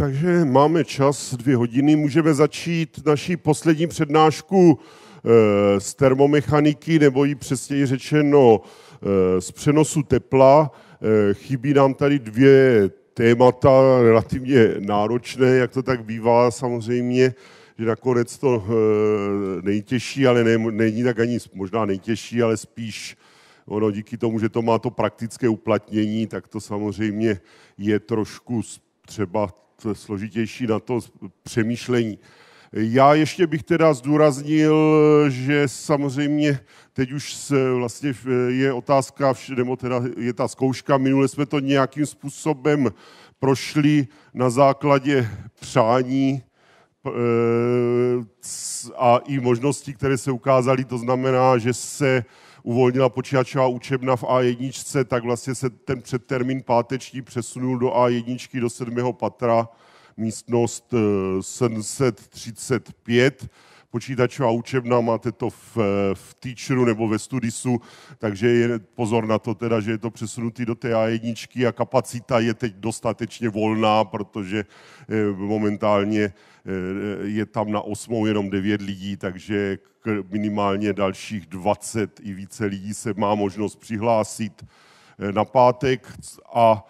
Takže máme čas, dvě hodiny, můžeme začít naší poslední přednášku eh, z termomechaniky, nebo ji přesněji řečeno eh, z přenosu tepla. Eh, chybí nám tady dvě témata relativně náročné, jak to tak bývá samozřejmě, že nakonec to nejtěžší, ale ne, není tak ani možná nejtěžší, ale spíš ono díky tomu, že to má to praktické uplatnění, tak to samozřejmě je trošku třeba složitější na to přemýšlení. Já ještě bych teda zdůraznil, že samozřejmě teď už vlastně je otázka, nebo teda je ta zkouška, minule jsme to nějakým způsobem prošli na základě přání e, a i možností, které se ukázaly, to znamená, že se uvolnila počítačová učebna v A1, tak vlastně se ten předtermín páteční přesunul do A1 do sedmého patra, místnost 735 eh, počítačů a učebna, máte to v, v Teacheru nebo ve Studisu, takže je pozor na to teda, že je to přesunutý do té A1 a kapacita je teď dostatečně volná, protože eh, momentálně eh, je tam na osmou jenom devět lidí, takže minimálně dalších 20 i více lidí se má možnost přihlásit eh, na pátek a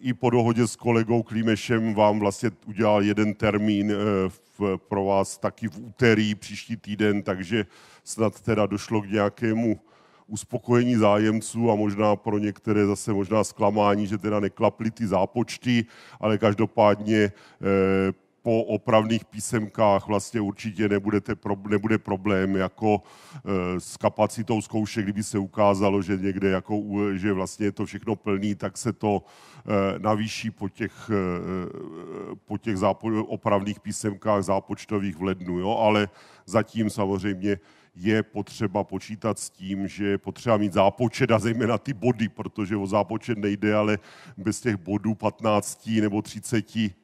i po dohodě s kolegou Klímešem vám vlastně udělal jeden termín v pro vás taky v úterý příští týden, takže snad teda došlo k nějakému uspokojení zájemců a možná pro některé zase možná zklamání, že teda neklaply ty zápočty, ale každopádně eh, po opravných písemkách vlastně určitě nebudete, nebude problém jako eh, s kapacitou zkoušek, kdyby se ukázalo, že někde jako, že vlastně je to všechno plný, tak se to eh, navýší po těch, eh, po těch zápo- opravných písemkách zápočtových v lednu, jo? ale zatím samozřejmě je potřeba počítat s tím, že je potřeba mít zápočet a zejména ty body, protože o zápočet nejde, ale bez těch bodů 15 nebo 30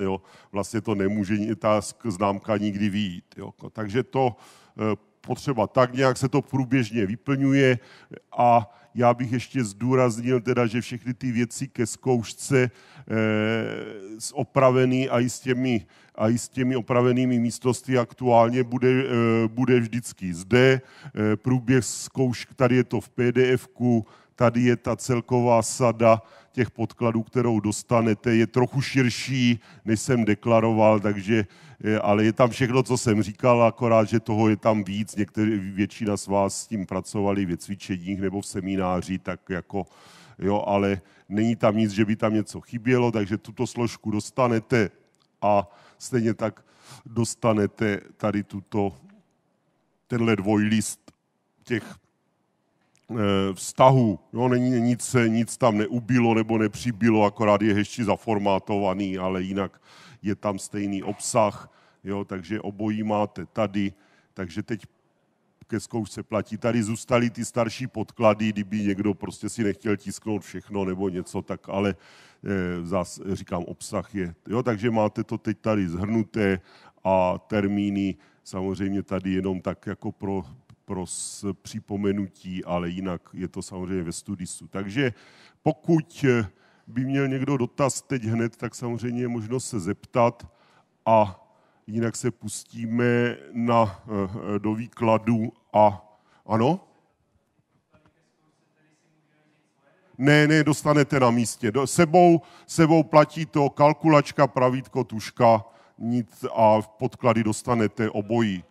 jo, vlastně to nemůže ta známka nikdy výjít. Jo. Takže to eh, potřeba tak nějak se to průběžně vyplňuje a já bych ještě zdůraznil teda, že všechny ty věci ke zkoušce eh, s opravený a i s těmi, a i s těmi opravenými místnosti aktuálně bude, eh, bude vždycky zde. průběh zkoušek, tady je to v pdf tady je ta celková sada těch podkladů, kterou dostanete, je trochu širší, než jsem deklaroval, takže, eh, ale je tam všechno, co jsem říkal, akorát, že toho je tam víc. Některý, většina z vás s tím pracovali ve cvičeních nebo v semináři, tak jako, jo, ale není tam nic, že by tam něco chybělo, takže tuto složku dostanete a stejně tak dostanete tady tuto, tenhle dvojlist těch Eh, vztahu. Jo, není nic, nic tam neubilo nebo nepřibilo, akorát je hezčí zaformátovaný, ale jinak je tam stejný obsah, jo, takže obojí máte tady, takže teď ke zkoušce platí. Tady zůstaly ty starší podklady, kdyby někdo prostě si nechtěl tisknout všechno nebo něco, tak ale e, zas říkám, obsah je. Jo, takže máte to teď tady zhrnuté a termíny samozřejmě tady jenom tak jako pro pro připomenutí, ale jinak je to samozřejmě ve studisu. Takže pokud eh, by měl někdo dotaz teď hned, tak samozřejmě je možnost se zeptat a jinak se pustíme na, eh, do výkladu a ano? Ne, ne, dostanete na místě. Do, sebou, sebou platí to kalkulačka, pravítko, tuška, nic a podklady dostanete obojí.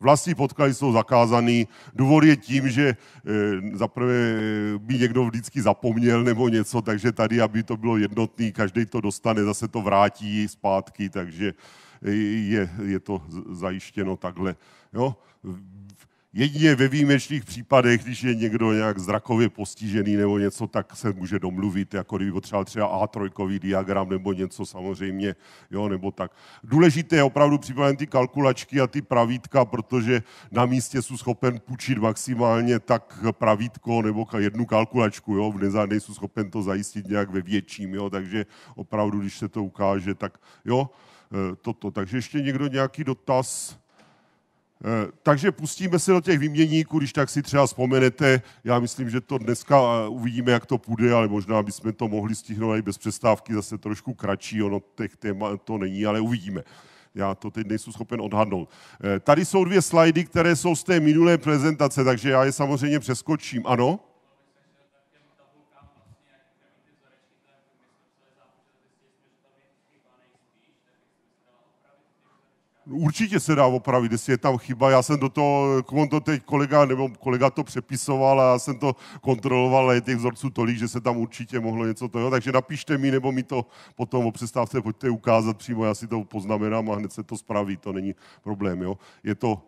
Vlastní potkaly jsou zakázaný. Důvod je tím, že eh, zaprvé by někdo vždycky zapomněl nebo něco, takže tady, aby to bylo jednotný, každý to dostane, zase to vrátí zpátky, takže eh, je, je to zajištěno takhle. Jo? Jedině ve výjimečných případech, když je někdo nějak zrakově postižený nebo něco, tak se může domluvit, jako kdyby potřeboval třeba A3 diagram nebo něco samozřejmě, jo, nebo tak. Důležité je opravdu připravit ty kalkulačky a ty pravítka, protože na místě jsou schopen půjčit maximálně tak pravítko nebo jednu kalkulačku, jo, v nejsou schopen to zajistit nějak ve větším, jo, takže opravdu, když se to ukáže, tak jo, e, toto. Takže ještě někdo nějaký dotaz? Eh, takže pustíme se do těch výměníků, když tak si třeba vzpomenete. Já myslím, že to dneska eh, uvidíme, jak to půjde, ale možná bychom to mohli stihnout i bez přestávky, zase trošku kratší, ono těch téma to není, ale uvidíme. Já to teď nejsem schopen odhadnout. Eh, tady jsou dvě slajdy, které jsou z té minulé prezentace, takže já je samozřejmě přeskočím. Ano? Určitě se dá opravit, jestli je tam chyba. Já jsem do toho, on to teď kolega, nebo kolega to přepisoval a já jsem to kontroloval, ale je těch vzorců tolik, že se tam určitě mohlo něco toho. Takže napište mi, nebo mi to potom o přestávce pojďte ukázat přímo, já si to poznamenám a hned se to spraví, to není problém. Jo? Je to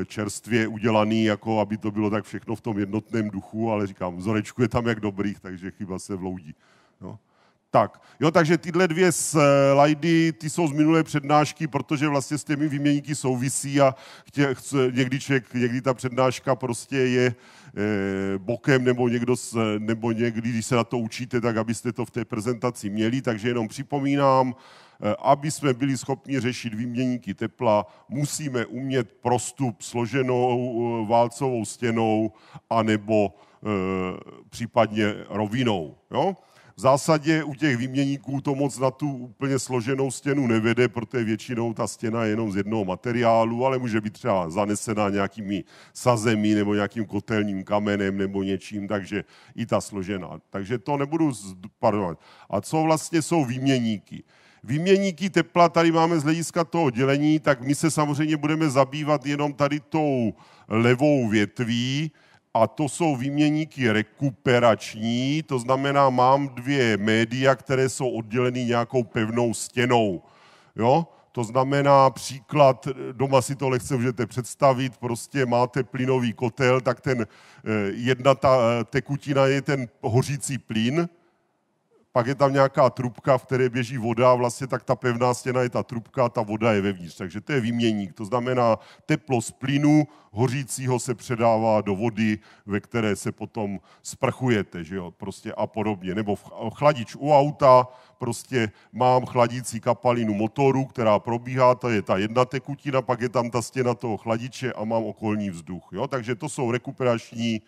eh, čerstvě udělaný, jako aby to bylo tak všechno v tom jednotném duchu, ale říkám, vzorečku je tam jak dobrých, takže chyba se vloudí. Jo? No. Tak, jo, takže tyhle dvě slajdy, eh, ty jsou z minulé přednášky, protože vlastně s těmi výměníky souvisí a chtě, chce, někdy, člověk, někdy ta přednáška prostě je e, bokem, nebo, někdo, s, nebo někdy, když se na to učíte, tak abyste to v té prezentaci měli, takže jenom připomínám, eh, aby jsme byli schopni řešit výměníky tepla, musíme umět prostup složenou válcovou stěnou anebo e, případně rovinou. Jo? V zásadě u těch výměníků to moc na tu úplně složenou stěnu nevede, protože většinou ta stěna je jenom z jednoho materiálu, ale může být třeba zanesená nějakými sazemi nebo nějakým kotelním kamenem nebo něčím, takže i ta složená. Takže to nebudu zpardovat. A co vlastně jsou výměníky? Výměníky tepla tady máme z hlediska toho dělení, tak my se samozřejmě budeme zabývat jenom tady tou levou větví, a to jsou výměníky rekuperační, to znamená, mám dvě média, které jsou odděleny nějakou pevnou stěnou. Jo? To znamená příklad, doma si to lehce můžete představit, prostě máte plynový kotel, tak ten eh, jedna ta eh, tekutina je ten hořící plyn, pak je tam nějaká trubka, v které běží voda, vlastně tak ta pevná stěna je ta trubka, ta voda je vevnitř. Takže to je výměník, to znamená teplo z plynu hořícího se předává do vody, ve které se potom sprchujete, že jo, prostě a podobně. Nebo chladič u auta, prostě mám chladící kapalinu motoru, která probíhá, to je ta jedna tekutina, pak je tam ta stěna toho chladiče a mám okolní vzduch, jo. Takže to jsou rekuperační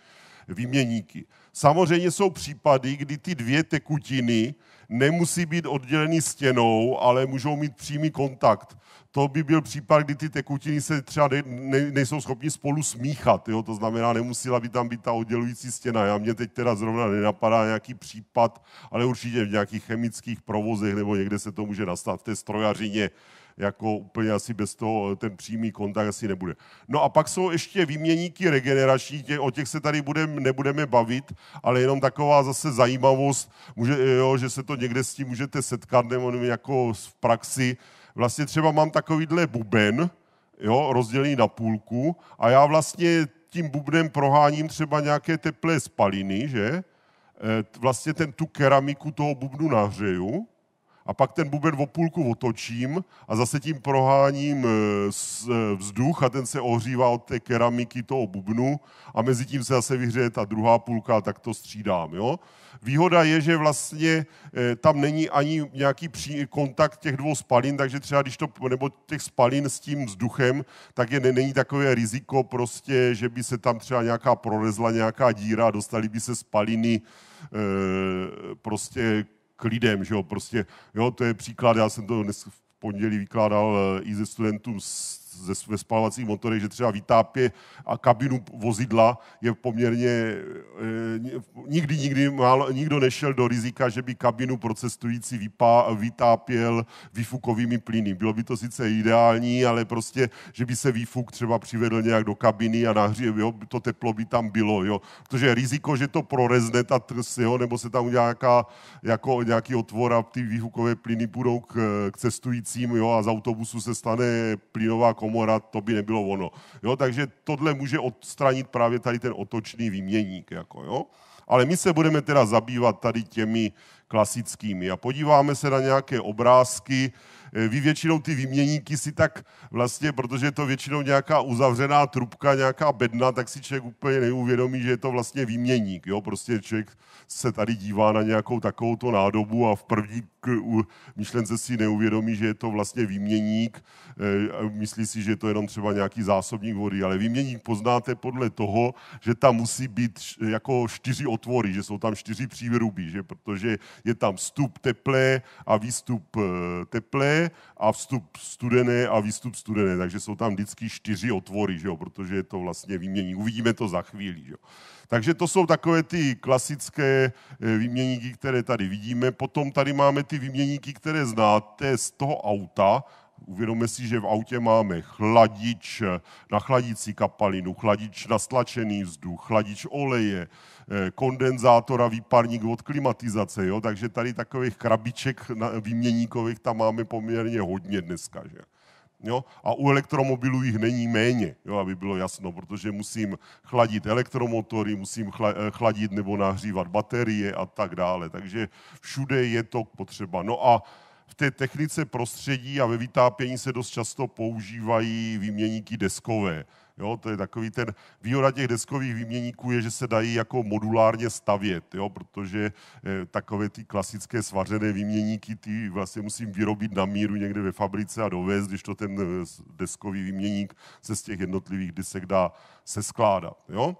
výměníky. Samozřejmě jsou případy, kdy ty dvě tekutiny nemusí být odděleny stěnou, ale můžou mít přímý kontakt to by byl případ, kdy ty tekutiny se třeba ne, ne, nejsou schopni spolu smíchat. Jo? To znamená, nemusela by tam být ta oddělující stěna. Já mě teď teda zrovna nenapadá nějaký případ, ale určitě v nějakých chemických provozech nebo někde se to může nastat v té strojařině jako úplně asi bez toho ten přímý kontakt asi nebude. No a pak jsou ještě výměníky regenerační, tě, o těch se tady budem, nebudeme bavit, ale jenom taková zase zajímavost, může, jo, že se to někde s tím můžete setkat, nebo jako v praxi, vlastně třeba mám takovýhle buben, jo, rozdělený na půlku a já vlastně tím bubnem proháním třeba nějaké teplé spaliny, že? Eh, vlastně ten tu keramiku toho bubnu nahřeju a pak ten buben o půlku otočím a zase tím proháním e, e, vzduch a ten se ohřívá od té keramiky toho bubnu a mezi tím se zase vyhřeje ta druhá půlka a tak to střídám. Jo? Výhoda je, že vlastně e, tam není ani nějaký kontakt těch dvou spalin, takže třeba když to, nebo těch spalin s tím vzduchem, tak je není takové riziko prostě, že by se tam třeba nějaká prorezla nějaká díra, dostali by se spaliny prostě lidem, že jo, prostě, jo, to je příklad, já jsem to dnes v pondělí vykládal eh, i ze studentům z ze, ve spalovacích motorech, že třeba výtápě a kabinu vozidla je poměrně... E, nikdy, nikdy málo, nikdo nešel do rizika, že by kabinu pro cestující vypá, vytápěl výfukovými plyny. Bylo by to sice ideální, ale prostě, že by se výfuk třeba přivedl nějak do kabiny a nahří, jo, to teplo by tam bylo, jo. Protože riziko, že to prorezne ta trs, jo, nebo se tam nějaká, jako nějaký otvor a ty výfukové plyny půjdou k, k cestujícím, jo, a z autobusu se stane plynová komora, to by nebylo ono. Jo, takže tohle může odstranit právě tady ten otočný výměník. Jako, jo? Ale my se budeme teda zabývat tady těmi klasickými a podíváme se na nějaké obrázky. E, vy většinou ty výměníky si tak vlastně, protože je to většinou nějaká uzavřená trubka, nějaká bedna, tak si člověk úplně neuvědomí, že je to vlastně výměník. Jo? Prostě člověk se tady dívá na nějakou takovou nádobu a v první Eh, u myšlence si neuvědomí, že je to vlastně výměník, eh, myslí si, že je to jenom třeba nějaký zásobník vody, ale výměník poznáte podle toho, že tam musí být jako čtyři otvory, že jsou tam čtyři příruby, že protože je tam vstup teplé a výstup eh, teplé a vstup studené a výstup studené, takže jsou tam vždycky čtyři otvory, že jo, protože je to vlastně výměník. Uvidíme to za chvíli. Že jo. Takže to jsou takové ty klasické eh, výměníky, které tady vidíme. Potom tady máme ty výměníky, které znáte z toho auta, Uvědomme si, že v autě máme chladič na chladící kapalinu, chladič na stlačený vzduch, chladič oleje, eh, kondenzátor a výparník od klimatizace. Jo? Takže tady takových krabiček výměníkových tam máme poměrně hodně dneska. Že? Jo? A u elektromobilů jich není méně, jo? aby bylo jasno, protože musím chladit elektromotory, musím eh, chladit nebo nahřívat baterie a tak dále. Takže všude je to potřeba. No a v té technice prostředí a ve vytápění se dost často používají výměníky deskové. Jo, to je takový ten výhoda těch deskových výměníků je, že se dají jako modulárně stavět, jo, protože eh, takové ty klasické svařené výměníky, ty vlastně musím vyrobit na míru někde ve fabrice a dovést, když to ten eh, deskový výměník se z těch jednotlivých desek dá seskládat. Jo.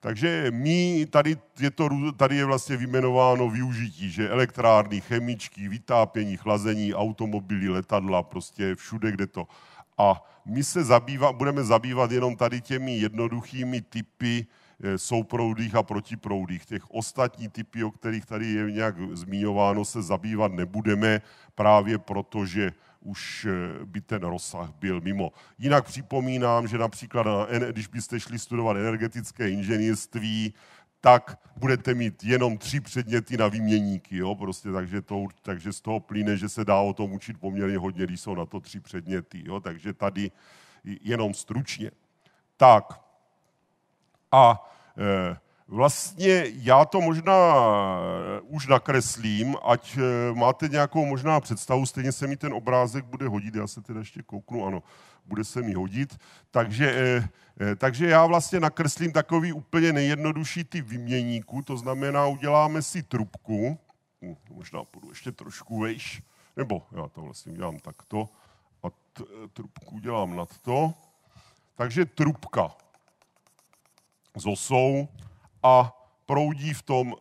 Takže my, tady je, to, tady je vlastně vyjmenováno využití, že elektrárny, chemičky, vytápění, chlazení, automobily, letadla, prostě všude, kde to. A my se zabývá, budeme zabývat jenom tady těmi jednoduchými typy eh, souproudých a protiproudých. Těch ostatní typy, o kterých tady je nějak zmiňováno, se zabývat nebudeme právě proto, že už eh, by ten rozsah byl mimo. Jinak připomínám, že například, když byste šli studovat energetické inženýrství, tak budete mít jenom tři předměty na výměníky, jo? Prostě, takže, to, takže z toho plyne, že se dá o tom učit poměrně hodně, když jsou na to tři předměty. Jo? Takže tady jenom stručně. Tak a eh, Vlastně já to možná eh, už nakreslím, ať eh, máte nějakou možná představu, stejně se mi ten obrázek bude hodit, já se teda ještě kouknu, ano, bude se mi hodit. Takže, eh, takže já vlastně nakreslím takový úplně nejjednodušší ty vyměníků, to znamená, uděláme si trubku, hm, možná půjdu ještě trošku vejš, nebo já to vlastně udělám takto a t, trubku udělám nad to. Takže trubka s osou, a proudí v tom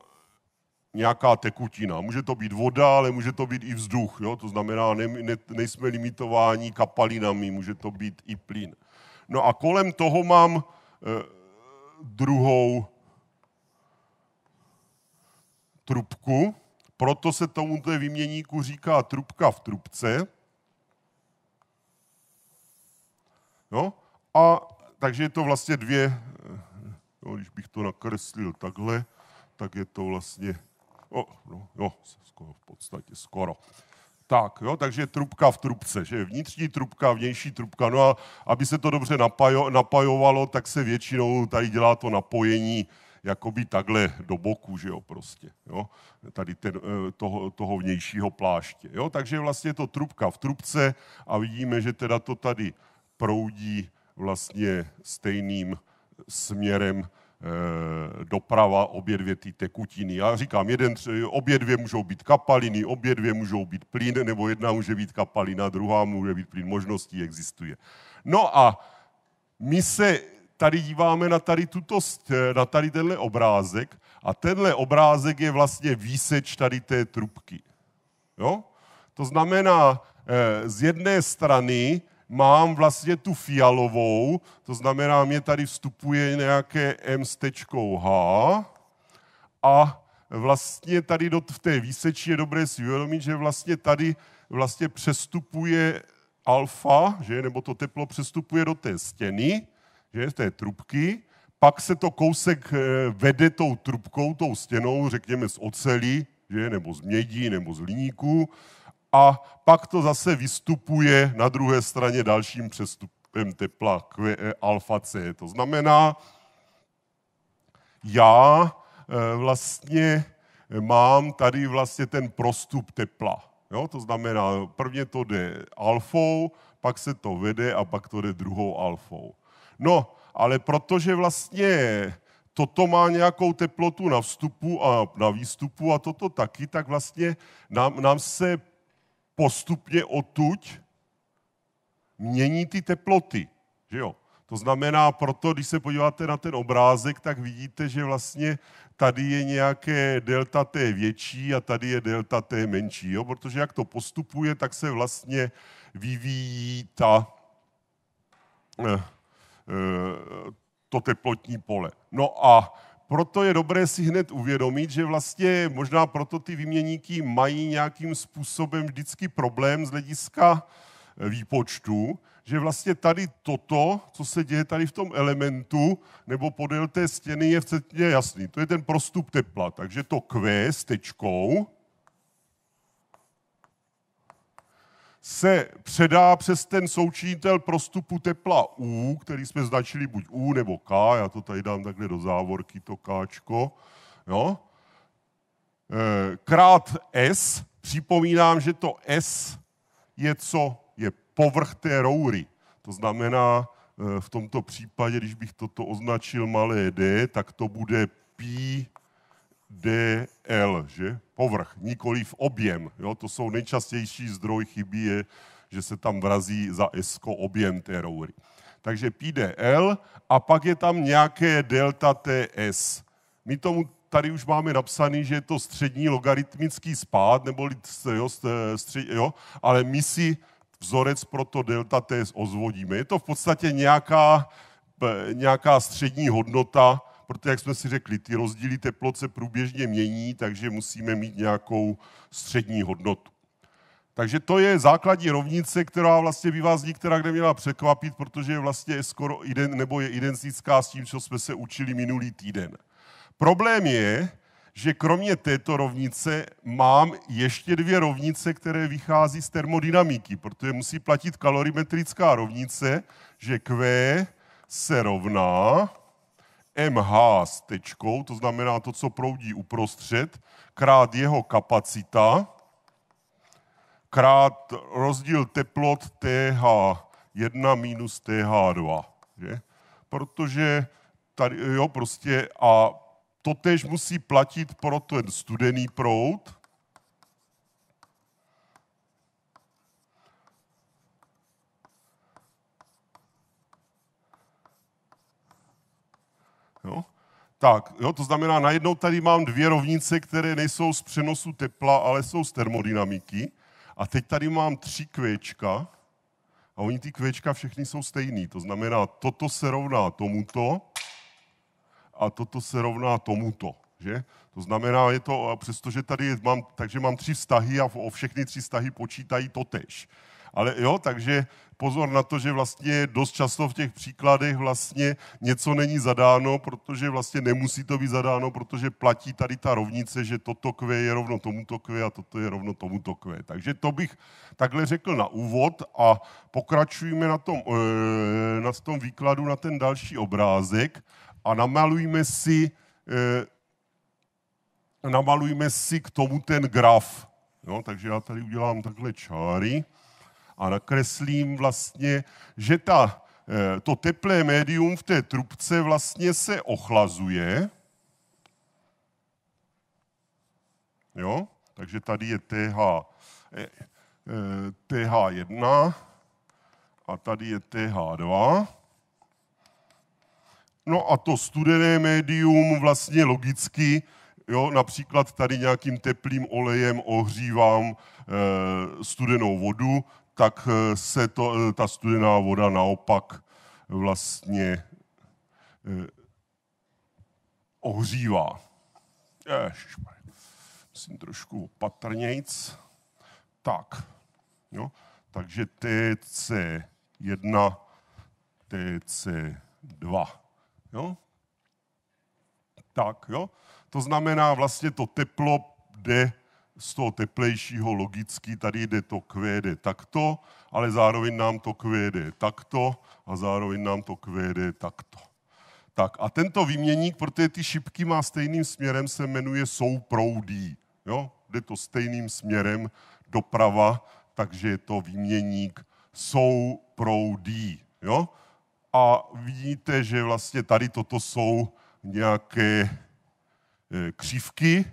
nějaká tekutina. Může to být voda, ale může to být i vzduch. Jo? To znamená, ne, ne, nejsme limitováni kapalinami, může to být i plyn. No a kolem toho mám e, druhou trubku, proto se tomuto výměníku říká trubka v trubce. No? A takže je to vlastně dvě, eh, Jo, když bych to nakreslil takhle, tak je to vlastně, o, no, jo, skoro, v podstatě skoro. Tak, jo, takže trubka v trubce, že vnitřní trubka, vnější trubka. No a aby se to dobře napajo, napajovalo, tak se většinou tady dělá to napojení jakoby takhle do boku, že jo, prostě, jo, tady ten, eh, toho, toho vnějšího pláště, jo, takže vlastně je to trubka v trubce a vidíme, že teda to tady proudí vlastně stejným směrem eh, doprava, obě dvě ty tekutiny. Já říkám, jeden, obě dvě můžou být kapaliny, obě dvě můžou být plyn, nebo jedna může být kapalina, druhá může být plyn. Možností existuje. No a my se tady díváme na tady, tuto, eh, na tady tenhle obrázek a tenhle obrázek je vlastně výseč tady té trubky. Jo? To znamená, eh, z jedné strany mám vlastně tu fialovou, to znamená, mě tady vstupuje nějaké M s tečkou H a vlastně tady do, v té výseči je dobré si uvědomit, že vlastně tady vlastně přestupuje alfa, že, nebo to teplo přestupuje do té stěny, že, té trubky, pak se to kousek eh, vede tou trubkou, tou stěnou, řekněme z oceli, že, nebo z mědí, nebo z liníku, a pak to zase vystupuje na druhé straně dalším přestupem tepla QE alfa C. To znamená, já eh, vlastně mám tady vlastně ten prostup tepla. Jo, to znamená, prvně to jde alfou, pak se to vede a pak to jde druhou alfou. No, ale protože vlastně toto má nějakou teplotu na vstupu a na výstupu a toto taky, tak vlastně nám, nám se postupně odtuď mění ty teploty. Že jo? To znamená, proto, když se podíváte na ten obrázek, tak vidíte, že vlastně tady je nějaké delta T větší a tady je delta T menší, jo? protože jak to postupuje, tak se vlastně vyvíjí ta, eh, eh, to teplotní pole. No a proto je dobré si hned uvědomit, že vlastně možná proto ty vyměníky mají nějakým způsobem vždycky problém z hlediska eh, výpočtu, že vlastně tady toto, co se děje tady v tom elementu nebo podél té stěny je v jasný. To je ten prostup tepla, takže to Q s tečkou se předá přes ten součinitel prostupu tepla U, který jsme značili buď U nebo K, já to tady dám takhle do závorky, to Kčko, jo, eh, krát S, připomínám, že to S je co? Je povrch té roury. To znamená, eh, v tomto případě, když bych toto označil malé d, tak to bude pi DL, že? Povrch, nikoli v objem. Jo? To jsou nejčastější zdroj chyby, je, že se tam vrazí za S objem té roury. Takže PDL a pak je tam nějaké delta TS. My tomu tady už máme napsaný, že je to střední logaritmický spád, nebo jo, stři, jo, ale my si vzorec pro to delta TS ozvodíme. Je to v podstatě nějaká, nějaká střední hodnota, protože, jak jsme si řekli, ty rozdíly teplot se průběžně mění, takže musíme mít nějakou střední hodnotu. Takže to je základní rovnice, která vlastně by vás nikterá neměla překvapit, protože je vlastně skoro jeden, nebo je identická s tím, co jsme se učili minulý týden. Problém je, že kromě této rovnice mám ještě dvě rovnice, které vychází z termodynamiky, protože musí platit kalorimetrická rovnice, že Q se rovná MH s tečkou, to znamená to, co proudí uprostřed, krát jeho kapacita, krát rozdíl teplot TH1 minus TH2. Že? Protože tady, jo, prostě a to tež musí platit pro ten studený proud, Jo? Tak, jo, to znamená, najednou tady mám dvě rovnice, které nejsou z přenosu tepla, ale jsou z termodynamiky. A teď tady mám tři kvěčka a oni ty kvěčka všechny jsou stejný. To znamená, toto se rovná tomuto a toto se rovná tomuto. Že? To znamená, je to, přestože tady mám, takže mám tři vztahy a o všechny tři vztahy počítají totež. Ale jo, takže pozor na to, že vlastně dost často v těch příkladech vlastně něco není zadáno, protože vlastně nemusí to být zadáno, protože platí tady ta rovnice, že toto kve je rovno tomuto kve a toto je rovno tomuto kve. Takže to bych takhle řekl na úvod a pokračujeme na tom, eh, na tom výkladu na ten další obrázek a namalujme si, eh, namalujme si k tomu ten graf. No, takže já tady udělám takhle čáry a nakreslím vlastně, že ta, eh, to teplé médium v té trubce vlastně se ochlazuje. Jo? Takže tady je TH, eh, eh, TH1 a tady je TH2. No a to studené médium vlastně logicky, jo, například tady nějakým teplým olejem ohřívám e, studenou vodu, tak eh, se to, eh, ta studená voda naopak eh, vlastně ohřívá. Jež, musím trošku opatrnějc. Tak, jo. takže TC1, TC2. Jo? Tak, jo. To znamená, vlastně to teplo jde z toho teplejšího logicky, tady jde to kvéde takto, ale zároveň nám to kvéde takto a zároveň nám to kvéde takto. Tak a tento výměník, protože ty šipky má stejným směrem, se jmenuje souproudí. Jo? Jde to stejným směrem doprava, takže je to výměník souproudí. Jo? A vidíte, že vlastně tady toto jsou nějaké eh, křivky,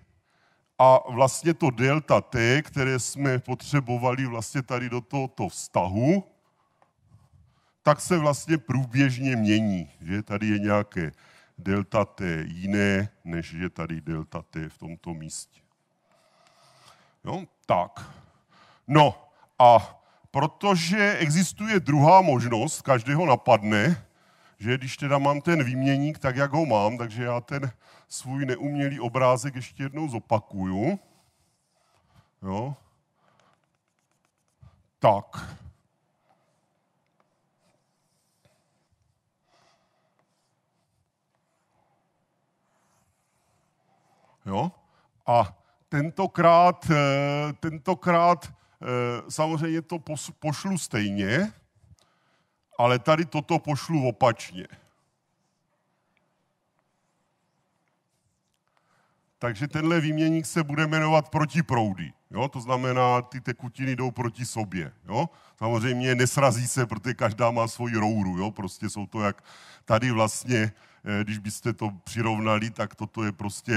a vlastně to delta T, které jsme potřebovali vlastně tady do tohoto vztahu, tak se vlastně průběžně mění. Že tady je nějaké delta T jiné, než je tady delta T v tomto místě. Jo, tak. No a protože existuje druhá možnost, každého napadne, že když teda mám ten výměník, tak jak ho mám, takže já ten svůj neumělý obrázek ještě jednou zopakuju. Jo? Tak. Jo? A tentokrát, eh, tentokrát eh, samozřejmě to pošlu stejně, ale tady toto pošlu opačně. Takže tenhle výměník se bude jmenovat protiproudy. Jo? To znamená, ty tekutiny jdou proti sobě. Jo? Samozřejmě nesrazí se, protože každá má svoji rouru. Jo? Prostě jsou to jak tady vlastně, eh, když byste to přirovnali, tak toto je prostě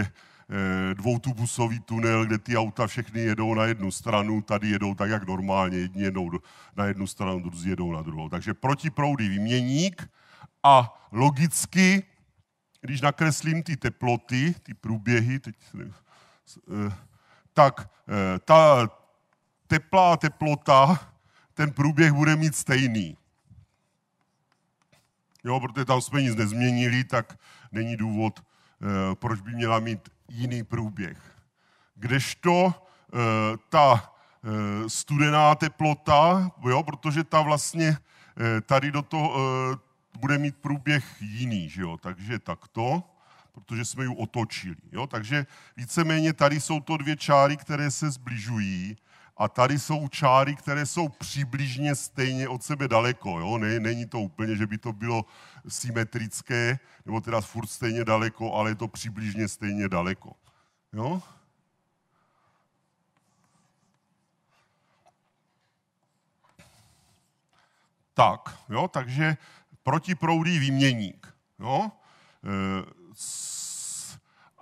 eh, dvoutubusový tunel, kde ty auta všechny jedou na jednu stranu, tady jedou tak, jak normálně, jedni jedou na jednu stranu, druzí jedou na druhou. Takže protiproudy výměník a logicky když nakreslím ty teploty, ty průběhy, teď, eh, tak eh, ta teplá teplota, ten průběh bude mít stejný. Jo, protože tam jsme nic nezměnili, tak není důvod, eh, proč by měla mít jiný průběh. Kdežto ta studená teplota, jo, protože ta vlastně tady do toho, bude mít průběh jiný, že jo? takže takto, protože jsme ji otočili. Jo? Takže víceméně tady jsou to dvě čáry, které se zbližují a tady jsou čáry, které jsou přibližně stejně od sebe daleko. Jo? Ne, není to úplně, že by to bylo symetrické, nebo teda furt stejně daleko, ale je to přibližně stejně daleko. Jo? Tak, jo, takže protiproudý výměník. Jo? Eh,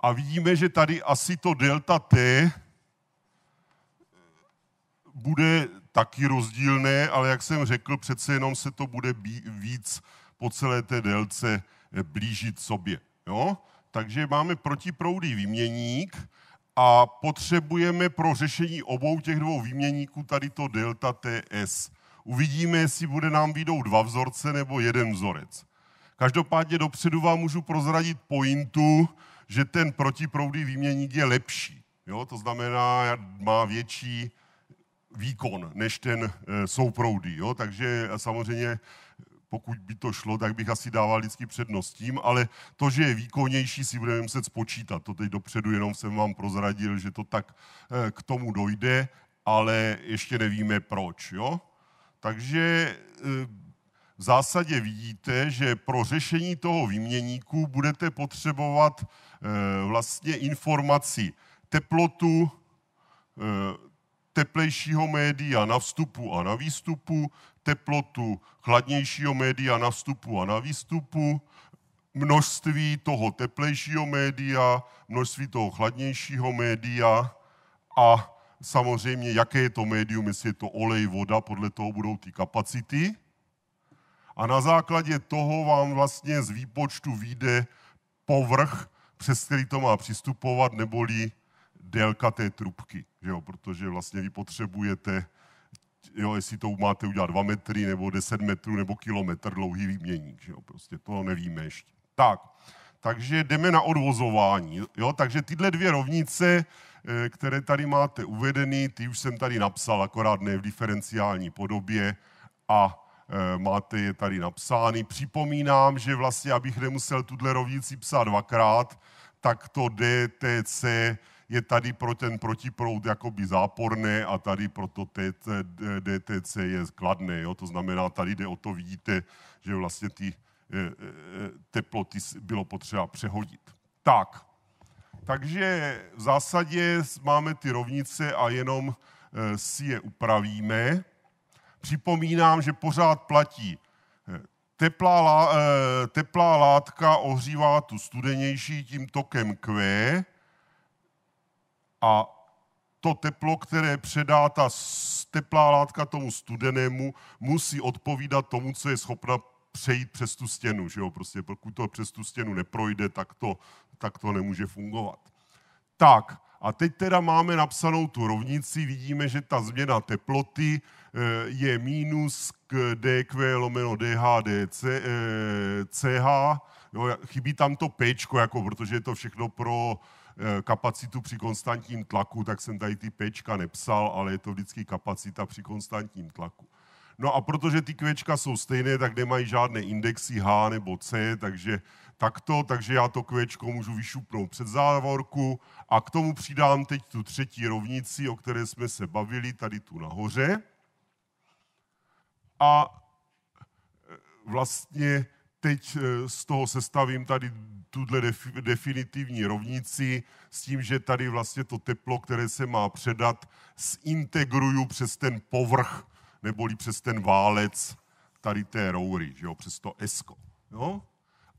a vidíme, že tady asi to delta T eh, bude taky rozdílné, ale jak jsem řekl, přece jenom se to bude víc po celé té délce eh, blížit sobě. Jo? Takže máme protiproudý výměník a potřebujeme pro řešení obou těch dvou výměníků tady to delta TS. Uvidíme, jestli bude nám výjdou dva vzorce nebo jeden vzorec. Každopádně dopředu vám můžu prozradit pointu, že ten protiproudý výměník je lepší. Jo? To znamená, má větší výkon než ten e, souproudý. Jo? Takže samozřejmě, pokud by to šlo, tak bych asi dával vždycky přednost tím, ale to, že je výkonnější, si budeme muset spočítat. To teď dopředu jenom jsem vám prozradil, že to tak e, k tomu dojde, ale ještě nevíme proč. Jo? Takže eh, v zásadě vidíte, že pro řešení toho výměníku budete potřebovat eh, vlastně informaci teplotu, eh, teplejšího média na vstupu a na výstupu, teplotu chladnějšího média na vstupu a na výstupu, množství toho teplejšího média, množství toho chladnějšího média a samozřejmě, jaké je to médium, jestli je to olej, voda, podle toho budou ty kapacity. A na základě toho vám vlastně z výpočtu vyjde povrch, přes který to má přistupovat, neboli délka té trubky, že jo? protože vlastně vy potřebujete, jo, jestli to máte udělat 2 metry, nebo 10 metrů, nebo kilometr dlouhý výměník, že jo? prostě to nevíme ještě. Tak, takže jdeme na odvozování. Jo? Takže tyhle dvě rovnice Eh, které tady máte uvedený, ty už jsem tady napsal, akorát ne v diferenciální podobě a eh, máte je tady napsány. Připomínám, že vlastně, abych nemusel tuhle rovnici psát dvakrát, tak to DTC je tady pro ten protiproud jakoby záporné a tady pro to DTC je skladné. Jo? To znamená, tady jde o to, vidíte, že vlastně ty eh, teploty bylo potřeba přehodit. Tak, takže v zásadě máme ty rovnice a jenom eh, si je upravíme. Připomínám, že pořád platí eh, teplá, eh, teplá látka ohřívá tu studenější tím tokem Q a to teplo, které předá ta teplá látka tomu studenému, musí odpovídat tomu, co je schopna přejít přes tu stěnu. Že jo? Prostě pokud to přes tu stěnu neprojde, tak to tak to nemůže fungovat. Tak, a teď teda máme napsanou tu rovnici, vidíme, že ta změna teploty eh, je minus k dq lomeno dh dc, ch, eh, jo, no, chybí tam to p, jako, protože je to všechno pro eh, kapacitu při konstantním tlaku, tak jsem tady ty pečka nepsal, ale je to vždycky kapacita při konstantním tlaku. No a protože ty kvěčka jsou stejné, tak nemají žádné indexy H nebo C, takže takto, takže já to kvěčko můžu vyšupnout před závorku a k tomu přidám teď tu třetí rovnici, o které jsme se bavili, tady tu nahoře. A e, vlastně teď e, z toho sestavím tady tuhle definitivní rovnici s tím, že tady vlastně to teplo, které se má předat, zintegruju přes ten povrch, neboli přes ten válec tady té roury, že jo, přes to esko.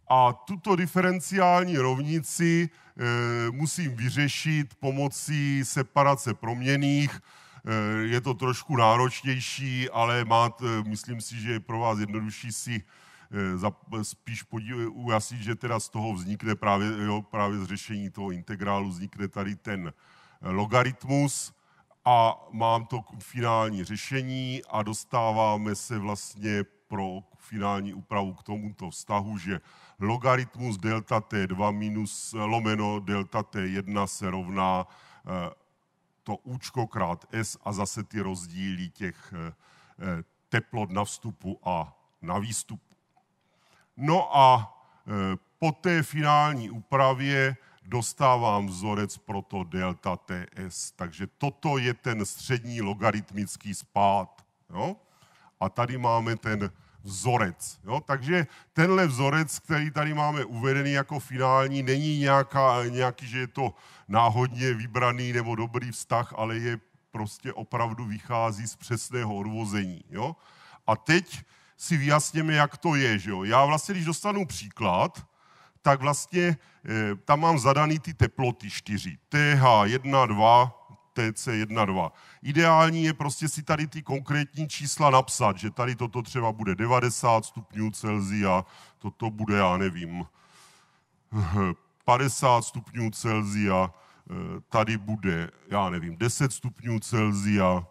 A tuto diferenciální rovnici eh, musím vyřešit pomocí separace proměných. Eh, je to trošku náročnější, ale má, myslím si, že je pro vás jednodušší si eh, spíš podívat, ujasnit, že teda z toho vznikne právě, jo, právě z řešení toho integrálu vznikne tady ten logaritmus a mám to finální řešení a dostáváme se vlastně pro finální úpravu k tomuto vztahu, že logaritmus delta t2 minus lomeno delta t1 se rovná eh, to účko krát s a zase ty rozdíly těch eh, teplot na vstupu a na výstupu. No a eh, po té finální úpravě dostávám vzorec pro to delta TS. Takže toto je ten střední logaritmický spád. Jo? A tady máme ten vzorec. Jo? Takže tenhle vzorec, který tady máme uvedený jako finální, není nějaká, nějaký, že je to náhodně vybraný nebo dobrý vztah, ale je prostě opravdu vychází z přesného odvození. Jo? A teď si vyjasněme, jak to je. Že jo? Já vlastně, když dostanu příklad, tak vlastně eh, tam mám zadaný ty teploty čtyři. TH 1, 2, TC12. Ideální je prostě si tady ty konkrétní čísla napsat, že tady toto třeba bude 90 stupňů Celzia, toto bude, já nevím, 50 stupňů Celzia, eh, tady bude, já nevím, 10 stupňů Celzia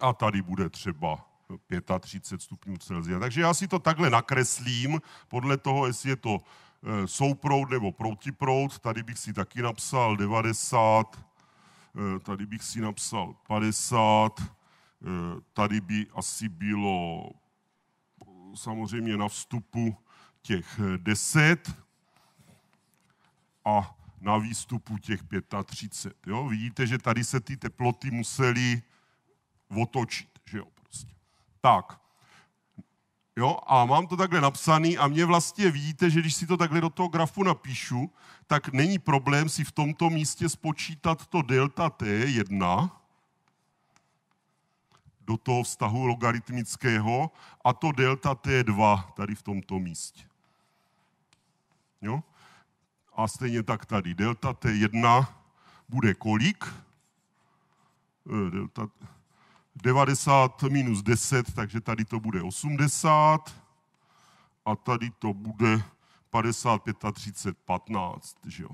a tady bude třeba 35 stupňů Celzia. Takže já si to takhle nakreslím podle toho, jestli je to eh, souproud nebo protiproud. Tady bych si taky napsal 90 Eh, tady bych si napsal 50, eh, tady by asi bylo samozřejmě na vstupu těch 10 eh, a na výstupu těch 35. Jo? Vidíte, že tady se ty teploty musely otočit. Že jo, prostě. Tak, Jo, a mám to takhle napsaný a mě vlastně víte, že když si to takhle do toho grafu napíšu, tak není problém si v tomto místě spočítat to delta t1 do toho vztahu logaritmického a to delta t2 tady v tomto místě. Jo? A stejně tak tady. Delta t1 bude kolik? Eh, delta, 90 minus 10, takže tady to bude 80 a tady to bude 55 a 30, 15, že jo.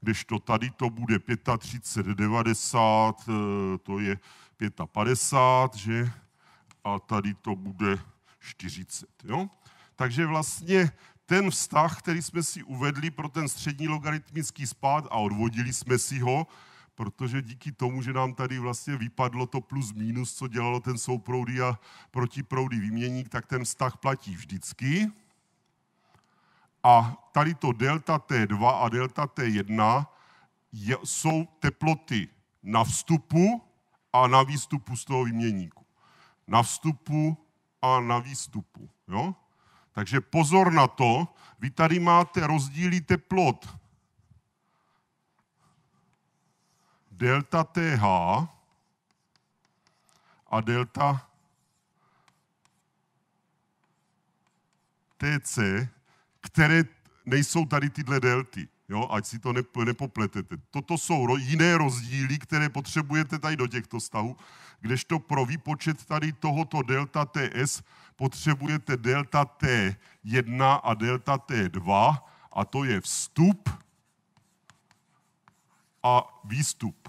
Kdežto tady to bude 35, 90, eh, to je 55, že? A tady to bude 40, jo. Takže vlastně ten vztah, který jsme si uvedli pro ten střední logaritmický spád a odvodili jsme si ho, protože díky tomu, že nám tady vlastně vypadlo to plus minus, co dělalo ten souproudy a protiproudy výměník, tak ten vztah platí vždycky. A tady to delta T2 a delta T1 je, jsou teploty na vstupu a na výstupu z toho výměníku. Na vstupu a na výstupu. Jo? Takže pozor na to, vy tady máte rozdíly teplot delta TH a delta TC, které nejsou tady tyhle delty. Jo, ať si to nepopletete. Toto jsou ro, jiné rozdíly, které potřebujete tady do těchto stavů, kdežto pro výpočet tady tohoto delta TS potřebujete delta T1 a delta T2 a to je vstup a výstup.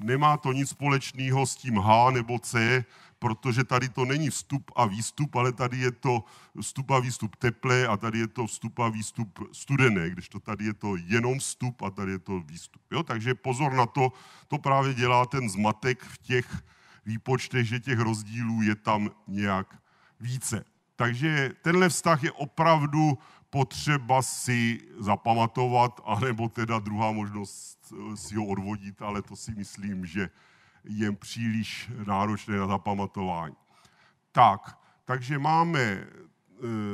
Nemá to nic společného s tím H nebo C, protože tady to není vstup a výstup, ale tady je to vstup a výstup teplé a tady je to vstup a výstup studené, když to tady je to jenom vstup a tady je to výstup. Jo? Takže pozor na to, to právě dělá ten zmatek v těch výpočtech, že těch rozdílů je tam nějak více. Takže tenhle vztah je opravdu potřeba si zapamatovat, anebo teda druhá možnost eh, si ho odvodit, ale to si myslím, že je příliš náročné na zapamatování. Tak, takže máme eh,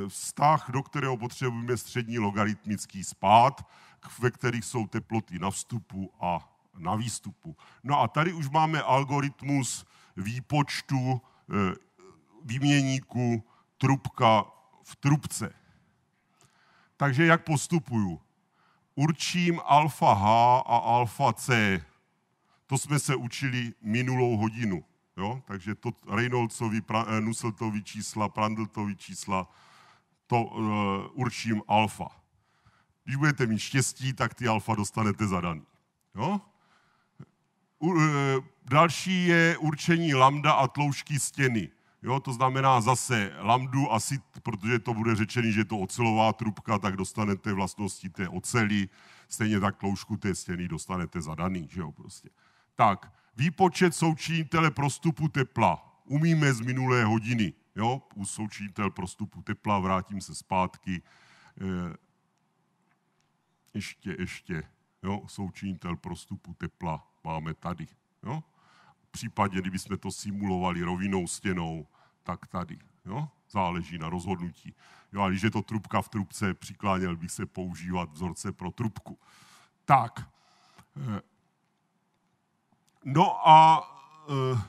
vztah, do kterého potřebujeme střední logaritmický spád, ve kterých jsou teploty na vstupu a na výstupu. No a tady už máme algoritmus výpočtu eh, výměníku trubka v trubce. Takže jak postupuju? Určím alfa H a alfa C. To jsme se učili minulou hodinu. Jo? Takže to Reynoldsovi, eh, Nusseltovi čísla, Prandltovi čísla, to uh, určím alfa. Když budete mít štěstí, tak ty alfa dostanete zadaný. Jo? U, uh, další je určení lambda a tloušťky stěny. Jo, to znamená zase lambdu a protože to bude řečený, že je to ocelová trubka, tak dostanete vlastnosti té oceli, stejně tak kloušku té stěny dostanete zadaný, že jo, prostě. Tak, výpočet součinitele prostupu tepla umíme z minulé hodiny, jo, u součinitel prostupu tepla, vrátím se zpátky, eh, ještě, ještě, jo, součinitel prostupu tepla máme tady, jo případě, kdyby jsme to simulovali rovinou stěnou, tak tady. Jo? Záleží na rozhodnutí. Jo, a když je to trubka v trubce, přikláněl bych se používat vzorce pro trubku. Tak. Eh, no a eh,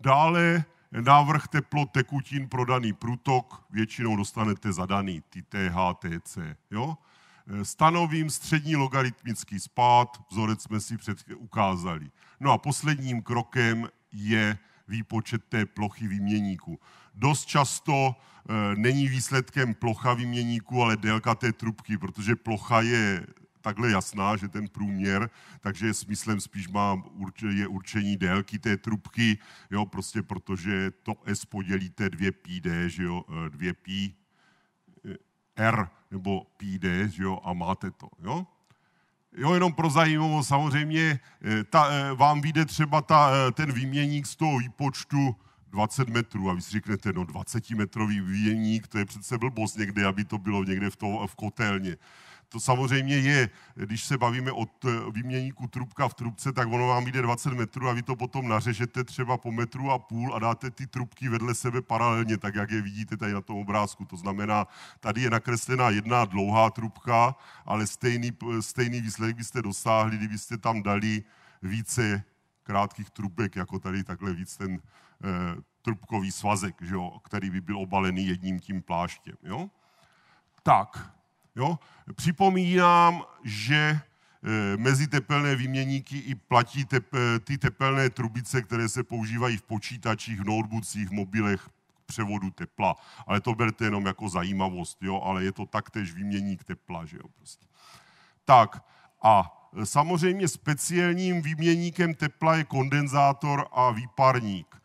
dále návrh teplot tekutin pro daný průtok většinou dostanete zadaný, ty THTC. Jo? Eh, stanovím střední logaritmický spád, vzorec jsme si před ukázali. No a posledním krokem je výpočet té plochy výměníku. Dost často e, není výsledkem plocha výměníku, ale délka té trubky, protože plocha je takhle jasná, že ten průměr, takže smyslem spíš má je určení délky té trubky, jo, prostě protože to S podělíte 2 pi D, že jo, 2 eh, pi R, nebo píde, že jo, a máte to, jo? Jo, jenom pro zajímavost, samozřejmě eh, ta, eh, vám vyjde třeba ta, eh, ten výměník z toho výpočtu 20 metrů a vy si řeknete, no 20 metrový výměník, to je přece blbost někde, aby to bylo někde v, to, v kotelně. To samozřejmě je, když se bavíme o eh, výměníku trubka v trubce, tak ono vám jde 20 metrů a vy to potom nařežete třeba po metru a půl a dáte ty trubky vedle sebe paralelně, tak jak je vidíte tady na tom obrázku. To znamená, tady je nakreslená jedna dlouhá trubka, ale stejný, eh, stejný výsledek byste dosáhli, kdybyste tam dali více krátkých trubek, jako tady takhle víc ten e, trubkový svazek, že jo, který by byl obalený jedním tím pláštěm. Jo? Tak, Jo? Připomínám, že eh, mezi tepelné výměníky i platí tepe, eh, ty tepelné trubice, které se používají v počítačích, v notebookích, v mobilech převodu tepla. Ale to berte jenom jako zajímavost, jo? ale je to taktéž výměník tepla. Že jo? Prostě. Tak a e, samozřejmě speciálním výměníkem tepla je kondenzátor a výparník.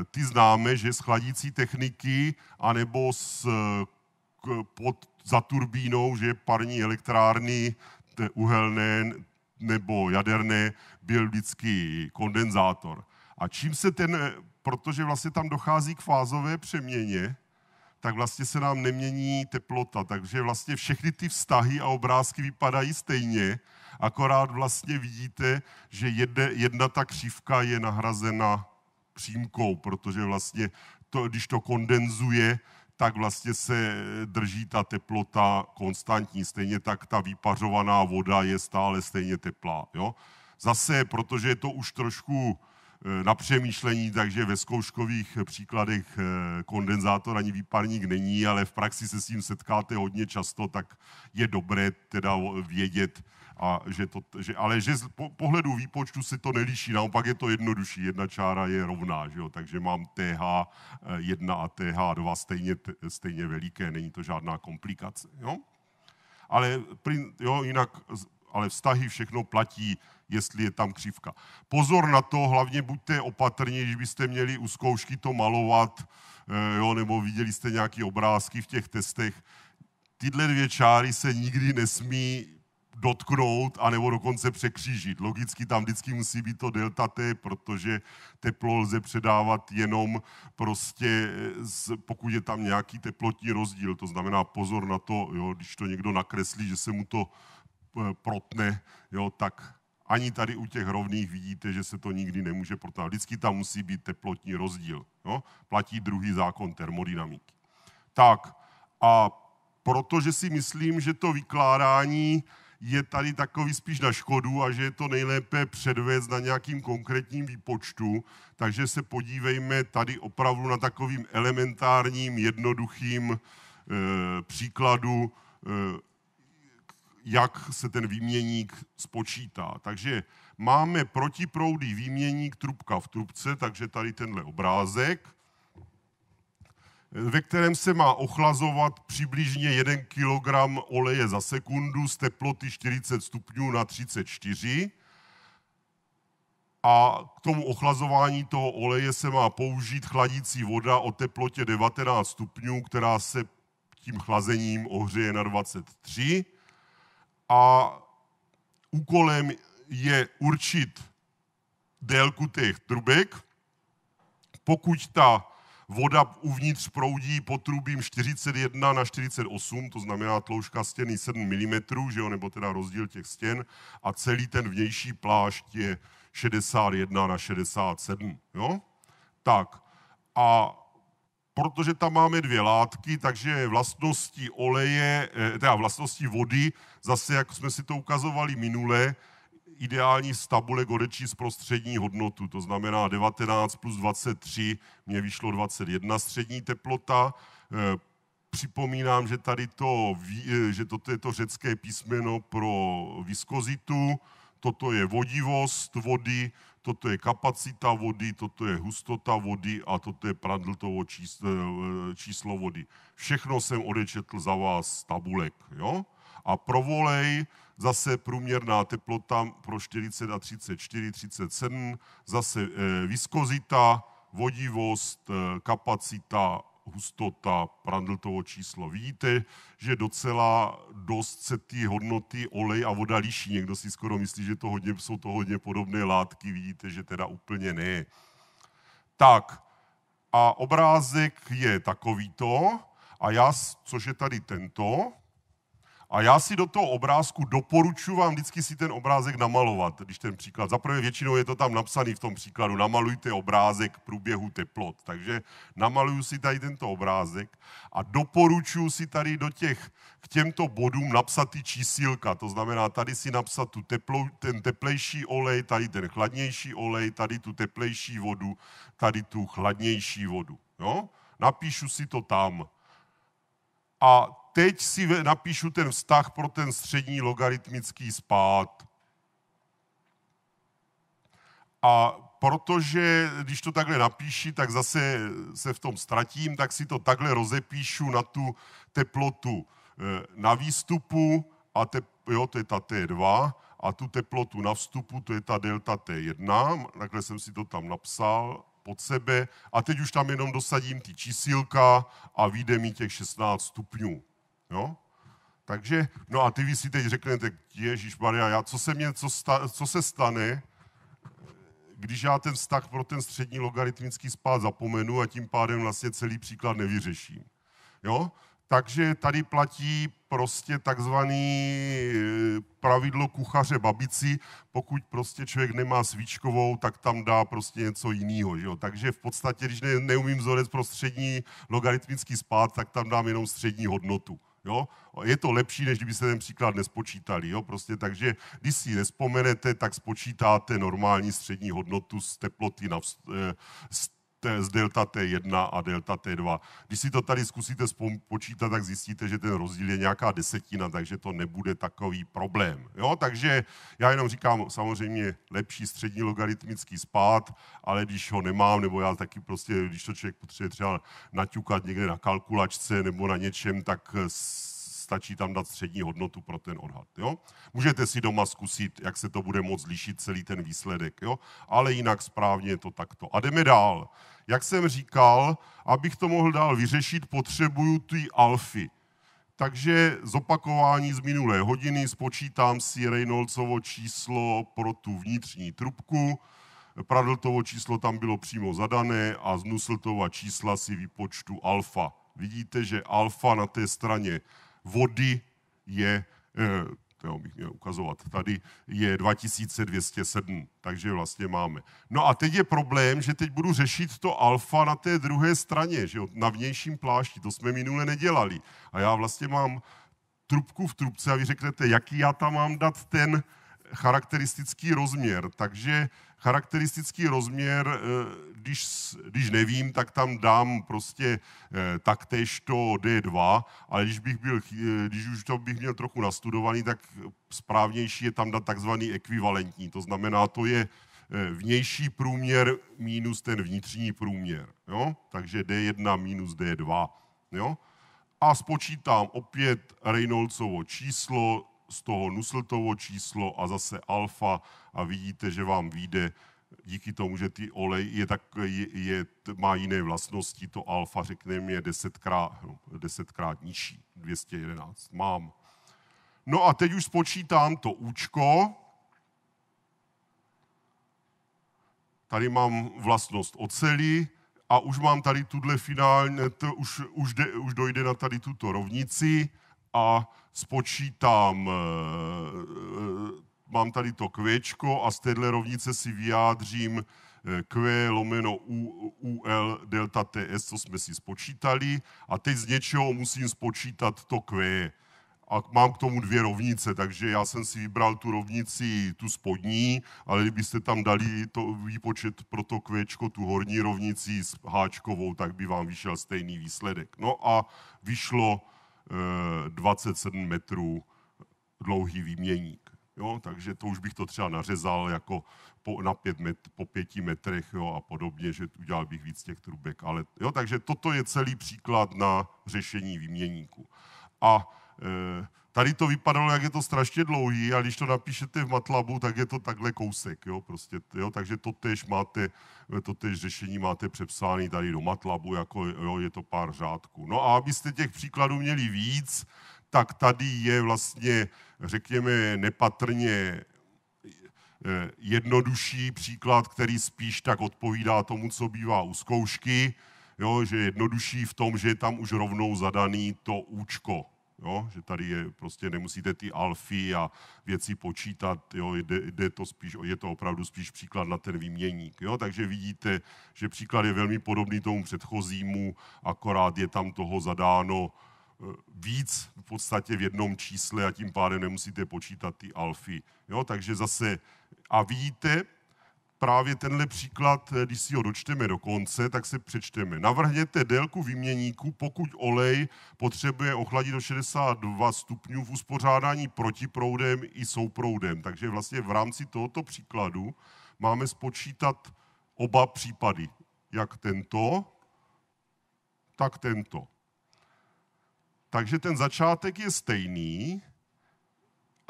E, ty známe, že z chladící techniky anebo z e, pod za turbínou, že je parní elektrárny, uhelné nebo jaderné, byl vždycky kondenzátor. A čím se ten, protože vlastně tam dochází k fázové přeměně, tak vlastně se nám nemění teplota, takže vlastně všechny ty vztahy a obrázky vypadají stejně, akorát vlastně vidíte, že jedne, jedna ta křivka je nahrazena přímkou, protože vlastně to, když to kondenzuje, tak vlastně se drží ta teplota konstantní. Stejně tak ta vypařovaná voda je stále stejně teplá. Jo? Zase, protože je to už trošku e, na přemýšlení, takže ve zkouškových příkladech e, kondenzátor ani výparník není, ale v praxi se s tím setkáte hodně často, tak je dobré teda vědět, a že to, že, ale že z po, pohledu výpočtu si to neliší, naopak je to jednodušší, jedna čára je rovná, že jo? takže mám TH1 eh, a TH2 stejně, stejně veliké, není to žádná komplikace. Jo? Ale, jo, jinak, ale vztahy všechno platí, jestli je tam křivka. Pozor na to, hlavně buďte opatrní, když byste měli u zkoušky to malovat, eh, jo, nebo viděli jste nějaké obrázky v těch testech, tyhle dvě čáry se nikdy nesmí dotknout, anebo dokonce překřížit. Logicky tam vždycky musí být to delta T, protože teplo lze předávat jenom prostě, z, pokud je tam nějaký teplotní rozdíl. To znamená pozor na to, jo, když to někdo nakreslí, že se mu to eh, protne, jo, tak ani tady u těch rovných vidíte, že se to nikdy nemůže protnout. Vždycky tam musí být teplotní rozdíl. Jo? Platí druhý zákon termodynamiky. Tak a protože si myslím, že to vykládání je tady takový spíš na škodu a že je to nejlépe předvést na nějakým konkrétním výpočtu, takže se podívejme tady opravdu na takovým elementárním, jednoduchým e, příkladu, e, jak se ten výměník spočítá. Takže máme protiproudý výměník trubka v trubce, takže tady tenhle obrázek ve kterém se má ochlazovat přibližně 1 kg oleje za sekundu z teploty 40 stupňů na 34. A k tomu ochlazování toho oleje se má použít chladící voda o teplotě 19 stupňů, která se tím chlazením ohřeje na 23. A úkolem je určit délku těch trubek. Pokud ta voda uvnitř proudí potrubím 41 na 48, to znamená tloušťka stěny 7 mm, že jo, nebo teda rozdíl těch stěn, a celý ten vnější plášť je 61 na 67. Jo? Tak a protože tam máme dvě látky, takže vlastnosti oleje, eh, teda vlastnosti vody, zase jak jsme si to ukazovali minule, ideální z tabulek odečíst prostřední hodnotu, to znamená 19 plus 23, mě vyšlo 21 střední teplota. Eh, připomínám, že tady to, eh, že toto je to řecké písmeno pro viskozitu, toto je vodivost vody, toto je kapacita vody, toto je hustota vody a toto je Prandtltovo eh, číslo vody. Všechno jsem odečetl za vás z tabulek. Jo? A pro volej zase průměrná teplota pro 40 a 34, 37, zase eh, viskozita, vodivost, eh, kapacita, hustota Prandltovo číslo. Vidíte, že docela dost se ty hodnoty olej a voda liší. Někdo si skoro myslí, že to hodně, jsou to hodně podobné látky, vidíte, že teda úplně ne. Tak, a obrázek je takovýto, a já, což je tady tento, a já si do toho obrázku doporučuji vám vždycky si ten obrázek namalovat, když ten příklad. Zaprvé většinou je to tam napsaný v tom příkladu, namalujte obrázek průběhu teplot. Takže namaluju si tady tento obrázek a doporučuji si tady do těch, k těmto bodům napsat ty čísílka. To znamená, tady si napsat tu teplou, ten teplejší olej, tady ten chladnější olej, tady tu teplejší vodu, tady tu chladnější vodu. Jo? Napíšu si to tam. A teď si napíšu ten vztah pro ten střední logaritmický spád. A protože když to takhle napíši, tak zase se v tom ztratím, tak si to takhle rozepíšu na tu teplotu eh, na výstupu, a te, jo, to je ta T2, a tu teplotu na vstupu, to je ta delta T1, takhle jsem si to tam napsal pod sebe a teď už tam jenom dosadím ty čísilka a vyjde mi těch 16 stupňů. Jo? No, takže, no a ty vy si teď řeknete, Ježíš Maria, já, co, se mě, co, sta, co se stane, když já ten vztah pro ten střední logaritmický spád zapomenu a tím pádem vlastně celý příklad nevyřeším. Jo? Takže tady platí prostě takzvaný eh, pravidlo kuchaře babici, pokud prostě člověk nemá svíčkovou, tak tam dá prostě něco jiného. Takže v podstatě, když ne, neumím vzorec pro střední logaritmický spád, tak tam dám jenom střední hodnotu. Jo? Je to lepší, než kdybyste ten příklad nespočítali. Jo? Prostě takže, když si nespomenete, tak spočítáte normální střední hodnotu z teploty na, eh, z T, z delta T1 a delta T2. Když si to tady zkusíte počítat, tak zjistíte, že ten rozdíl je nějaká desetina, takže to nebude takový problém. Jo? Takže já jenom říkám, samozřejmě lepší střední logaritmický spát, ale když ho nemám, nebo já taky prostě, když to člověk potřebuje třeba naťukat někde na kalkulačce nebo na něčem, tak s stačí tam dát střední hodnotu pro ten odhad. Jo? Můžete si doma zkusit, jak se to bude moc lišit celý ten výsledek, jo? ale jinak správně je to takto. A jdeme dál. Jak jsem říkal, abych to mohl dál vyřešit, potřebuju ty alfy. Takže zopakování z minulé hodiny, spočítám si Reynoldsovo číslo pro tu vnitřní trubku, Pradltovo číslo tam bylo přímo zadané a z Nusltova čísla si vypočtu alfa. Vidíte, že alfa na té straně vody je, eh, to bych měl ukazovat, tady je 2207, takže vlastně máme. No a teď je problém, že teď budu řešit to alfa na té druhé straně, že jo, na vnějším plášti, to jsme minule nedělali. A já vlastně mám trubku v trubce a vy řeknete, jaký já tam mám dát ten, charakteristický rozměr. Takže Charakteristický rozměr, eh, když, když nevím, tak tam dám prostě eh, taktéž to D2, ale když, bych byl, eh, když už to bych měl trochu nastudovaný, tak správnější je tam dát takzvaný ekvivalentní. To znamená, to je vnější průměr minus ten vnitřní průměr. Jo? Takže D1 minus D2. Jo? A spočítám opět reynoldsovo číslo z toho nusletovo číslo a zase alfa a vidíte, že vám vyjde díky tomu, že ty olej je tak, je, je, má jiné vlastnosti, to alfa, řekněme, je desetkrát, no, desetkrát nižší, 211 mám. No a teď už spočítám to účko. Tady mám vlastnost oceli a už mám tady tuhle finální, to už, už, de, už dojde na tady tuto rovnici a spočítám, eh, eh, mám tady to kvěčko a z téhle rovnice si vyjádřím eh, Q lomeno U, UL delta TS, co jsme si spočítali. A teď z něčeho musím spočítat to Q. A mám k tomu dvě rovnice, takže já jsem si vybral tu rovnici, tu spodní, ale kdybyste tam dali to výpočet pro to kvěčko, tu horní rovnici s háčkovou, tak by vám vyšel stejný výsledek. No a vyšlo 27 metrů dlouhý výměník. Jo, takže to už bych to třeba nařezal jako po, na pět met, po pěti metrech jo, a podobně, že udělal bych víc těch trubek. Ale, jo, takže toto je celý příklad na řešení výměníku. A e, Tady to vypadalo, jak je to strašně dlouhý, a když to napíšete v Matlabu, tak je to takhle kousek. Jo? Prostě, jo? Takže to tež máte, to tež řešení máte přepsáný tady do Matlabu, jako, jo? je to pár řádků. No a abyste těch příkladů měli víc, tak tady je vlastně, řekněme, nepatrně eh, jednodušší příklad, který spíš tak odpovídá tomu, co bývá u zkoušky, jo, že je jednodušší v tom, že je tam už rovnou zadaný to účko, Jo? Že tady je, prostě nemusíte ty alfy a věci počítat, jo? Jde, jde to spíš, je to opravdu spíš příklad na ten výměník. Jo? Takže vidíte, že příklad je velmi podobný tomu předchozímu, akorát je tam toho zadáno eh, víc v podstatě v jednom čísle a tím pádem nemusíte počítat ty alfy. Jo? Takže zase, a vidíte, právě tenhle příklad, eh, když si ho dočteme do konce, tak si přečteme. Navrhněte délku výměníku, pokud olej potřebuje ochladit do 62 stupňů v uspořádání protiproudem i souproudem. Takže vlastně v rámci tohoto příkladu máme spočítat oba případy. Jak tento, tak tento. Takže ten začátek je stejný,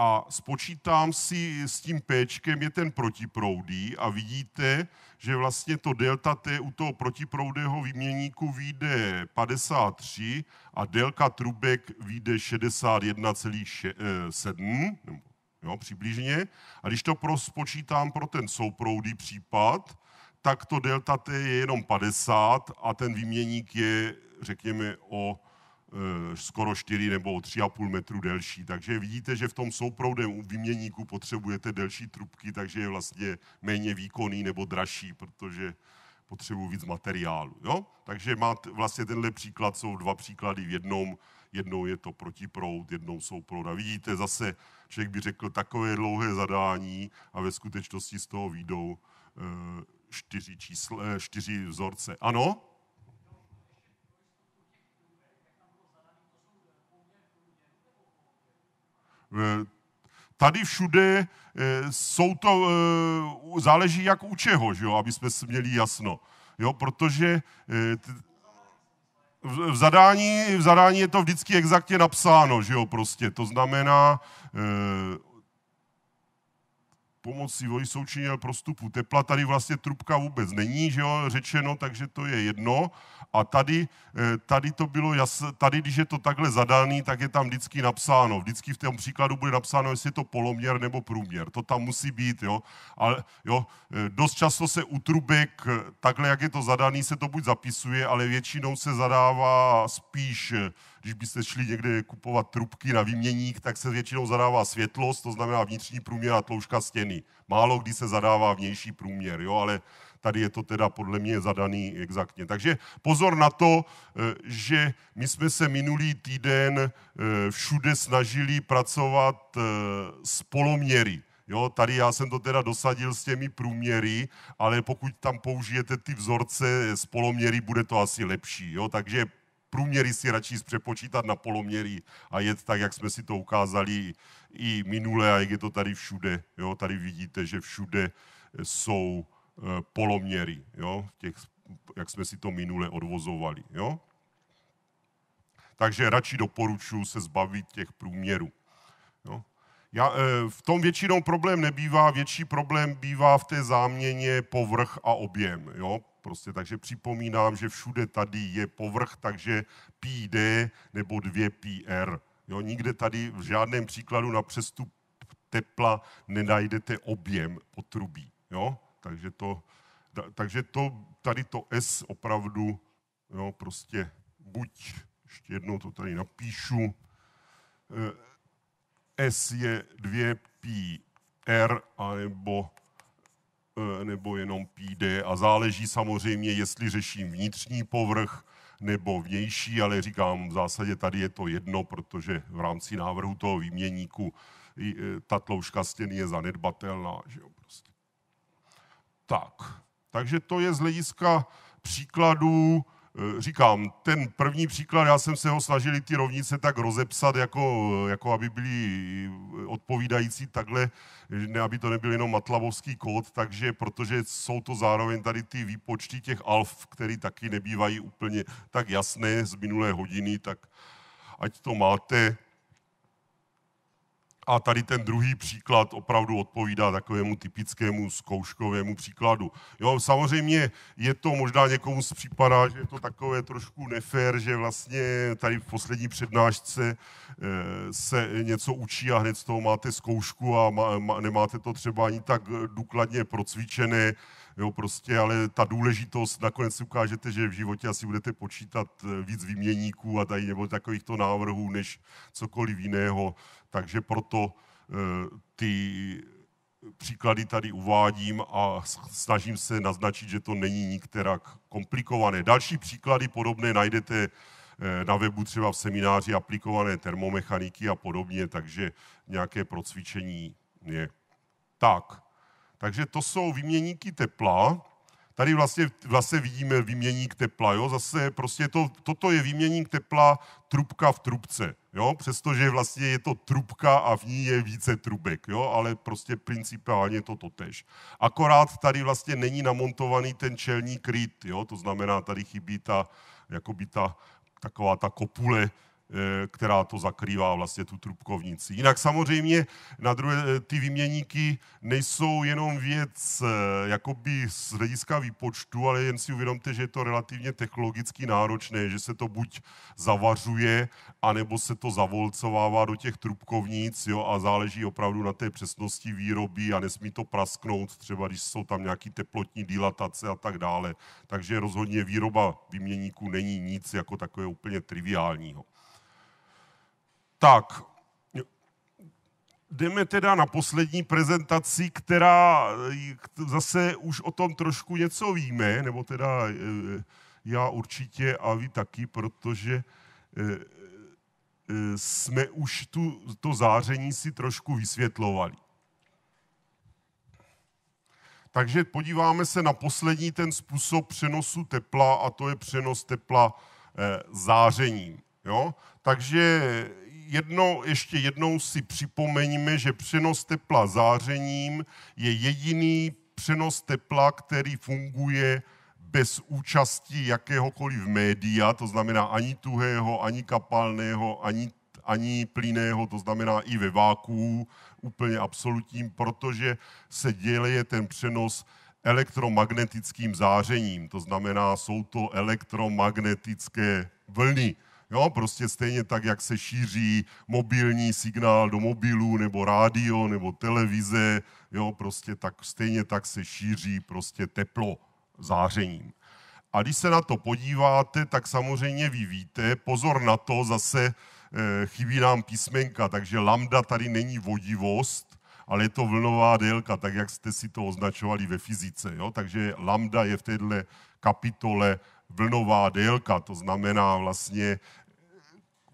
a spočítám si s tím P, je ten protiproudý a vidíte, že vlastně to delta T u toho protiproudého výměníku vyjde 53 a délka trubek vyjde 61,7, jo, přibližně. A když to pro, spočítám pro ten souproudý případ, tak to delta T je jenom 50 a ten výměník je, řekněme, o Eh, skoro 4 nebo 3,5 metru delší. Takže vidíte, že v tom souproudem vyměníku potřebujete delší trubky, takže je vlastně méně výkonný nebo dražší, protože potřebuji víc materiálu. Jo? Takže má vlastně tenhle příklad, jsou dva příklady v jednom, jednou je to protiproud, jednou jsou A Vidíte, zase člověk by řekl takové dlouhé zadání a ve skutečnosti z toho výjdou eh, čtyři, čísle, eh, čtyři vzorce. Ano? Eh, tady všude eh, jsou to, eh, záleží jak u čeho, že jo, aby jsme si měli jasno. Jo, protože v zadání, v zadání je to vždycky exaktně napsáno, že jo, prostě. To znamená, pomocí vody součinil prostupu tepla. Tady vlastně trubka vůbec není že jo, řečeno, takže to je jedno. A tady, eh, tady to bylo jas, tady, když je to takhle zadaný, tak je tam vždycky napsáno. Vždycky v tom příkladu bude napsáno, jestli je to poloměr nebo průměr. To tam musí být, jo. Ale jo, eh, dost často se u trubek, eh, takhle jak je to zadaný, se to buď zapisuje, ale většinou se zadává spíš když byste šli někde kupovat trubky na výměník, tak se většinou zadává světlost, to znamená vnitřní průměr a tloušťka stěny. Málo kdy se zadává vnější průměr, jo, ale tady je to teda podle mě zadaný exaktně. Takže pozor na to, e, že my jsme se minulý týden e, všude snažili pracovat e, s poloměry. Jo, tady já jsem to teda dosadil s těmi průměry, ale pokud tam použijete ty vzorce z poloměry, bude to asi lepší. Jo? Takže průměry si radši přepočítat na poloměry a jet tak, jak jsme si to ukázali i minule a jak je to tady všude. Jo? Tady vidíte, že všude jsou eh, poloměry, jo? Těch, jak jsme si to minule odvozovali. Jo? Takže radši doporučuji se zbavit těch průměrů. Jo? Já, eh, v tom většinou problém nebývá, větší problém bývá v té záměně povrch a objem. Jo? prostě. Takže připomínám, že všude tady je povrch, takže PD nebo 2PR. Jo, nikde tady v žádném příkladu na přestup tepla nenajdete objem potrubí. Jo? Takže, to, takže to, tady to S opravdu jo, prostě buď, ještě jednou to tady napíšu, eh, S je 2 pi R, anebo Eh, nebo jenom PD a záleží samozřejmě, jestli řeším vnitřní povrch nebo vnější, ale říkám, v zásadě tady je to jedno, protože v rámci návrhu toho výměníku eh, ta tloušťka stěny je zanedbatelná. Že jo, prostě. Tak, takže to je z hlediska příkladů, Eh, říkám, ten první příklad, já jsem se ho snažil ty rovnice tak rozepsat, jako, eh, jako aby byly eh, odpovídající takhle, ne, aby to nebyl jenom matlavovský kód, takže protože jsou to zároveň tady ty výpočty těch alf, které taky nebývají úplně tak jasné z minulé hodiny, tak ať to máte a tady ten druhý příklad opravdu odpovídá takovému typickému zkouškovému příkladu. Jo, samozřejmě je to možná někomu připadá, že je to takové trošku nefér, že vlastně tady v poslední přednášce eh, se něco učí a hned z toho máte zkoušku a nemáte to třeba ani tak důkladně procvičené. Jo, prostě, ale ta důležitost, nakonec si ukážete, že v životě asi budete počítat eh, víc výměníků a tady nebo takovýchto návrhů, než cokoliv jiného takže proto eh, ty příklady tady uvádím a snažím se naznačit, že to není nikterak komplikované. Další příklady podobné najdete eh, na webu třeba v semináři aplikované termomechaniky a podobně, takže nějaké procvičení je. Tak, takže to jsou výměníky tepla. Tady vlastně, vlastně vidíme výměník tepla, jo? zase prostě to, toto je výměník tepla trubka v trubce, jo? přestože vlastně je to trubka a v ní je více trubek, jo? ale prostě principálně je to totež. Akorát tady vlastně není namontovaný ten čelní kryt, jo? to znamená, tady chybí ta, jakoby ta, taková ta kopule, Eh, která to zakrývá vlastně tu trubkovnici. Jinak samozřejmě na druhé, eh, ty výměníky nejsou jenom věc eh, jakoby z hlediska výpočtu, ale jen si uvědomte, že je to relativně technologicky náročné, že se to buď zavařuje, anebo se to zavolcovává do těch trubkovnic jo, a záleží opravdu na té přesnosti výroby a nesmí to prasknout, třeba když jsou tam nějaký teplotní dilatace a tak dále. Takže rozhodně výroba výměníků není nic jako takového úplně triviálního. Tak, jdeme teda na poslední prezentaci, která eh, zase už o tom trošku něco víme, nebo teda eh, eh, já určitě a vy taky, protože jsme už tu, to záření si trošku vysvětlovali. Takže podíváme se na poslední ten způsob přenosu tepla a to je přenos tepla zářením. Jo? Takže jedno, ještě jednou si připomeňme, že přenos tepla zářením je jediný přenos tepla, který funguje bez účasti jakéhokoliv média, to znamená ani tuhého, ani kapalného, ani, ani plyného. to znamená i ve váku, úplně absolutním, protože se děje ten přenos elektromagnetickým zářením, to znamená, jsou to elektromagnetické vlny. Jo, prostě stejně tak, jak se šíří mobilní signál do mobilů, nebo rádio, nebo televize, jo, prostě tak, stejně tak se šíří prostě teplo zářením. A když se na to podíváte, tak samozřejmě vy víte, pozor na to, zase eh, chybí nám písmenka, takže lambda tady není vodivost, ale je to vlnová délka, tak jak jste si to označovali ve fyzice. Jo? Takže lambda je v této kapitole vlnová délka, to znamená vlastně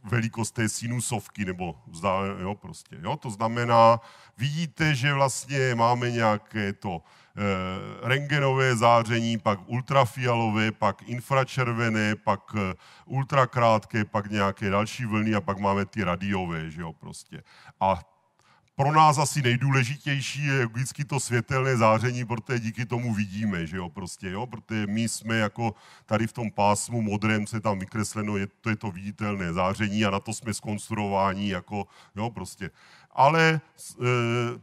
velikost té sinusovky, nebo zda jo, prostě, jo, to znamená, vidíte, že vlastně máme nějaké to e, rengenové záření, pak ultrafialové, pak infračervené, pak eh, ultrakrátké, pak nějaké další vlny a pak máme ty radiové, že jo, prostě. A pro nás asi nejdůležitější je vždycky to světelné záření, protože díky tomu vidíme, že jo, prostě, jo, protože my jsme jako tady v tom pásmu modrém se tam vykresleno, je, to je to viditelné záření a na to jsme skonstruováni jako, jo, prostě. Ale e,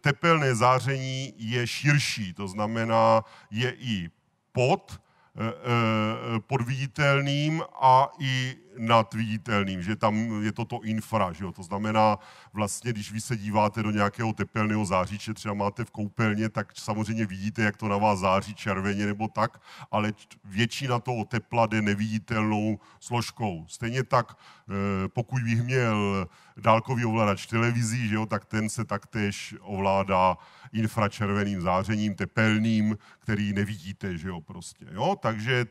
tepelné záření je širší, to znamená, je i pod, e, e, pod viditelným a i nad viditelným, že tam je toto infra, že jo? to znamená vlastně, když vy se díváte do nějakého tepelného záříče, třeba máte v koupelně, tak samozřejmě vidíte, jak to na vás září červeně nebo tak, ale většina toho tepla jde neviditelnou složkou. Stejně tak, e, pokud bych měl dálkový ovladač televizí, že jo, tak ten se taktéž ovládá infračerveným zářením, tepelným, který nevidíte, že jo, prostě, jo, takže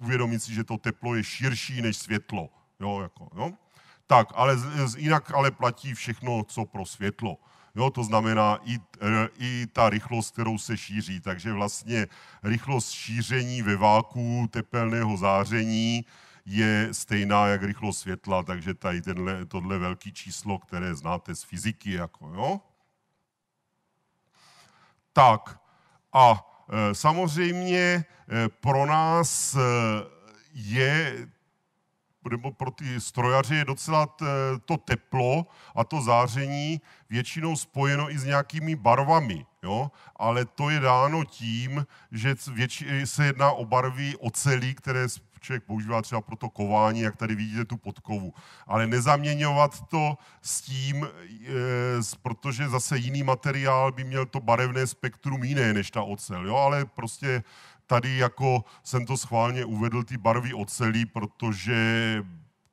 uvědomit si, že to teplo je širší než světlo. Jo, jako, jo. Tak, ale jinak ale platí všechno, co pro světlo. Jo, to znamená i, i ta rychlost, kterou se šíří. Takže vlastně rychlost šíření ve váku tepelného záření je stejná jak rychlost světla, takže tady tenhle, tohle velký číslo, které znáte z fyziky. Jako, jo? Tak a Eh, samozřejmě eh, pro nás eh, je nebo pro ty strojaři je docela to teplo a to záření většinou spojeno i s nějakými barvami, jo? ale to je dáno tím, že se jedná o barvy ocelí, které člověk používá třeba pro to kování, jak tady vidíte tu podkovu. Ale nezaměňovat to s tím, e, protože zase jiný materiál by měl to barevné spektrum jiné než ta ocel, jo? ale prostě tady jako jsem to schválně uvedl ty barvy ocelí, protože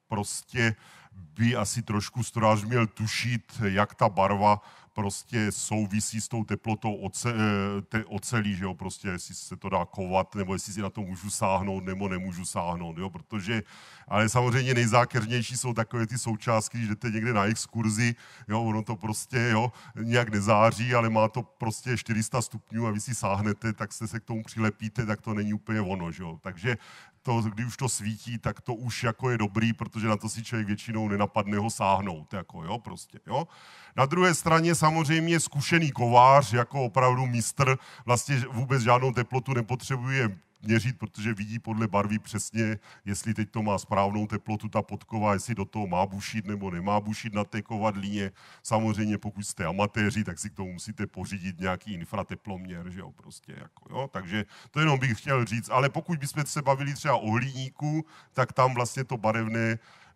prostě by asi trošku strojář měl tušit, jak ta barva prostě souvisí s tou teplotou oce, eh, te, ocelí, že jo, prostě jestli se to dá kovat, nebo jestli si na to můžu sáhnout, nebo nemůžu sáhnout, jo, protože, ale samozřejmě nejzákeřnější jsou takové ty součástky, když jdete někde na exkurzi, jo, ono to prostě, jo, nějak nezáří, ale má to prostě 400 stupňů a vy si sáhnete, tak se se k tomu přilepíte, tak to není úplně ono, že jo, takže to, kdy už to svítí, tak to už jako je dobrý, protože na to si člověk většinou nenapadne ho sáhnout, jako jo, prostě, jo. Na druhé straně samozřejmě zkušený kovář, jako opravdu mistr, vlastně vůbec žádnou teplotu nepotřebuje měřit, protože vidí podle barvy přesně, jestli teď to má správnou teplotu ta podkova, jestli do toho má bušit nebo nemá bušit na té kovadlíně. Samozřejmě pokud jste amatéři, tak si k tomu musíte pořídit nějaký infrateploměr, že jo, prostě jako, jo. Takže to jenom bych chtěl říct, ale pokud bychom se bavili třeba o hliníku, tak tam vlastně to barevné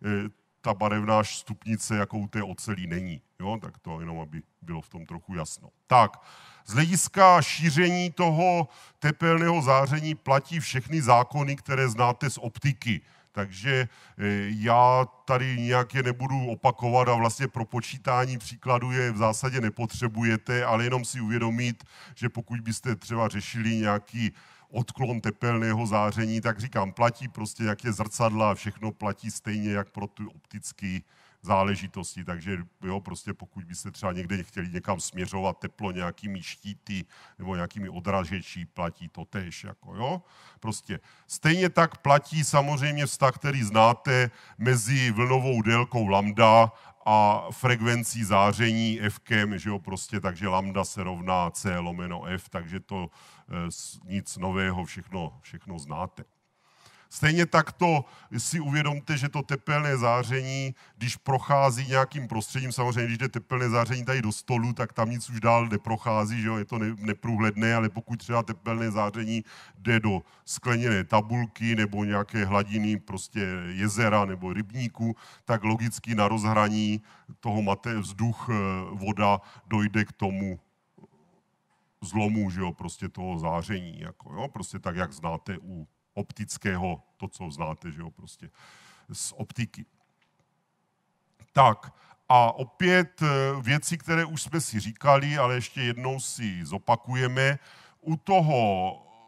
eh, ta barevná stupnice, jakou té ocelí není. Jo? Tak to jenom, aby bylo v tom trochu jasno. Tak, z hlediska šíření toho tepelného záření platí všechny zákony, které znáte z optiky. Takže eh, já tady nějak je nebudu opakovat a vlastně pro počítání příkladů je v zásadě nepotřebujete, ale jenom si uvědomit, že pokud byste třeba řešili nějaký odklon tepelného záření, tak říkám, platí prostě jak je zrcadla, všechno platí stejně jak pro tu optický záležitosti, takže jo, prostě pokud byste třeba někde chtěli někam směřovat teplo nějakými štíty nebo nějakými odražečí, platí to tež. Jako, jo? Prostě stejně tak platí samozřejmě vztah, který znáte mezi vlnovou délkou lambda a frekvencí záření F, že jo, prostě, takže lambda se rovná C lomeno F, takže to e, nic nového, všechno, všechno znáte. Stejně tak to si uvědomte, že to tepelné záření, když prochází nějakým prostředím, samozřejmě, když jde tepelné záření tady do stolu, tak tam nic už dál neprochází, že jo? je to neprůhledné, ale pokud třeba tepelné záření jde do skleněné tabulky nebo nějaké hladiny prostě jezera nebo rybníku, tak logicky na rozhraní toho mate, vzduch, eh, voda dojde k tomu zlomu, že jo, prostě toho záření, jako jo, prostě tak, jak znáte u optického, to, co znáte, že jo, prostě z optiky. Tak a opět eh, věci, které už jsme si říkali, ale ještě jednou si zopakujeme. U toho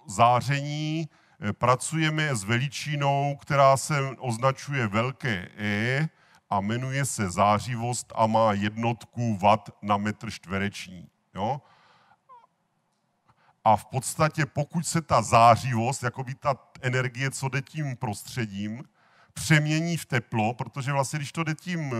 záření eh, pracujeme s veličinou, která se označuje velké E a jmenuje se zářivost a má jednotku watt na metr čtvereční. Jo? a v podstatě pokud se ta zářivost, jako by ta energie, co jde tím prostředím, přemění v teplo, protože vlastně, když to jde tím eh,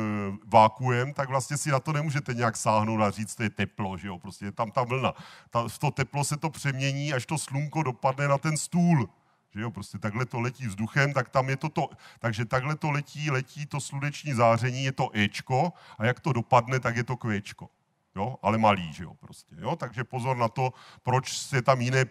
vákuem, tak vlastně si na to nemůžete nějak sáhnout a říct, to je teplo, že jo, prostě je tam ta vlna. Ta, v to teplo se to přemění, až to slunko dopadne na ten stůl. Že jo, prostě takhle to letí vzduchem, tak tam je to to, takže takhle to letí, letí to sluneční záření, je to Ečko a jak to dopadne, tak je to Kvěčko jo, ale malý, že jo, prostě, jo, takže pozor na to, proč je tam jiné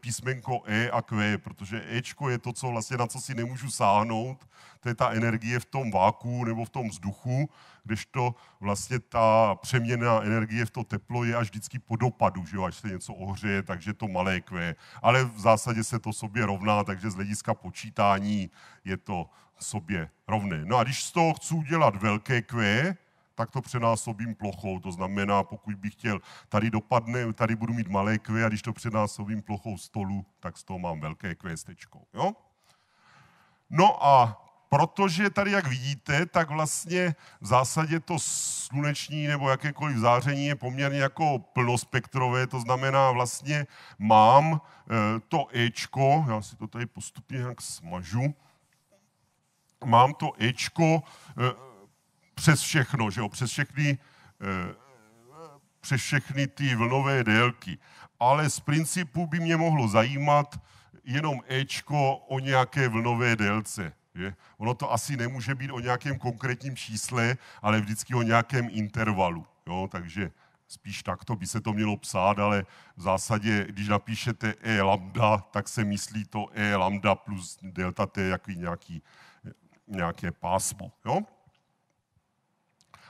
písmenko E a Q, protože Ečko je to, co vlastně, na co si nemůžu sáhnout, to je ta energie v tom váku nebo v tom vzduchu, kdežto vlastně ta přeměna energie v to teplo je až vždycky po dopadu, že jo, až se něco ohřeje, takže to malé Q, ale v zásadě se to sobě rovná, takže z hlediska počítání je to sobě rovné. No a když z toho chci udělat velké kvé, tak to přenásobím plochou. To znamená, pokud bych chtěl, tady dopadne, tady budu mít malé kve a když to přenásobím plochou stolu, tak z toho mám velké kvěstečko. Jo? No a protože tady, jak vidíte, tak vlastně v zásadě to sluneční nebo jakékoliv záření je poměrně jako plnospektrové, to znamená vlastně mám eh, to Ečko, já si to tady postupně nějak smažu, mám to Ečko, eh, přes všechno, že jo, přes všechny, eh, přes všechny ty vlnové délky. Ale z principu by mě mohlo zajímat jenom Ečko o nějaké vlnové délce. Je? Ono to asi nemůže být o nějakém konkrétním čísle, ale vždycky o nějakém intervalu. Jo? Takže spíš takto by se to mělo psát, ale v zásadě, když napíšete E lambda, tak se myslí to E lambda plus delta T jaký nějaký, nějaké pásmo. Jo?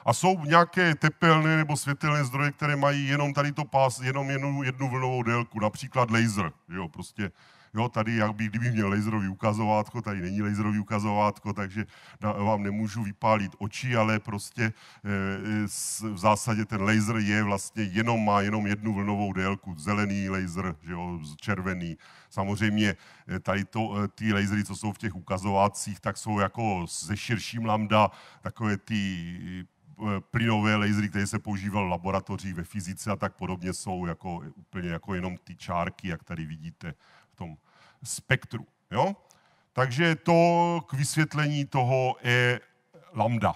A jsou nějaké tepelné nebo světelné zdroje, které mají jenom tady to pás, jenom jednu, jednu vlnovou délku, například laser. Jo, prostě, jo, tady, jak by, kdyby měl laserový ukazovátko, tady není laserový ukazovátko, takže vám nemůžu vypálit oči, ale prostě eh, eh, v zásadě ten laser je vlastně jenom, má jenom jednu vlnovou délku, zelený laser, že jo, červený. Samozřejmě eh, tady to, ty lasery, co jsou v těch ukazovácích, tak jsou jako se širším lambda, takové ty Eh, plynové lasery, které se používal v laboratořích ve fyzice a tak podobně, jsou jako, úplně jako jenom ty čárky, jak tady vidíte v tom spektru. Jo? Takže to k vysvětlení toho je lambda.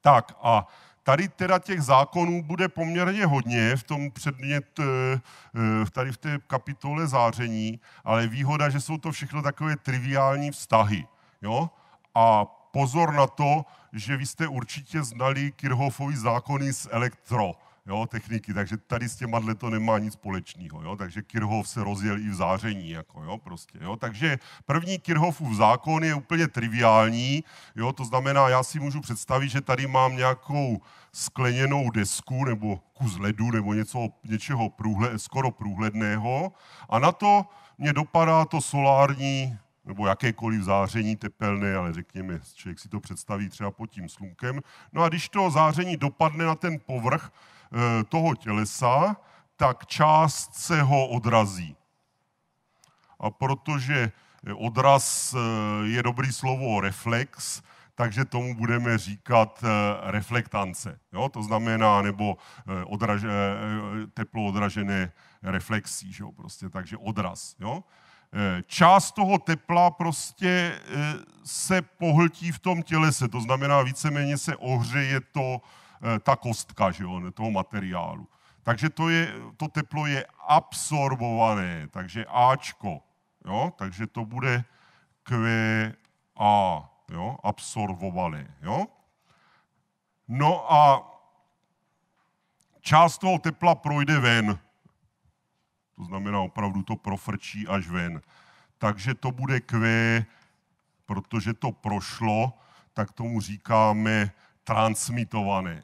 Tak a tady teda těch zákonů bude poměrně hodně v tom předmět, eh, eh, tady v té kapitole záření, ale výhoda, že jsou to všechno takové triviální vztahy. Jo? A pozor na to, že vy jste určitě znali Kirchhoffovy zákony z elektro jo, techniky, takže tady s těma to nemá nic společného, jo, takže Kirchhoff se rozjel i v záření, jako, jo, prostě, jo, takže první Kirchhoffův zákon je úplně triviální, jo, to znamená, já si můžu představit, že tady mám nějakou skleněnou desku nebo kus ledu nebo něco, něčeho průhle, skoro průhledného a na to mě dopadá to solární nebo jakékoliv záření tepelné, ale řekněme, člověk si to představí třeba pod tím slunkem. No a když to záření dopadne na ten povrch eh, toho tělesa, tak část se ho odrazí. A protože odraz eh, je dobrý slovo reflex, takže tomu budeme říkat eh, reflektance. Jo? To znamená, nebo odraž, teplo odražené reflexí, že jo? Prostě, takže odraz. Jo? Eh, část toho tepla prostě eh, se pohltí v tom tělese, to znamená víceméně se ohřeje to, eh, ta kostka že jo, toho materiálu. Takže to, je, to teplo je absorbované, takže Ačko. Jo? Takže to bude QA, jo? absorbované. Jo? No a část toho tepla projde ven. To znamená, opravdu to profrčí až ven. Takže to bude Q, protože to prošlo, tak tomu říkáme transmitované.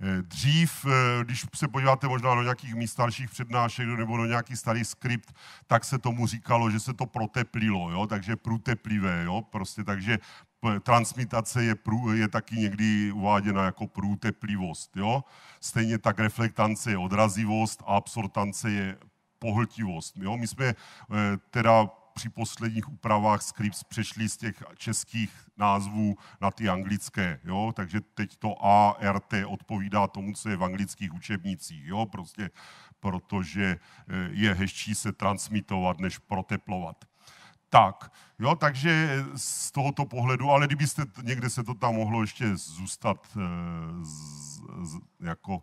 Eh, dřív, eh, když se podíváte možná do nějakých mých starších přednášek nebo do nějaký starý skript, tak se tomu říkalo, že se to proteplilo, jo? takže průteplivé. Jo? Prostě, takže transmitace je, prů, je taky někdy uváděna jako průteplivost. Jo? Stejně tak reflektance je odrazivost a absortance je pohltivost. Jo? My jsme eh, teda při posledních úpravách Scripps přešli z těch českých názvů na ty anglické, jo? takže teď to ART odpovídá tomu, co je v anglických učebnicích, jo? prostě protože eh, je hezčí se transmitovat, než proteplovat tak. Jo, takže z tohoto pohledu, ale kdybyste někde se to tam mohlo ještě zůstat eh, z, z, jako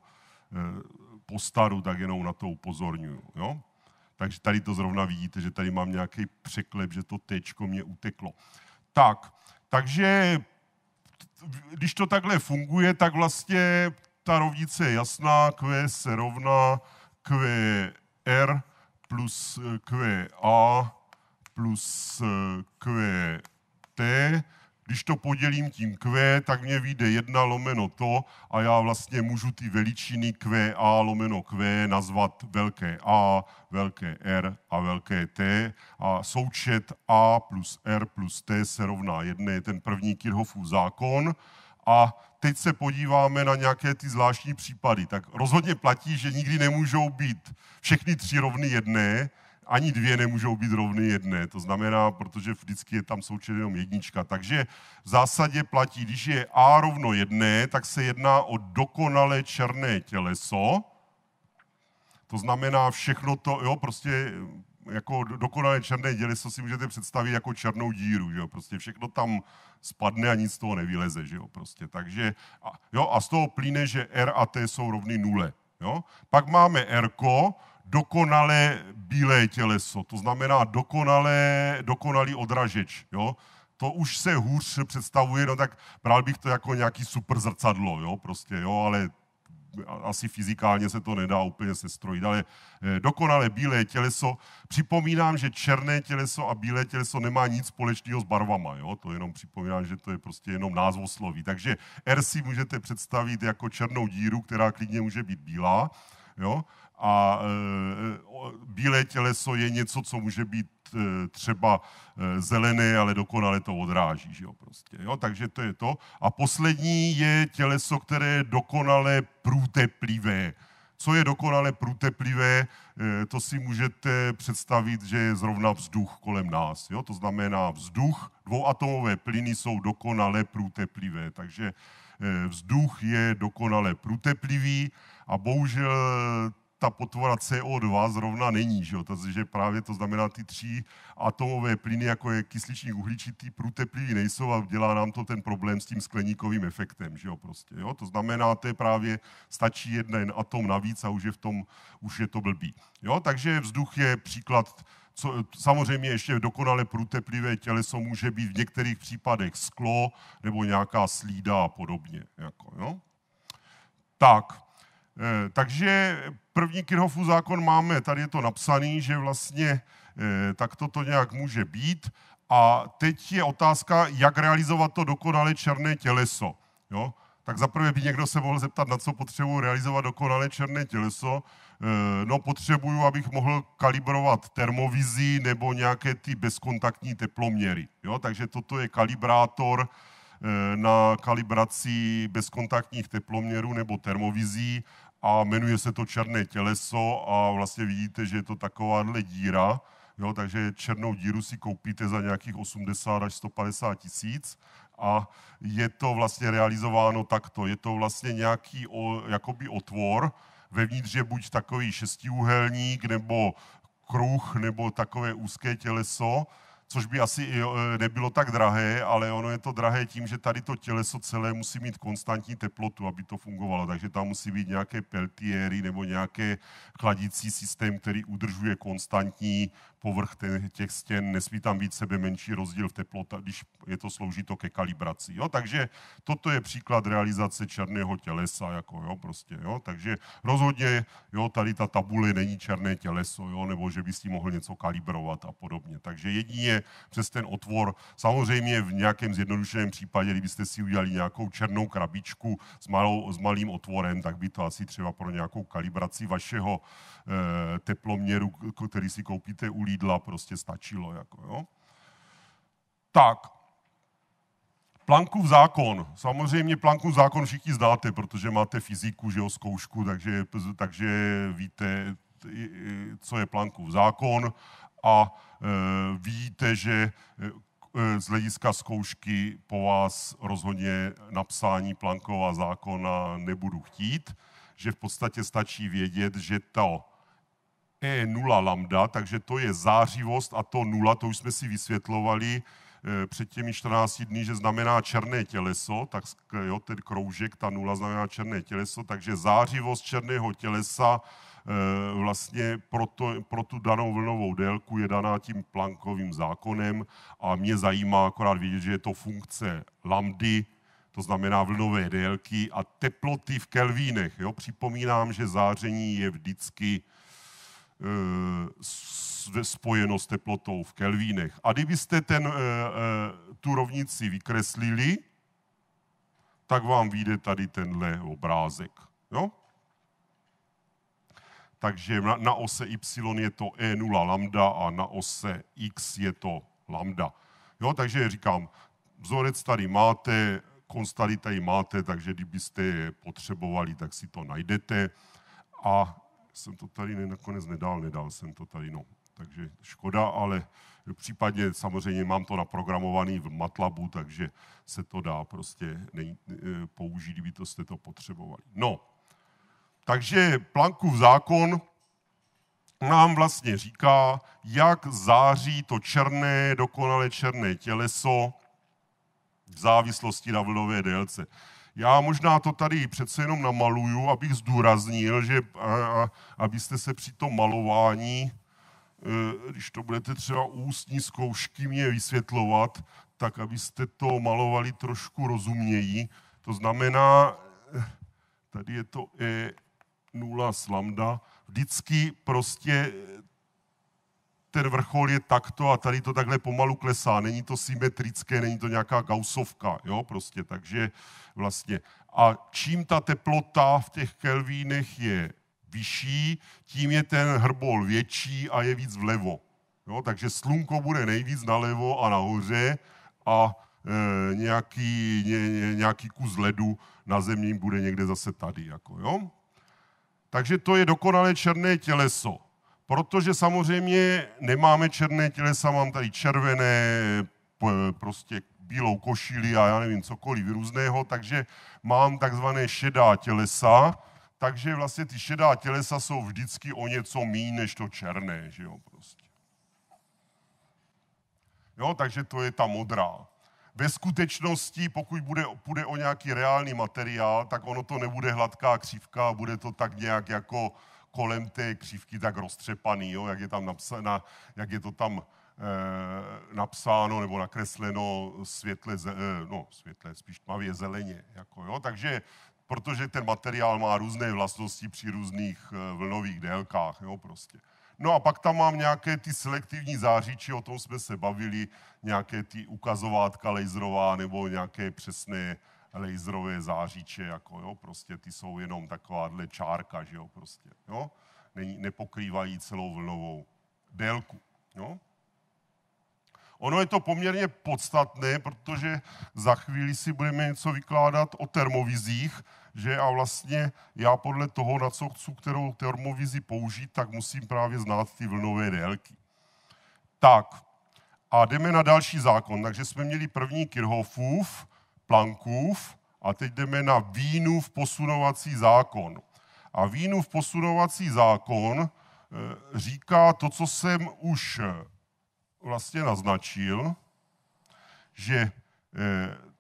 eh, postaru, tak jenom na to upozorňuju. Jo? Takže tady to zrovna vidíte, že tady mám nějaký překlep, že to tečko mě uteklo. Tak, takže když to takhle funguje, tak vlastně ta rovnice je jasná, Q se rovná QR plus eh, QA plus eh, QT. Když to podělím tím Q, tak mě vyjde 1 lomeno to a já vlastně můžu ty veličiny QA lomeno Q nazvat velké A, velké R a velké T a součet A plus R plus T se rovná 1, je ten první Kirchhoffův zákon. A teď se podíváme na nějaké ty zvláštní případy. Tak rozhodně platí, že nikdy nemůžou být všechny tři rovny jedné, ani dvě nemůžou být rovny jedné. To znamená, protože vždycky je tam součet jenom jednička. Takže v zásadě platí, když je A rovno jedné, tak se jedná o dokonale černé těleso. To znamená všechno to, jo, prostě jako dokonalé černé těleso si můžete představit jako černou díru, že jo? prostě všechno tam spadne a nic z toho nevyleze, že jo? prostě. Takže, a, jo, a z toho plíne, že R a T jsou rovny nule, jo? Pak máme R, dokonalé bílé těleso, to znamená dokonalé, dokonalý odražeč. Jo? To už se hůř představuje, no tak bral bych to jako nějaký super zrcadlo, jo? Prostě, jo? ale asi fyzikálně se to nedá úplně sestrojit, ale eh, dokonale bílé těleso. Připomínám, že černé těleso a bílé těleso nemá nic společného s barvama. Jo? To jenom připomínám, že to je prostě jenom názvosloví. Takže R si můžete představit jako černou díru, která klidně může být bílá. Jo? a eh, bílé těleso je něco, co může být eh, třeba eh, zelené, ale dokonale to odráží. Že jo, prostě, jo? Takže to je to. A poslední je těleso, které je dokonale průteplivé. Co je dokonale průteplivé, to si můžete představit, že je zrovna vzduch kolem nás. Jo? To znamená vzduch, dvouatomové plyny jsou dokonale průteplivé, takže vzduch je dokonale průteplivý a bohužel ta potvora CO2 zrovna není. Že jo? Takže právě to znamená, ty tři atomové plyny, jako je kysličník uhličitý, průteplivý nejsou a dělá nám to ten problém s tím skleníkovým efektem. Že jo? Prostě, jo? To znamená, to je právě, stačí jeden atom navíc a už je, v tom, už je to blbý. Jo? Takže vzduch je příklad co, samozřejmě ještě dokonale průteplivé těleso může být v některých případech sklo nebo nějaká slída a podobně. Jako, jo? Tak, Eh, takže první Kirchhoffův zákon máme, tady je to napsaný, že vlastně eh, tak toto nějak může být. A teď je otázka, jak realizovat to dokonale černé těleso. Jo? Tak zaprvé by někdo se mohl zeptat, na co potřebuji realizovat dokonale černé těleso. Eh, no potřebuju, abych mohl kalibrovat termovizi nebo nějaké ty bezkontaktní teploměry. Jo? Takže toto je kalibrátor, Eh, na kalibraci bezkontaktních teploměrů nebo termovizí a jmenuje se to černé těleso a vlastně vidíte, že je to takováhle díra, jo, takže černou díru si koupíte za nějakých 80 až 150 tisíc a je to vlastně realizováno takto. Je to vlastně nějaký o, jakoby otvor, vevnitř je buď takový šestiúhelník nebo kruh nebo takové úzké těleso, což by asi eh, nebylo tak drahé, ale ono je to drahé tím, že tady to těleso celé musí mít konstantní teplotu, aby to fungovalo. Takže tam musí být nějaké peltiéry nebo nějaké chladící systém, který udržuje konstantní povrch těch stěn, nesmí tam být sebe menší rozdíl v teplota, když je to slouží to ke kalibraci. Jo? Takže toto je příklad realizace černého tělesa, jako, jo, prostě, jo? takže rozhodně jo, tady ta tabule není černé těleso, jo? nebo že by si mohl něco kalibrovat a podobně. Takže jedině přes ten otvor, samozřejmě v nějakém zjednodušeném případě, kdybyste si udělali nějakou černou krabičku s, malou, s malým otvorem, tak by to asi třeba pro nějakou kalibraci vašeho e, teploměru, který si koupíte u Lidla prostě stačilo. Jako, jo? Tak, Plankův zákon. Samozřejmě Plankův zákon všichni znáte, protože máte fyziku, že jo, zkoušku, takže, takže víte, co je Plankův zákon a e, víte, že e, e, z hlediska zkoušky po vás rozhodně napsání Plankova zákona nebudu chtít, že v podstatě stačí vědět, že to E0 lambda, takže to je zářivost a to nula, to už jsme si vysvětlovali e, před těmi 14 dny, že znamená černé těleso, tak jo, ten kroužek, ta nula znamená černé těleso, takže zářivost černého tělesa e, vlastně pro, to, pro tu danou vlnovou délku je daná tím plankovým zákonem a mě zajímá akorát vidět, že je to funkce lambdy, to znamená vlnové délky a teploty v kelvínech. Jo? Připomínám, že záření je vždycky ve spojeno s teplotou v kelvínech. A kdybyste ten, eh, eh, tu rovnici vykreslili, tak vám vyjde tady tenhle obrázek. Jo? Takže na, na ose y je to E0 lambda a na ose x je to lambda. Jo, takže říkám, vzorec tady máte, konstaly tady máte, takže kdybyste je potřebovali, tak si to najdete. A jsem to tady nakonec nedal, nedal jsem to tady, no. Takže škoda, ale případně samozřejmě mám to naprogramovaný v Matlabu, takže se to dá prostě e, použít, kdyby to jste to potřebovali. No, takže Plankův zákon nám vlastně říká, jak září to černé, dokonale černé těleso v závislosti na vlnové délce. Já možná to tady přece jenom namaluju, abych zdůraznil, že abyste se při tom malování, e, když to budete třeba ústní zkoušky mě vysvětlovat, tak abyste to malovali trošku rozuměji. To znamená, e, tady je to E0 lambda, vždycky prostě ten vrchol je takto a tady to takhle pomalu klesá. Není to symetrické, není to nějaká gausovka, jo, prostě, takže vlastně. A čím ta teplota v těch kelvínech je vyšší, tím je ten hrbol větší a je víc vlevo. Jo, takže slunko bude nejvíc nalevo a nahoře a e, nějaký, ně, ně, nějaký kus ledu na zemním bude někde zase tady. Jako, jo? Takže to je dokonalé černé těleso. Protože samozřejmě nemáme černé tělesa, mám tady červené, prostě bílou košili a já nevím, cokoliv různého, takže mám takzvané šedá tělesa, takže vlastně ty šedá tělesa jsou vždycky o něco mí než to černé, že jo, prostě. Jo, takže to je ta modrá. Ve skutečnosti, pokud bude, bude o nějaký reálný materiál, tak ono to nebude hladká křivka, bude to tak nějak jako kolem té křivky tak roztřepaný, jo, jak, je tam napsána, jak je to tam e, napsáno nebo nakresleno světle, ze, e, no světle, spíš tmavě zeleně. Jako, jo. Takže protože ten materiál má různé vlastnosti při různých eh, vlnových délkách, jo, prostě. No a pak tam mám nějaké ty selektivní záříči, o tom jsme se bavili, nějaké ty ukazovátka laserová nebo nějaké přesné laserové záříče, jako jo, prostě ty jsou jenom takováhle čárka, že jo, prostě, jo. Není, nepokrývají celou vlnovou délku, jo. Ono je to poměrně podstatné, protože za chvíli si budeme něco vykládat o termovizích, že a vlastně já podle toho, na co chci kterou termovizi použít, tak musím právě znát ty vlnové délky. Tak, a jdeme na další zákon. Takže jsme měli první Kirchhoffův, Plankův a teď jdeme na Vínův posunovací zákon. A Vínův posunovací zákon e, říká to, co jsem už e, vlastně naznačil, že e,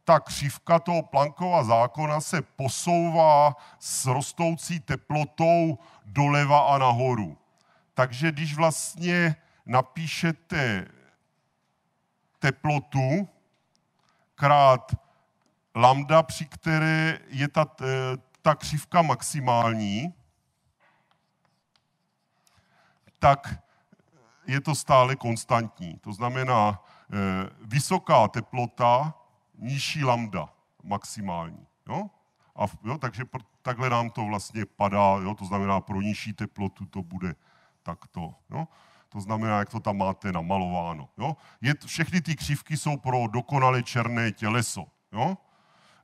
ta křivka toho Plankova zákona se posouvá s rostoucí teplotou doleva a nahoru. Takže když vlastně napíšete teplotu krát lambda, při které je ta, ta křivka maximální, tak je to stále konstantní. To znamená e, vysoká teplota, nižší lambda maximální. Jo? A, jo, takže takhle nám to vlastně padá, jo? to znamená pro nižší teplotu to bude takto. Jo? To znamená, jak to tam máte namalováno. Jo? Je, všechny ty křivky jsou pro dokonale černé těleso. Jo?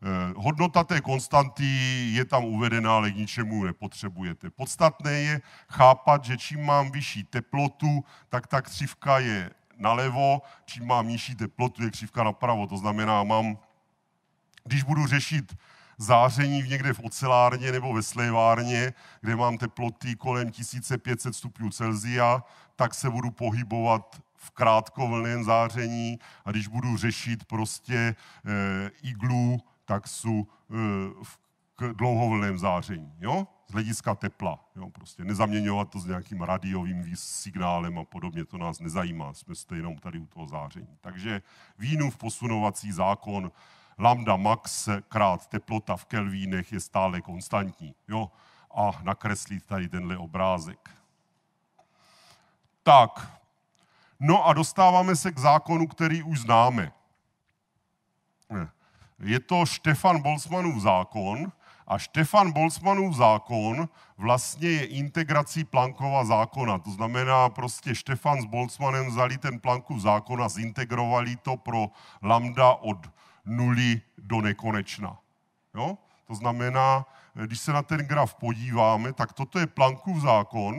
Eh, hodnota té konstanty je tam uvedena, ale k ničemu nepotřebujete. Podstatné je chápat, že čím mám vyšší teplotu, tak ta křivka je nalevo, čím mám nižší teplotu, je křivka napravo. To znamená, mám, když budu řešit záření v někde v ocelárně nebo ve slévárně, kde mám teploty kolem 1500 stupňů Celzia, tak se budu pohybovat v krátkovlném záření a když budu řešit prostě e, iglu tak jsou e, v dlouhovlném záření, jo? z hlediska tepla. Jo? Prostě nezaměňovat to s nějakým radiovým signálem a podobně, to nás nezajímá, jsme stejnou tady u toho záření. Takže Vínův posunovací zákon lambda max krát teplota v kelvínech je stále konstantní. Jo? A nakreslit tady tenhle obrázek. Tak, no a dostáváme se k zákonu, který už známe. Ne je to Štefan Boltzmannův zákon a Štefan Boltzmannův zákon vlastně je integrací Plankova zákona. To znamená, prostě Štefan s Boltzmannem vzali ten Plankův zákon a zintegrovali to pro lambda od nuly do nekonečna. Jo? To znamená, když se na ten graf podíváme, tak toto je Plankův zákon.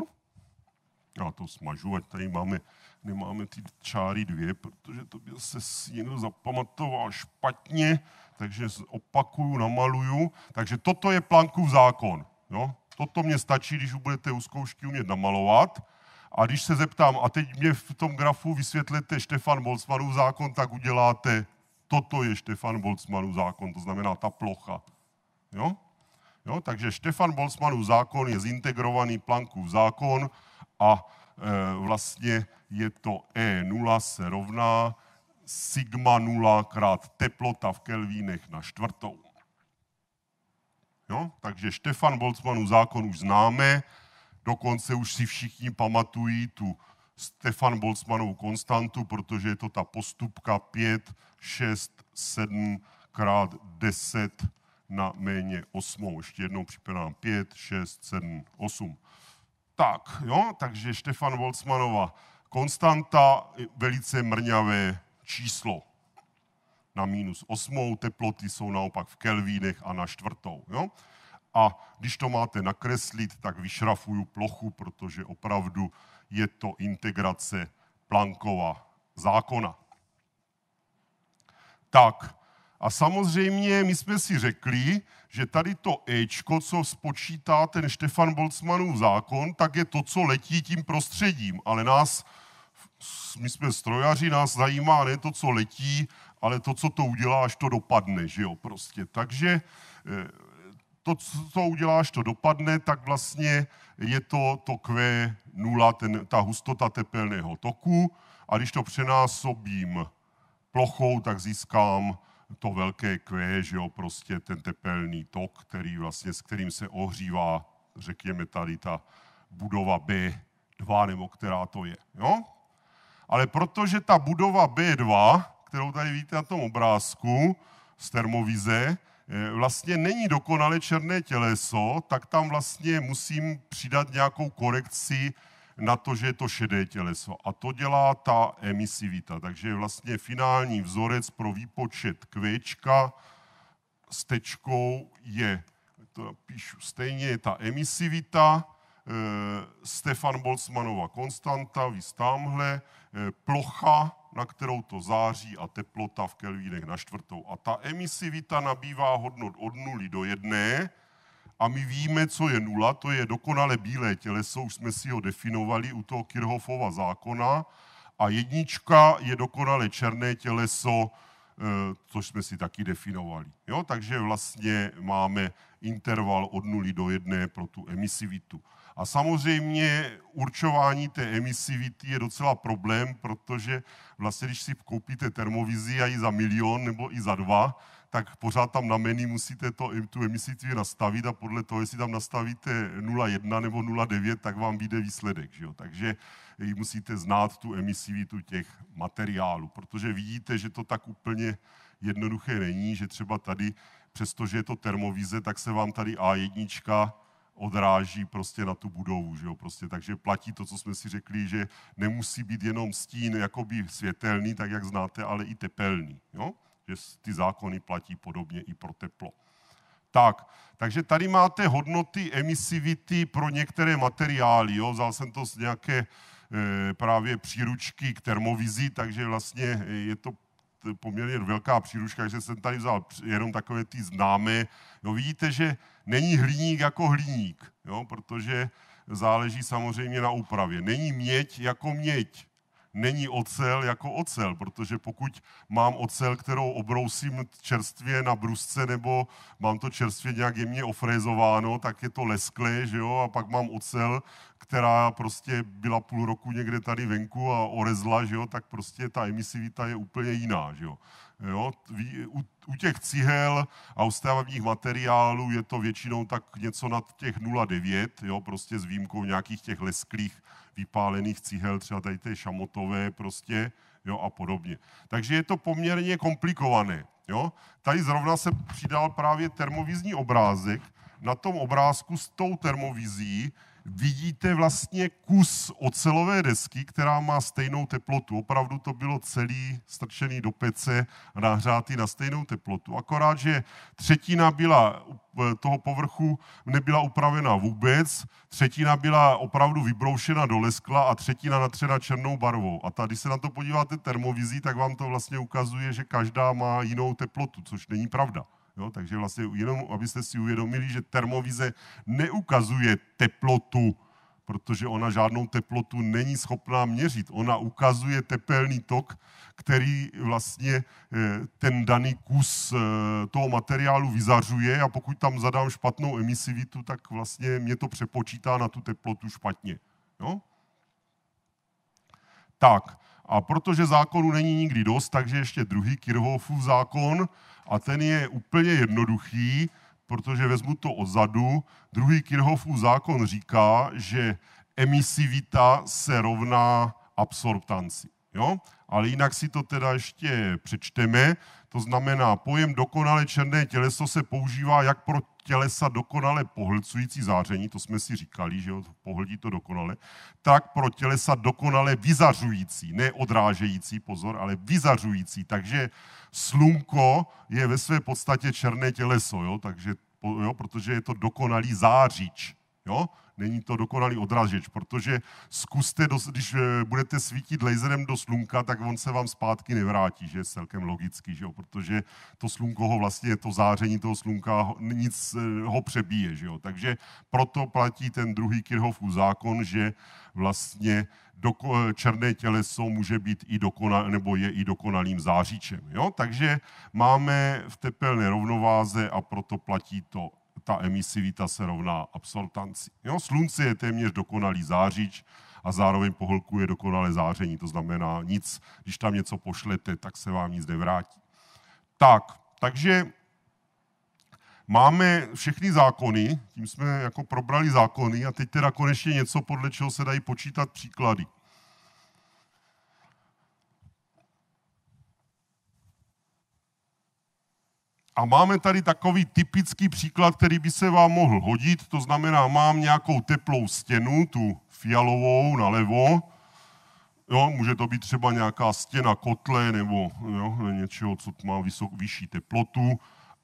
Já to smažu, ať tady máme, nemáme ty čáry dvě, protože to by se někdo zapamatoval špatně takže opakuju, namaluju. Takže toto je Planckův zákon. Jo? Toto mě stačí, když budete u zkoušky umět namalovat. A když se zeptám, a teď mě v tom grafu vysvětlete Štefan Boltzmannův zákon, tak uděláte, toto je Štefan Boltzmannův zákon, to znamená ta plocha. Jo? Jo? Takže Štefan Boltzmannův zákon je zintegrovaný Planckův zákon a e, vlastně je to E0 se rovná sigma 0 krát teplota v kelvínech na čtvrtou. Jo? Takže Štefan Boltzmannův zákon už známe, dokonce už si všichni pamatují tu Stefan Boltzmanovu konstantu, protože je to ta postupka 5, 6, 7 krát 10 na méně 8. Ještě jednou připadám 5, 6, 7, 8. Tak, jo, takže Štefan Boltzmannova konstanta, velice mrňavé číslo. Na minus osmou teploty jsou naopak v kelvínech a na čtvrtou. Jo? A když to máte nakreslit, tak vyšrafuju plochu, protože opravdu je to integrace Plankova zákona. Tak, a samozřejmě my jsme si řekli, že tady to Ečko, co spočítá ten Štefan boltzmannův zákon, tak je to, co letí tím prostředím, ale nás my jsme strojaři, nás zajímá ne to, co letí, ale to, co to udělá, až to dopadne, že jo, prostě. Takže eh, to, co udělá, až to dopadne, tak vlastně je to to Q0, ten, ta hustota tepelného toku a když to přenásobím plochou, tak získám to velké Q, že jo, prostě ten tepelný tok, který vlastně, s kterým se ohřívá, řekněme tady ta budova B2, nebo která to je, jo? ale protože ta budova B2, kterou tady vidíte na tom obrázku z termovize, eh, vlastně není dokonale černé těleso, tak tam vlastně musím přidat nějakou korekci na to, že je to šedé těleso. A to dělá ta emisivita. Takže vlastně finální vzorec pro výpočet kvěčka s tečkou je, to píšu stejně, je ta emisivita, Eh, Stefan Boltzmanova konstanta, víc tamhle, eh, plocha, na kterou to září a teplota v kelvínech na čtvrtou. A ta emisivita nabývá hodnot od nuly do jedné a my víme, co je nula, to je dokonale bílé těleso, už jsme si ho definovali u toho Kirchhoffova zákona a jednička je dokonale černé těleso, eh, což jsme si taky definovali. Jo? Takže vlastně máme interval od nuly do jedné pro tu emisivitu. A samozřejmě určování té emisivity je docela problém, protože vlastně, když si koupíte termovizi a i za milion nebo i za dva, tak pořád tam na menu musíte to, tu emisivity nastavit a podle toho, jestli tam nastavíte 0,1 nebo 0,9, tak vám vyjde výsledek. Že jo? Takže musíte znát tu emisivitu těch materiálů, protože vidíte, že to tak úplně jednoduché není, že třeba tady, přestože je to termovize, tak se vám tady A1 odráží prostě na tu budovu. Že jo? Prostě, takže platí to, co jsme si řekli, že nemusí být jenom stín jakoby světelný, tak jak znáte, ale i tepelný. Jo? Že ty zákony platí podobně i pro teplo. Tak, takže tady máte hodnoty emisivity pro některé materiály. Jo? Vzal jsem to z nějaké e, právě příručky k termovizi, takže vlastně eh, je to poměrně velká příručka, že jsem tady vzal jenom takové ty známé. No vidíte, že není hliník jako hliník, jo, protože záleží samozřejmě na úpravě. Není měď jako měď není ocel jako ocel, protože pokud mám ocel, kterou obrousím čerstvě na brusce nebo mám to čerstvě nějak jemně ofrézováno, tak je to lesklé, že jo, a pak mám ocel, která prostě byla půl roku někde tady venku a orezla, že jo, tak prostě ta emisivita je úplně jiná, že jo. Jo, u, u těch cihel a u materiálů je to většinou tak něco nad těch 0,9, jo, prostě s výjimkou nějakých těch lesklých vypálených cihel, třeba tady té šamotové prostě, jo, a podobně. Takže je to poměrně komplikované, jo. Tady zrovna se přidal právě termovizní obrázek, na tom obrázku s tou termovizí vidíte vlastně kus ocelové desky, která má stejnou teplotu. Opravdu to bylo celý strčený do pece a nahřátý na stejnou teplotu. Akorát, že třetina byla e, toho povrchu nebyla upravena vůbec, třetina byla opravdu vybroušena do leskla a třetina natřena černou barvou. A tady, když se na to podíváte termovizí, tak vám to vlastně ukazuje, že každá má jinou teplotu, což není pravda. Jo, takže vlastně jenom, abyste si uvědomili, že termovize neukazuje teplotu, protože ona žádnou teplotu není schopná měřit. Ona ukazuje tepelný tok, který vlastně eh, ten daný kus eh, toho materiálu vyzařuje a pokud tam zadám špatnou emisivitu, tak vlastně mě to přepočítá na tu teplotu špatně. Jo? Tak, a protože zákonu není nikdy dost, takže ještě druhý Kirchhoffův zákon, a ten je úplně jednoduchý, protože vezmu to odzadu. Druhý Kirchhoffův zákon říká, že emisivita se rovná absorptanci. Jo? Ale jinak si to teda ještě přečteme. To znamená, pojem dokonale černé těleso se používá jak pro tělesa dokonale pohlcující záření, to jsme si říkali, že pohltí to dokonale, tak pro tělesa dokonale vyzařující, ne odrážející, pozor, ale vyzařující. Takže slunko je ve své podstatě černé těleso, jo? Takže, jo? protože je to dokonalý zářič. Jo? není to dokonalý odražeč, protože zkuste, do, když eh, budete svítit laserem do slunka, tak on se vám zpátky nevrátí, že je celkem logický, že jo? protože to slunko ho vlastně, to záření toho slunka nic eh, ho přebíje, že jo? takže proto platí ten druhý Kirchhoffův zákon, že vlastně doko, eh, černé těleso může být i dokonal, nebo je i dokonalým záříčem. Jo? Takže máme v tepelné rovnováze a proto platí to ta emisivita se rovná absorptanci. Jo? Slunce je téměř dokonalý zářič a zároveň pohlkuje dokonalé záření, to znamená nic, když tam něco pošlete, tak se vám nic nevrátí. Tak, takže máme všechny zákony, tím jsme jako probrali zákony a teď teda konečně něco, podle čeho se dají počítat příklady. A máme tady takový typický příklad, který by se vám mohl hodit, to znamená, mám nějakou teplou stěnu, tu fialovou nalevo, Jo, může to být třeba nějaká stěna kotle nebo jo, něčeho, co má vysok, vyšší teplotu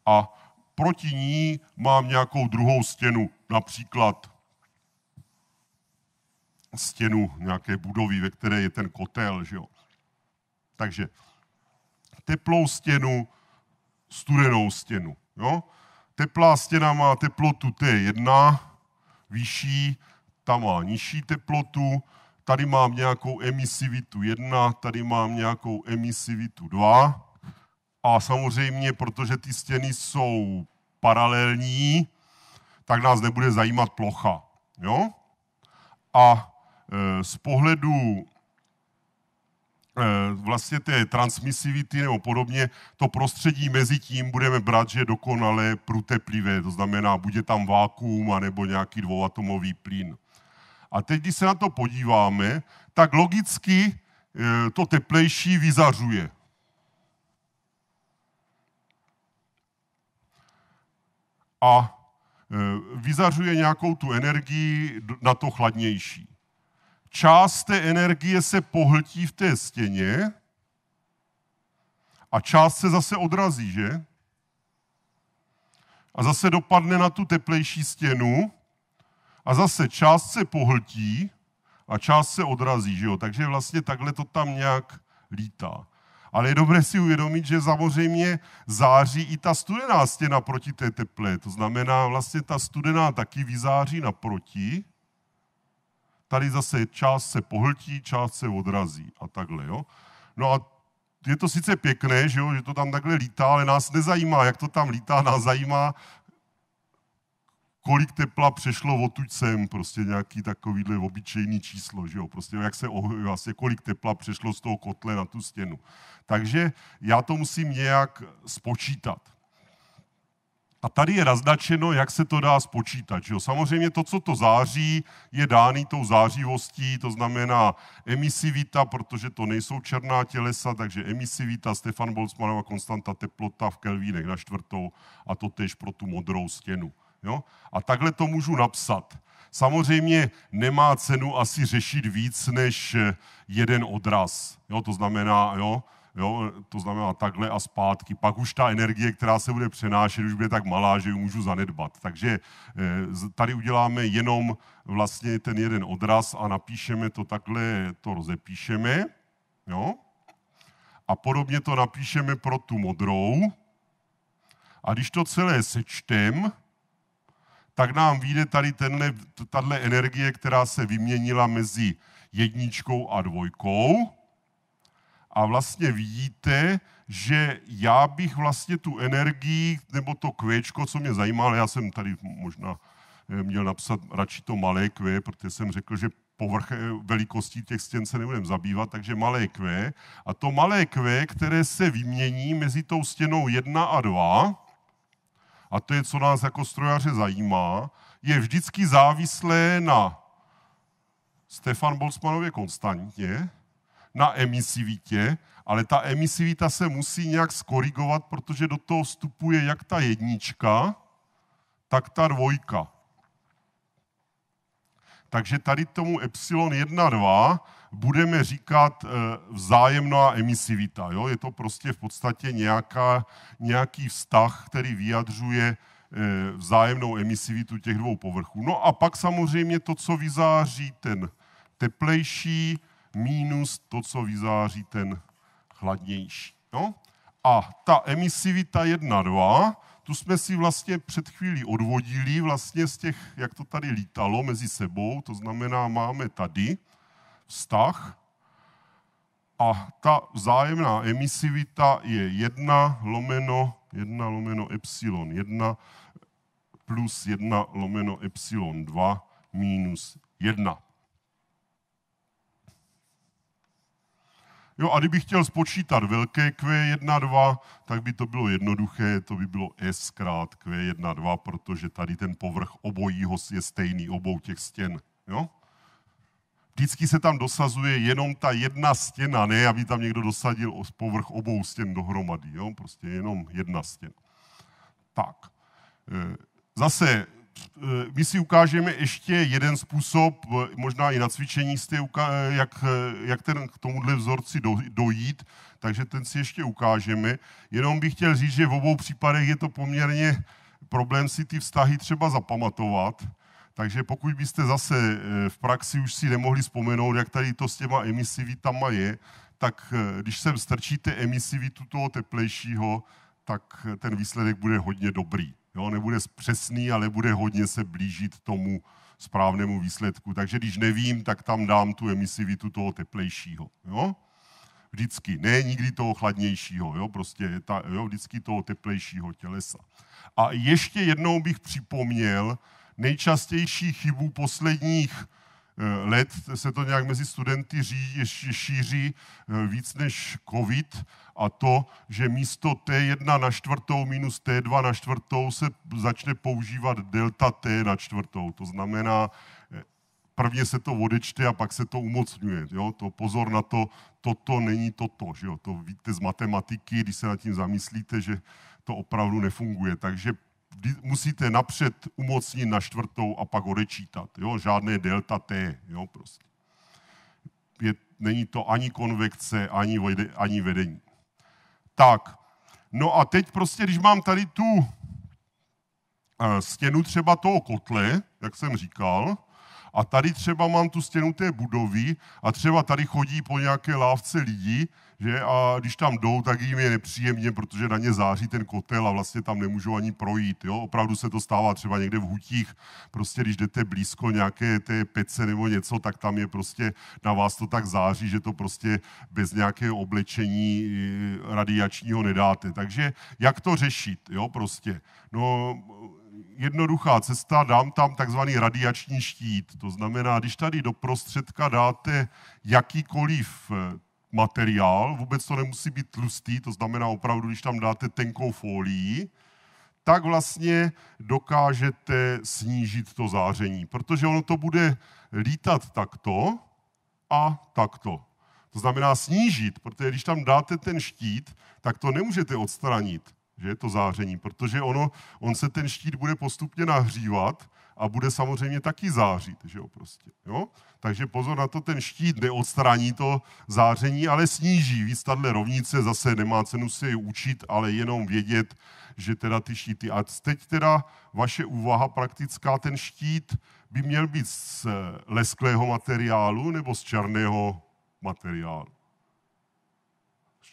a proti ní mám nějakou druhou stěnu, například stěnu nějaké budovy, ve které je ten kotel. Že jo. Takže teplou stěnu studenou stěnu. Jo? Teplá stěna má teplotu T1, vyšší, ta má nižší teplotu, tady mám nějakou emisivitu 1, tady mám nějakou emisivitu 2. A samozřejmě, protože ty stěny jsou paralelní, tak nás nebude zajímat plocha. Jo? A e, z pohledu Eh, vlastně té transmisivity nebo podobně, to prostředí mezi tím budeme brát, že je dokonale pruteplivé, to znamená, bude tam vákuum anebo nějaký dvouatomový plyn. A teď, když se na to podíváme, tak logicky eh, to teplejší vyzařuje. A eh, vyzařuje nějakou tu energii na to chladnější část té energie se pohltí v té stěně a část se zase odrazí, že? A zase dopadne na tu teplejší stěnu a zase část se pohltí a část se odrazí, že jo? Takže vlastně takhle to tam nějak lítá. Ale je dobré si uvědomit, že samozřejmě září i ta studená stěna proti té teple. To znamená, vlastně ta studená taky vyzáří naproti tady zase část se pohltí, část se odrazí a takhle, jo. No a je to sice pěkné, že, jo, že to tam takhle lítá, ale nás nezajímá, jak to tam lítá, nás zajímá, kolik tepla přešlo o sem, prostě nějaký takovýhle obyčejný číslo, že jo, prostě jak se vlastně kolik tepla přešlo z toho kotle na tu stěnu. Takže já to musím nějak spočítat. A tady je naznačeno, jak se to dá spočítat. Že jo? Samozřejmě to, co to září, je dáný tou zářivostí, to znamená emisivita, protože to nejsou černá tělesa, takže emisivita Stefan Boltzmannova konstanta teplota v kelvínech na čtvrtou a to tež pro tu modrou stěnu. Jo? A takhle to můžu napsat. Samozřejmě nemá cenu asi řešit víc než jeden odraz. Jo? To znamená, jo, jo, to znamená takhle a zpátky. Pak už ta energie, která se bude přenášet, už bude tak malá, že ji můžu zanedbat. Takže eh, tady uděláme jenom vlastně ten jeden odraz a napíšeme to takhle, to rozepíšeme, jo, a podobně to napíšeme pro tu modrou. A když to celé sečtem, tak nám vyjde tady tenhle, tato energie, která se vyměnila mezi jedničkou a dvojkou a vlastně vidíte, že já bych vlastně tu energii nebo to kvěčko, co mě zajímá, ale já jsem tady možná eh, měl napsat radši to malé kvě, protože jsem řekl, že povrch eh, velikostí těch stěn se nebudeme zabývat, takže malé kvě. A to malé kvě, které se vymění mezi tou stěnou 1 a 2, a to je, co nás jako strojaře zajímá, je vždycky závislé na Stefan Boltzmannově konstantně, na emisivitě, ale ta emisivita se musí nějak skorigovat, protože do toho vstupuje jak ta jednička, tak ta dvojka. Takže tady tomu epsilon 1,2 budeme říkat eh, vzájemná emisivita. Jo? Je to prostě v podstatě nějaká, nějaký vztah, který vyjadřuje eh, vzájemnou emisivitu těch dvou povrchů. No a pak samozřejmě to, co vyzáří ten teplejší, minus to, co vyzáří ten chladnější. No? A ta emisivita 1, 2, tu jsme si vlastně před chvílí odvodili vlastně z těch, jak to tady lítalo mezi sebou, to znamená máme tady vztah a ta vzájemná emisivita je 1 lomeno, 1 lomeno epsilon 1 plus 1 lomeno epsilon 2 minus 1. Jo, a kdybych chtěl spočítat velké Q1, 2, tak by to bylo jednoduché, to by bylo S krát Q1, 2, protože tady ten povrch obojího je stejný, obou těch stěn. Jo? Vždycky se tam dosazuje jenom ta jedna stěna, ne aby tam někdo dosadil povrch obou stěn dohromady. Jo? Prostě jenom jedna stěna. Tak. E, zase my si ukážeme ještě jeden způsob, možná i na cvičení jak, jak ten, k tomuhle vzorci dojít, takže ten si ještě ukážeme. Jenom bych chtěl říct, že v obou případech je to poměrně problém si ty vztahy třeba zapamatovat, takže pokud byste zase eh, v praxi už si nemohli vzpomenout, jak tady to s těma emisivitama je, tak eh, když sem strčíte emisivitu toho teplejšího, tak eh, ten výsledek bude hodně dobrý. Jo, nebude přesný, ale bude hodně se blížit tomu správnému výsledku. Takže když nevím, tak tam dám tu emisivitu toho teplejšího. Jo? Vždycky, ne nikdy toho chladnějšího, jo? prostě ta, jo? vždycky toho teplejšího tělesa. A ještě jednou bych připomněl nejčastější chybu posledních Eh, let se to nějak mezi studenty ří, šíří eh, víc než covid a to, že místo T1 na čtvrtou minus T2 na čtvrtou se začne používat delta T na čtvrtou. To znamená, eh, prvně se to odečte a pak se to umocňuje. Jo? To pozor na to, toto není toto. Že jo? To víte z matematiky, když se nad tím zamyslíte, že to opravdu nefunguje. Takže musíte napřed umocnit na čtvrtou a pak odečítat. Jo? Žádné delta T. Jo? Prostě. Je, není to ani konvekce, ani, vede, ani vedení. Tak, no a teď prostě, když mám tady tu eh, stěnu třeba toho kotle, jak jsem říkal, a tady třeba mám tu stěnu té budovy a třeba tady chodí po nějaké lávce lidí, že a když tam jdou, tak jim je nepříjemně, protože na ně září ten kotel a vlastně tam nemůžou ani projít. Jo? Opravdu se to stává třeba někde v hutích, prostě když jdete blízko nějaké té pece nebo něco, tak tam je prostě na vás to tak září, že to prostě bez nějakého oblečení eh, radiačního nedáte. Takže jak to řešit, jo, prostě? No, jednoduchá cesta, dám tam takzvaný radiační štít. To znamená, když tady do prostředka dáte jakýkoliv eh, materiál, vůbec to nemusí být tlustý, to znamená opravdu, když tam dáte tenkou folii, tak vlastně dokážete snížit to záření, protože ono to bude lítat takto a takto. To znamená snížit, protože když tam dáte ten štít, tak to nemůžete odstranit že je to záření, protože ono, on se ten štít bude postupně nahřívat a bude samozřejmě taky zářit, že jo, prostě, jo? Takže pozor na to, ten štít neodstraní to záření, ale sníží víc tato rovnice, zase nemá cenu se je učit, ale jenom vědět, že teda ty štíty. A teď teda vaše úvaha praktická, ten štít by měl být z lesklého materiálu nebo z černého materiálu?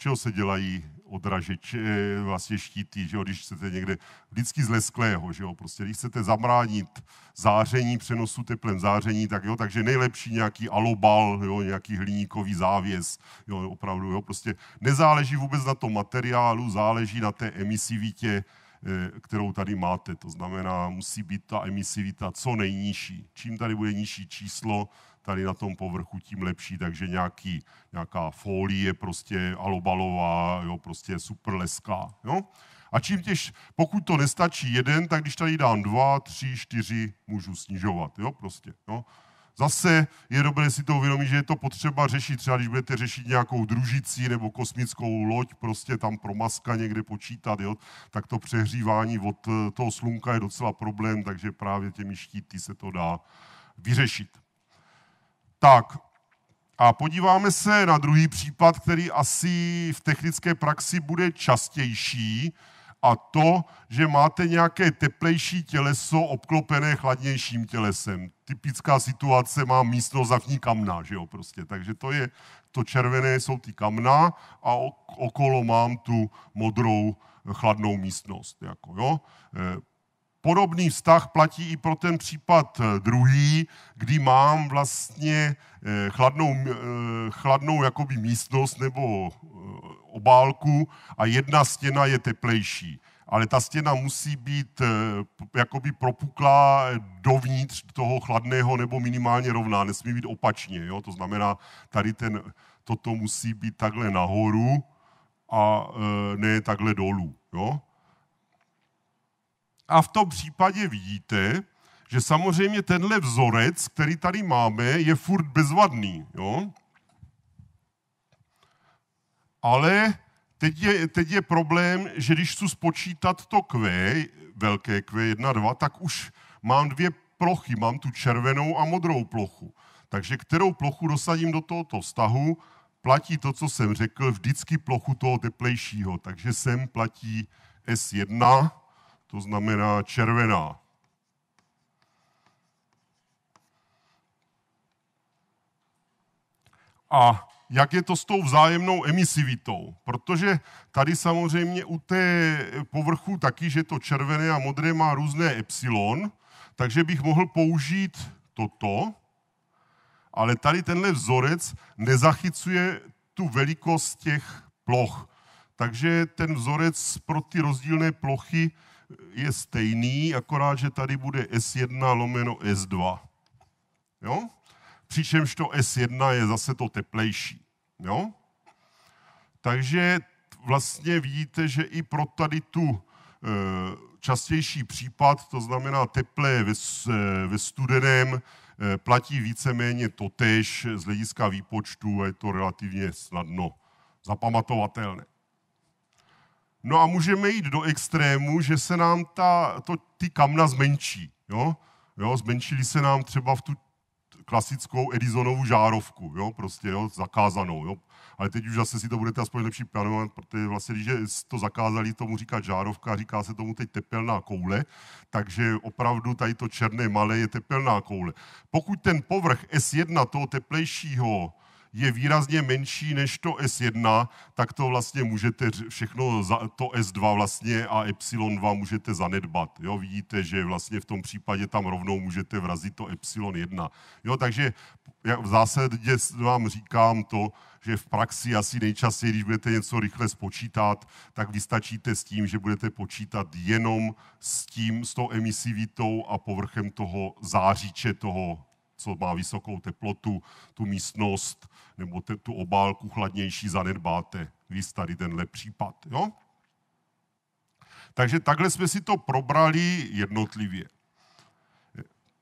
čeho se dělají odražeč, eh, vlastně štíty, že jo, když chcete někde, vždycky z lesklého, že jo, prostě když chcete zabránit záření, přenosu teplem záření, tak jo, takže nejlepší nějaký alobal, jo, nějaký hliníkový závěs, jo, opravdu, jo, prostě nezáleží vůbec na tom materiálu, záleží na té emisivitě, eh, kterou tady máte, to znamená, musí být ta emisivita co nejnižší. Čím tady bude nižší číslo, tady na tom povrchu, tím lepší, takže nějaký, nějaká folie prostě alobalová, jo, prostě super leská. Jo? A čím těž, pokud to nestačí jeden, tak když tady dám dva, tři, čtyři, můžu snižovat, jo, prostě, jo. Zase je dobré si to uvědomit, že je to potřeba řešit, třeba když budete řešit nějakou družici nebo kosmickou loď, prostě tam pro maska někde počítat, jo, tak to přehřívání od eh, toho slunka je docela problém, takže právě těmi štíty se to dá vyřešit. Tak, a podíváme se na druhý případ, který asi v technické praxi bude častější, a to, že máte nějaké teplejší těleso obklopené chladnějším tělesem. Typická situace má místnost za kamna, že jo, prostě. Takže to je, to červené jsou ty kamna a okolo mám tu modrou chladnou místnost, jako jo. Eh, Podobný vztah platí i pro ten případ eh, druhý, kdy mám vlastně eh, chladnou, eh, chladnou jakoby místnost nebo obálku a jedna stěna je teplejší. Ale ta stěna musí být jakoby propuklá dovnitř toho chladného nebo minimálně rovná, nesmí být opačně. Jo? To znamená, tady ten, toto musí být takhle nahoru a ne takhle dolů. Jo? A v tom případě vidíte, že samozřejmě tenhle vzorec, který tady máme, je furt bezvadný. Jo? Ale teď je, teď je problém, že když chci spočítat to Q, velké Q 1, 2, tak už mám dvě plochy. Mám tu červenou a modrou plochu. Takže kterou plochu dosadím do tohoto vztahu, platí to, co jsem řekl, vždycky plochu toho teplejšího. Takže sem platí S1 to znamená červená. A jak je to s tou vzájemnou emisivitou? Protože tady samozřejmě u té povrchu taky, že to červené a modré má různé epsilon, takže bych mohl použít toto, ale tady tenhle vzorec nezachycuje tu velikost těch ploch. Takže ten vzorec pro ty rozdílné plochy je stejný, akorát, že tady bude S1 lomeno S2. Jo? Přičemž to S1 je zase to teplejší. Jo? Takže vlastně vidíte, že i pro tady tu e, častější případ, to znamená teplé ve, e, studeném, e, platí víceméně totež z hlediska výpočtu a je to relativně snadno zapamatovatelné. No a můžeme jít do extrému, že se nám ta, to, ty kamna zmenší. Jo? Jo, zmenšili se nám třeba v tu klasickou Edisonovu žárovku, jo? prostě jo? zakázanou. Jo? Ale teď už zase si to budete aspoň lepší plánovat, protože vlastně, když to zakázali tomu říkat žárovka, říká se tomu teď tepelná koule, takže opravdu tady to černé malé je tepelná koule. Pokud ten povrch S1 toho teplejšího je výrazně menší než to S1, tak to vlastně můžete všechno, za, to S2 vlastně a Y2 můžete zanedbat. Jo, vidíte, že vlastně v tom případě tam rovnou můžete vrazit to Y1. Jo, takže v zásadě vám říkám to, že v praxi asi nejčastěji, když budete něco rychle spočítat, tak vystačíte s tím, že budete počítat jenom s tím, s tou emisivitou a povrchem toho záříče toho co má vysokou teplotu, tu místnost nebo te, tu obálku chladnější zanedbáte. Vy tady tenhle případ. Jo? Takže takhle jsme si to probrali jednotlivě.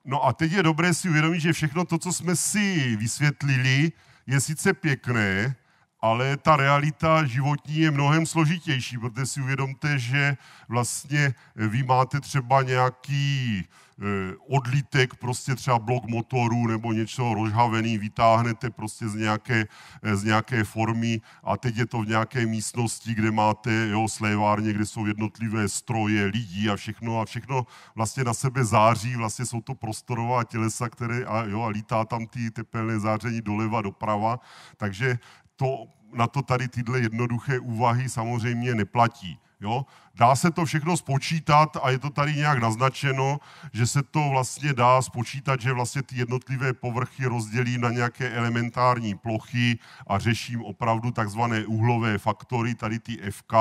No a teď je dobré si uvědomit, že všechno to, co jsme si vysvětlili, je sice pěkné, ale ta realita životní je mnohem složitější, protože si uvědomte, že vlastně vy máte třeba nějaký eh, odlitek, prostě třeba blok motoru nebo něco rozhavený, vytáhnete prostě z nějaké, eh, z nějaké formy a teď je to v nějaké místnosti, kde máte jo, slévárně, kde jsou jednotlivé stroje, lidi a všechno a všechno vlastně na sebe září, vlastně jsou to prostorová tělesa, které a, jo, a lítá tam ty tepelné záření doleva, doprava, takže to, na to tady tyhle jednoduché úvahy samozřejmě neplatí. Jo? Dá se to všechno spočítat a je to tady nějak naznačeno, že se to vlastně dá spočítat, že vlastně ty jednotlivé povrchy rozdělím na nějaké elementární plochy a řeším opravdu takzvané úhlové faktory, tady ty FK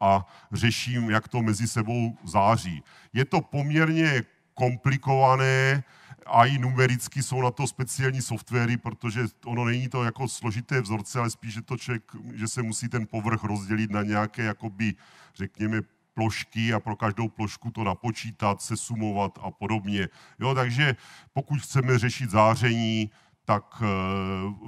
a řeším, jak to mezi sebou září. Je to poměrně komplikované, AI numericky jsou na to speciální softwary, protože ono není to jako složité vzorce, ale spíš je to člověk, že se musí ten povrch rozdělit na nějaké, jakoby, řekněme, plošky a pro každou plošku to napočítat, sesumovat a podobně. Jo, takže pokud chceme řešit záření, tak eh,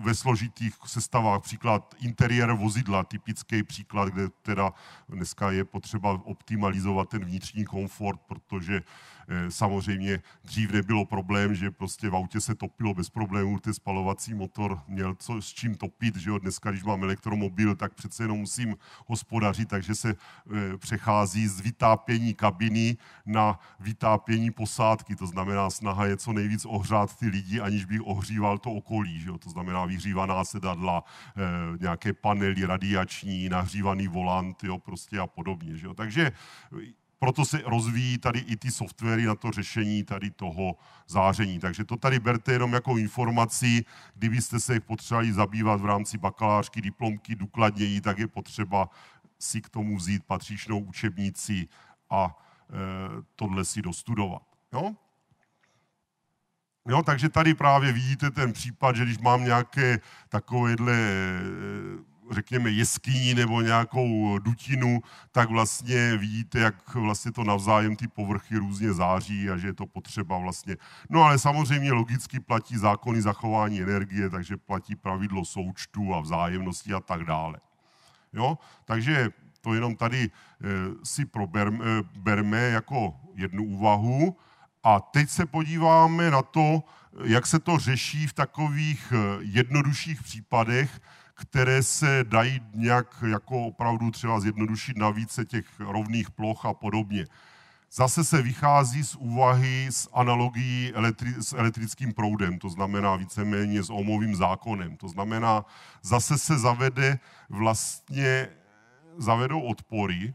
ve složitých sestavách, příklad interiér vozidla, typický příklad, kde teda dneska je potřeba optimalizovat ten vnitřní komfort, protože Eh, samozřejmě dřív nebylo problém, že prostě v autě se topilo bez problémů, ten spalovací motor měl co, s čím topit, že jo, dneska, když mám elektromobil, tak přece jenom musím hospodařit, takže se eh, přechází z vytápění kabiny na vytápění posádky, to znamená snaha je co nejvíc ohřát ty lidi, aniž bych ohříval to okolí, že jo? to znamená vyhřívaná sedadla, eh, nějaké panely radiační, nahřívaný volant jo? Prostě a podobně. Že jo? Takže proto se rozvíjí tady i ty softwary na to řešení tady toho záření. Takže to tady berte jenom jako informaci, kdybyste se potřebovali zabývat v rámci bakalářky, diplomky důkladněji, tak je potřeba si k tomu vzít patřičnou učebnici a e, tohle si dostudovat. Jo? Jo, takže tady právě vidíte ten případ, že když mám nějaké takovéhle e, řekněme, jeskyní nebo nějakou dutinu, tak vlastně vidíte, jak vlastně to navzájem ty povrchy různě září a že je to potřeba vlastně. No ale samozřejmě logicky platí zákony zachování energie, takže platí pravidlo součtu a vzájemnosti a tak dále. Jo? Takže to jenom tady eh, si proberme eh, jako jednu úvahu. A teď se podíváme na to, jak se to řeší v takových eh, jednodušších případech, které se dají nějak jako opravdu třeba zjednodušit na více těch rovných ploch a podobně. Zase se vychází z úvahy s analogií elektri- s elektrickým proudem, to znamená víceméně s ohmovým zákonem. To znamená, zase se zavede vlastně, zavedou odpory,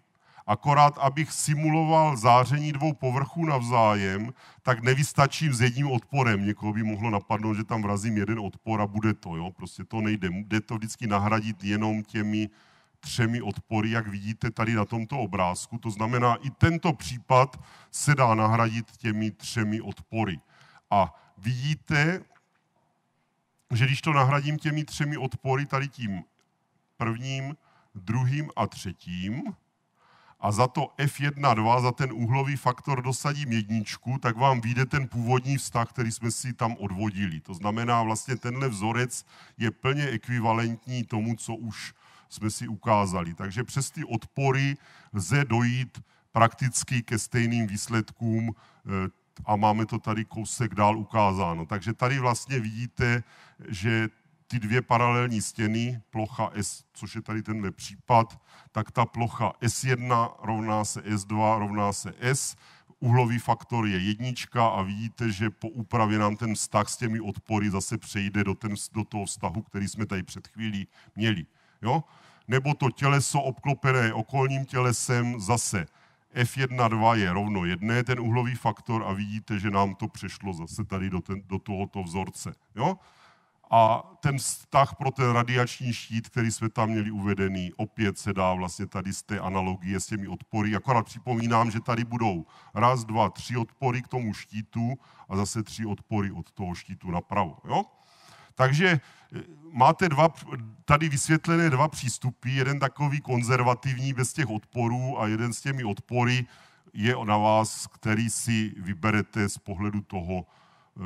akorát abych simuloval záření dvou povrchů navzájem, tak nevystačím s jedním odporem. Někoho by mohlo napadnout, že tam vrazím jeden odpor a bude to. Jo? Prostě to nejde. Jde to vždycky nahradit jenom těmi třemi odpory, jak vidíte tady na tomto obrázku. To znamená, i tento případ se dá nahradit těmi třemi odpory. A vidíte, že když to nahradím těmi třemi odpory, tady tím prvním, druhým a třetím, a za to F1.2, za ten úhlový faktor dosadím jedničku, tak vám vyjde ten původní vztah, který jsme si tam odvodili. To znamená, vlastně tenhle vzorec je plně ekvivalentní tomu, co už jsme si ukázali. Takže přes ty odpory lze dojít prakticky ke stejným výsledkům eh, a máme to tady kousek dál ukázáno. Takže tady vlastně vidíte, že ty dvě paralelní stěny, plocha S, což je tady tenhle případ, tak ta plocha S1 rovná se S2 rovná se S, uhlový faktor je jednička a vidíte, že po úpravě nám ten vztah s těmi odpory zase přejde do, ten, do toho vztahu, který jsme tady před chvílí měli. Jo? Nebo to těleso obklopené okolním tělesem zase F1,2 je rovno jedné, ten uhlový faktor a vidíte, že nám to přešlo zase tady do, ten, do tohoto vzorce. Jo? A ten vztah pro ten radiační štít, který jsme tam měli uvedený, opět se dá vlastně tady z té analogie s těmi odpory. Akorát připomínám, že tady budou raz, dva, tři odpory k tomu štítu a zase tři odpory od toho štítu napravo. Jo? Takže e, máte dva, tady vysvětlené dva přístupy, jeden takový konzervativní bez těch odporů a jeden s těmi odpory je na vás, který si vyberete z pohledu toho, e,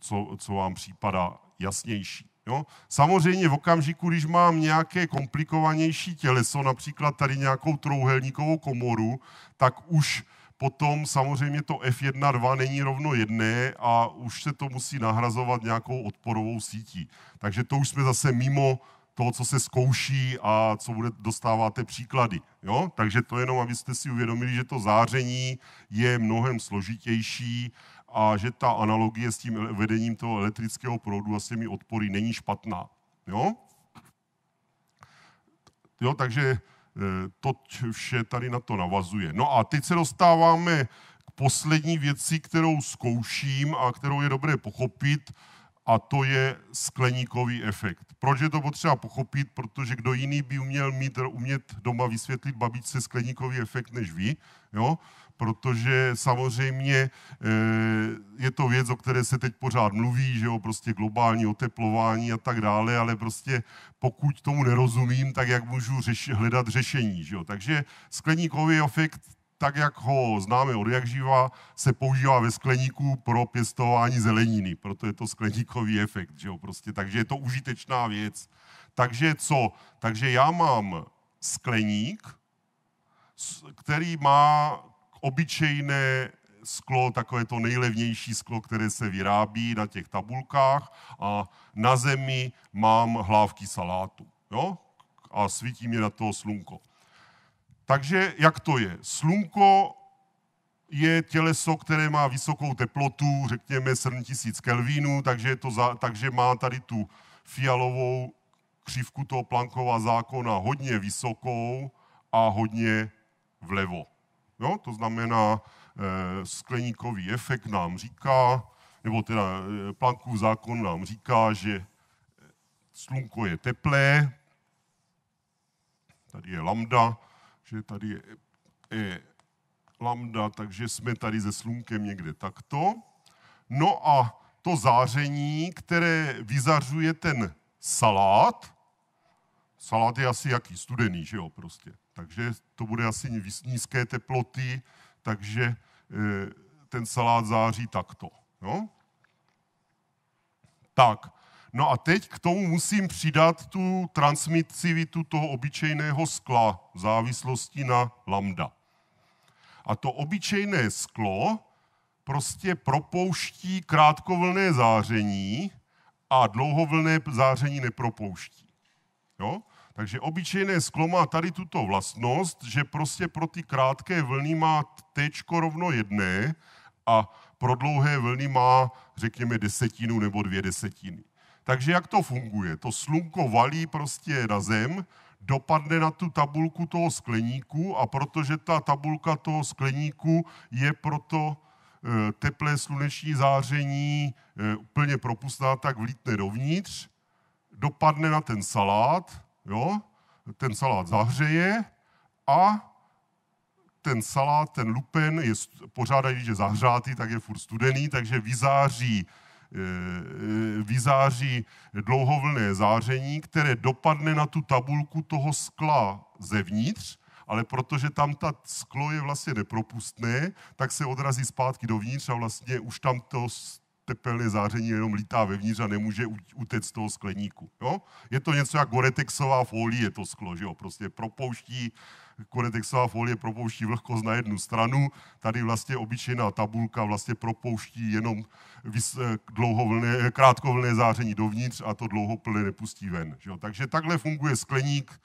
co, co vám případá jasnější. Jo? Samozřejmě v okamžiku, když mám nějaké komplikovanější těleso, například tady nějakou trouhelníkovou komoru, tak už potom samozřejmě to F1.2 není rovno jedné a už se to musí nahrazovat nějakou odporovou sítí. Takže to už jsme zase mimo toho, co se zkouší a co bude, dostáváte příklady. Jo? Takže to jenom, abyste si uvědomili, že to záření je mnohem složitější a že ta analogie s tím vedením toho elektrického proudu a s těmi odpory není špatná. Jo? Jo, takže e, to vše tady na to navazuje. No a teď se dostáváme k poslední věci, kterou zkouším a kterou je dobré pochopit, a to je skleníkový efekt. Proč je to potřeba pochopit? Protože kdo jiný by uměl mít, umět doma vysvětlit babičce skleníkový efekt než vy. Jo? protože samozřejmě eh, je to věc, o které se teď pořád mluví, že jo, prostě globální oteplování a tak dále, ale prostě pokud tomu nerozumím, tak jak můžu řeši, hledat řešení, že jo. Takže skleníkový efekt tak, jak ho známe od jak živa, se používá ve skleníku pro pěstování zeleniny, proto je to skleníkový efekt, že jo, prostě, takže je to užitečná věc. Takže co? Takže já mám skleník, který má obyčejné sklo, takové to nejlevnější sklo, které se vyrábí na těch tabulkách a na zemi mám hlávky salátu. Jo? A svítí mě na to slunko. Takže jak to je? Slunko je těleso, které má vysokou teplotu, řekněme 7000 kelvinů, takže, to za, takže má tady tu fialovou křivku toho Plankova zákona hodně vysokou a hodně vlevo. Jo? To znamená, eh, skleníkový efekt nám říká, nebo teda eh, Planckův zákon nám říká, že slunko je teplé, tady je lambda, že tady je, je lambda, takže jsme tady se slunkem někde takto. No a to záření, které vyzařuje ten salát, salát je asi jaký studený, že jo, prostě takže to bude asi nízké teploty, takže e, ten salát září takto. No? Tak, no a teď k tomu musím přidat tu transmisivitu toho obyčejného skla v závislosti na lambda. A to obyčejné sklo prostě propouští krátkovlné záření a dlouhovlné záření nepropouští. Jo? Takže obyčejné sklo má tady tuto vlastnost, že prostě pro ty krátké vlny má T rovno jedné a pro dlouhé vlny má, řekněme, desetinu nebo dvě desetiny. Takže jak to funguje? To slunko valí prostě na zem, dopadne na tu tabulku toho skleníku a protože ta tabulka toho skleníku je proto eh, teplé sluneční záření eh, úplně propustná, tak vlítne dovnitř, dopadne na ten salát, Jo? Ten salát zahřeje a ten salát, ten lupen, je pořádají, že zahřátý, tak je furt studený, takže vyzáří, eh, eh, vyzáří dlouhovlné záření, které dopadne na tu tabulku toho skla zevnitř, ale protože tam ta sklo je vlastně nepropustné, tak se odrazí zpátky dovnitř a vlastně už tam to tepelné záření jenom lítá vevnitř a nemůže utéct z toho skleníku. Jo? Je to něco jako goretexová folie to sklo, že jo? prostě propouští, goretexová folie propouští vlhkost na jednu stranu, tady vlastně obyčejná tabulka vlastně propouští jenom dlouhovlné, krátkovlné záření dovnitř a to dlouhoplné nepustí ven. Že jo? Takže takhle funguje skleník,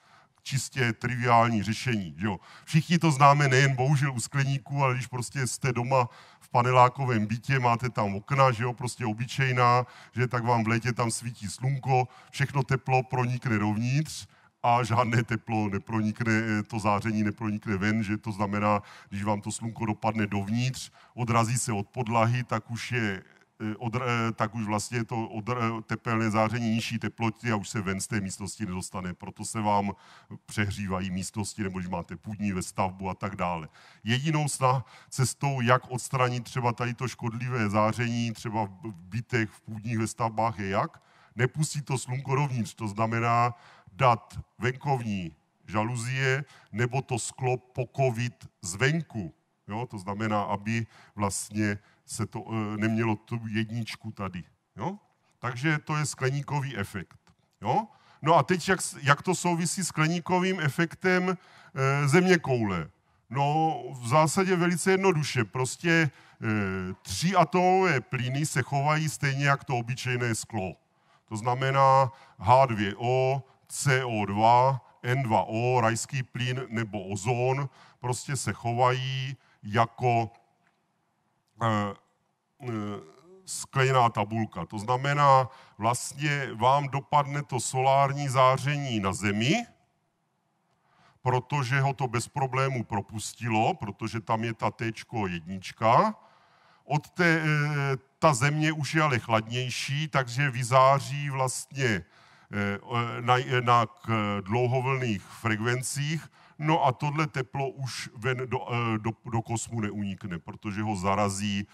čistě triviální řešení. Jo. Všichni to známe nejen bohužel u skleníků, ale když prostě jste doma panelákovém bytě, máte tam okna, že jo, prostě obyčejná, že tak vám v létě tam svítí slunko, všechno teplo pronikne dovnitř a žádné teplo nepronikne, eh, to záření nepronikne ven, že to znamená, když vám to slunko dopadne dovnitř, odrazí se od podlahy, tak už je Eh, odr, eh, tak už vlastně to odr, eh, tepelné záření nižší teploty a už se ven z té místnosti nedostane. Proto se vám přehřívají místnosti, nebo když máte půdní ve stavbu a tak dále. Jedinou snah, cestou, jak odstranit třeba tady to škodlivé záření, třeba v bytech, v půdních ve stavbách, je jak? Nepustí to slunko rovnitř, to znamená dát venkovní žaluzie nebo to sklo pokovit zvenku. Jo? To znamená, aby vlastně se to eh, nemělo tu jedničku tady. Jo? Takže to je skleníkový efekt. Jo? No a teď, jak, jak to souvisí s skleníkovým efektem e, země koule? No v zásadě velice jednoduše. Prostě e, eh, tři atomové plyny se chovají stejně jak to obyčejné sklo. To znamená H2O, CO2, N2O, rajský plyn nebo ozon, prostě se chovají jako Eh, eh, skleněná tabulka. To znamená, vlastně vám dopadne to solární záření na Zemi, protože ho to bez problému propustilo, protože tam je ta tečko jednička. Od té, eh, ta země už je ale chladnější, takže vyzáří vlastně na, na dlouhovlných frekvencích, No a tohle teplo už ven do, eh, do, do kosmu neunikne, protože ho zarazí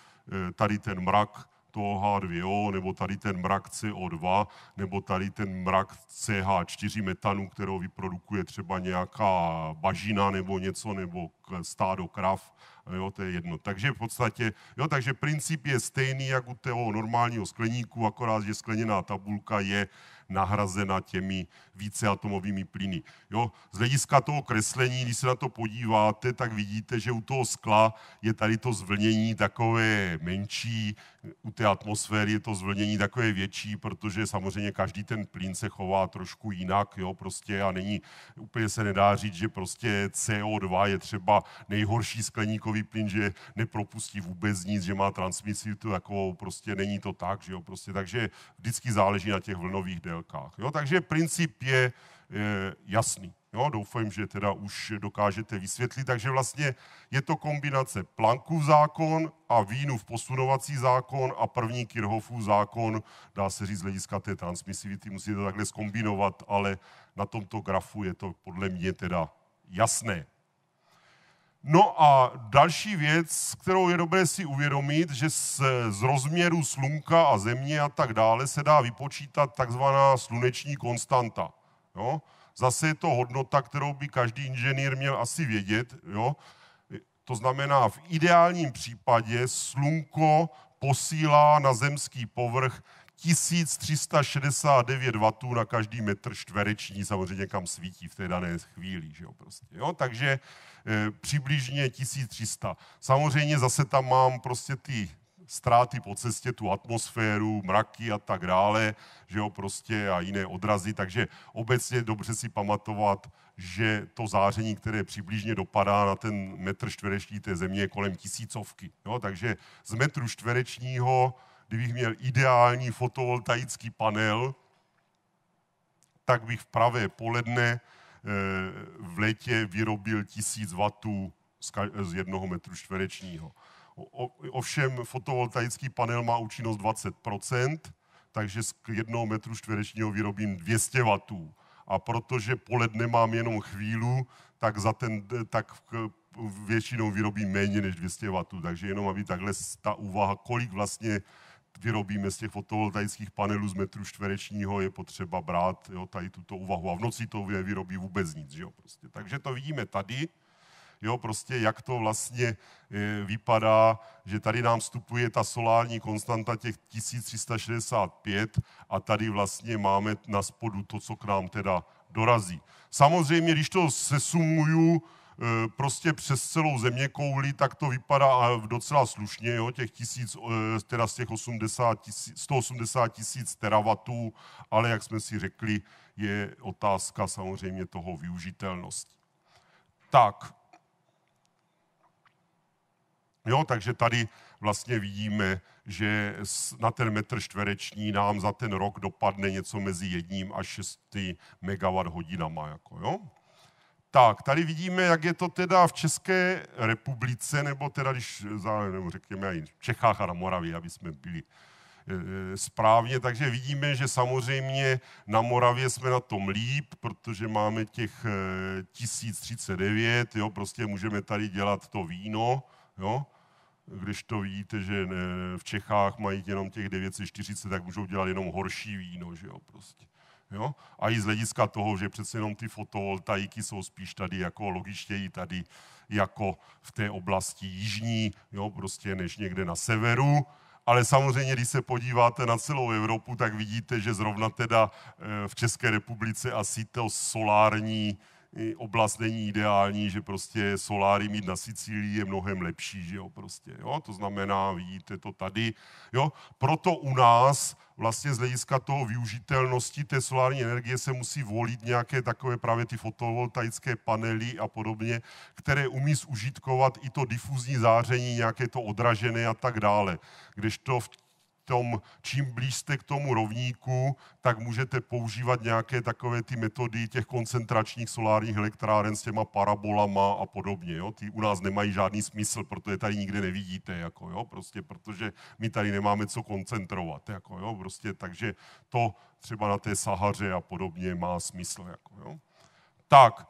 eh, tady ten mrak toho H2O, nebo tady ten mrak CO2, nebo tady ten mrak CH4 metanu, kterou vyprodukuje třeba nějaká bažina nebo něco, nebo stádo krav, jo, to je jedno. Takže v podstatě, jo, takže princip je stejný, jak u toho normálního skleníku, akorát, že skleněná tabulka je nahrazena těmi více atomovými plyny. Jo? Z hlediska toho kreslení, když se na to podíváte, tak vidíte, že u toho skla je tady to zvlnění takové menší, u té atmosféry je to zvlnění takové větší, protože samozřejmě každý ten plyn se chová trošku jinak, jo? prostě a není, úplně se nedá říct, že prostě CO2 je třeba nejhorší skleníkový plyn, že nepropustí vůbec nic, že má transmisivitu takovou, prostě není to tak, že jo? Prostě, takže vždycky záleží na těch vlnových délkách. Jo? Takže princip je je jasný. Jo, doufám, že teda už dokážete vysvětlit. Takže vlastně je to kombinace Plankův zákon a vínu v posunovací zákon a první Kirchhoffův zákon, dá se říct, z hlediska té transmisivity, musíte to takhle skombinovat, ale na tomto grafu je to podle mě teda jasné. No a další věc, kterou je dobré si uvědomit, že z, z rozměru slunka a země a tak dále se dá vypočítat takzvaná sluneční konstanta. Jo? Zase je to hodnota, kterou by každý inženýr měl asi vědět. Jo? To znamená, v ideálním případě slunko posílá na zemský povrch 1369 W na každý metr čtvereční, samozřejmě kam svítí v té dané chvíli. Že jo, prostě, jo? Takže e, přibližně 1300. Samozřejmě zase tam mám prostě ty ztráty po cestě, tu atmosféru, mraky a tak dále, že jo, prostě a jiné odrazy, takže obecně dobře si pamatovat, že to záření, které přibližně dopadá na ten metr čtvereční té země, je kolem tisícovky. Jo, takže z metru čtverečního, kdybych měl ideální fotovoltaický panel, tak bych v pravé poledne eh, v létě vyrobil 1000 W z jednoho metru čtverečního. Ovšem fotovoltaický panel má účinnost 20 takže z jednoho metru čtverečního vyrobím 200 W. A protože poledne mám jenom chvílu, tak, za ten, tak většinou vyrobím méně než 200 W. Takže jenom aby takhle ta úvaha, kolik vlastně vyrobíme z těch fotovoltaických panelů z metru čtverečního, je potřeba brát jo, tady tuto úvahu. A v noci to vyrobí vůbec nic. Že jo, prostě. Takže to vidíme tady jo, prostě jak to vlastně eh, vypadá, že tady nám vstupuje ta solární konstanta těch 1365 a tady vlastně máme na spodu to, co k nám teda dorazí. Samozřejmě, když to sesumuju, eh, prostě přes celou země kouli, tak to vypadá docela slušně, jo, těch tisíc, eh, teda z těch 80 tisíc, 180 tisíc teravatů, ale jak jsme si řekli, je otázka samozřejmě toho využitelnosti. Tak, Jo, takže tady vlastně vidíme, že na ten metr čtvereční nám za ten rok dopadne něco mezi jedním a 6 megawatt hodinama. Jako, jo? Tak, tady vidíme, jak je to teda v České republice, nebo teda, když za, nebo řekněme, i v Čechách a na Moravě, aby jsme byli e, e, správně, takže vidíme, že samozřejmě na Moravě jsme na tom líp, protože máme těch 1039, e, jo, prostě můžeme tady dělat to víno, Jo? Když to vidíte, že eh, v Čechách mají jenom těch 940, tak můžou dělat jenom horší víno, že jo, prostě. Jo? A i z hlediska toho, že přece jenom ty fotovoltaiky jsou spíš tady jako logičtěji tady jako v té oblasti jižní, jo, prostě než někde na severu. Ale samozřejmě, když se podíváte na celou Evropu, tak vidíte, že zrovna teda eh, v České republice asi to solární oblast není ideální, že prostě soláry mít na Sicílii je mnohem lepší, že jo, prostě, jo, to znamená, vidíte to tady, jo, proto u nás vlastně z hlediska toho využitelnosti té solární energie se musí volit nějaké takové právě ty fotovoltaické panely a podobně, které umí zužitkovat i to difuzní záření, nějaké to odražené a tak dále. Kdežto v tom, čím blíž jste k tomu rovníku, tak můžete používat nějaké takové ty metody těch koncentračních solárních elektráren s těma parabolama a podobně. Jo? Ty u nás nemají žádný smysl, protože tady nikde nevidíte, jako, jo? Prostě protože my tady nemáme co koncentrovat. Jako, jo? Prostě, takže to třeba na té sahaře a podobně má smysl. Jako, jo? Tak,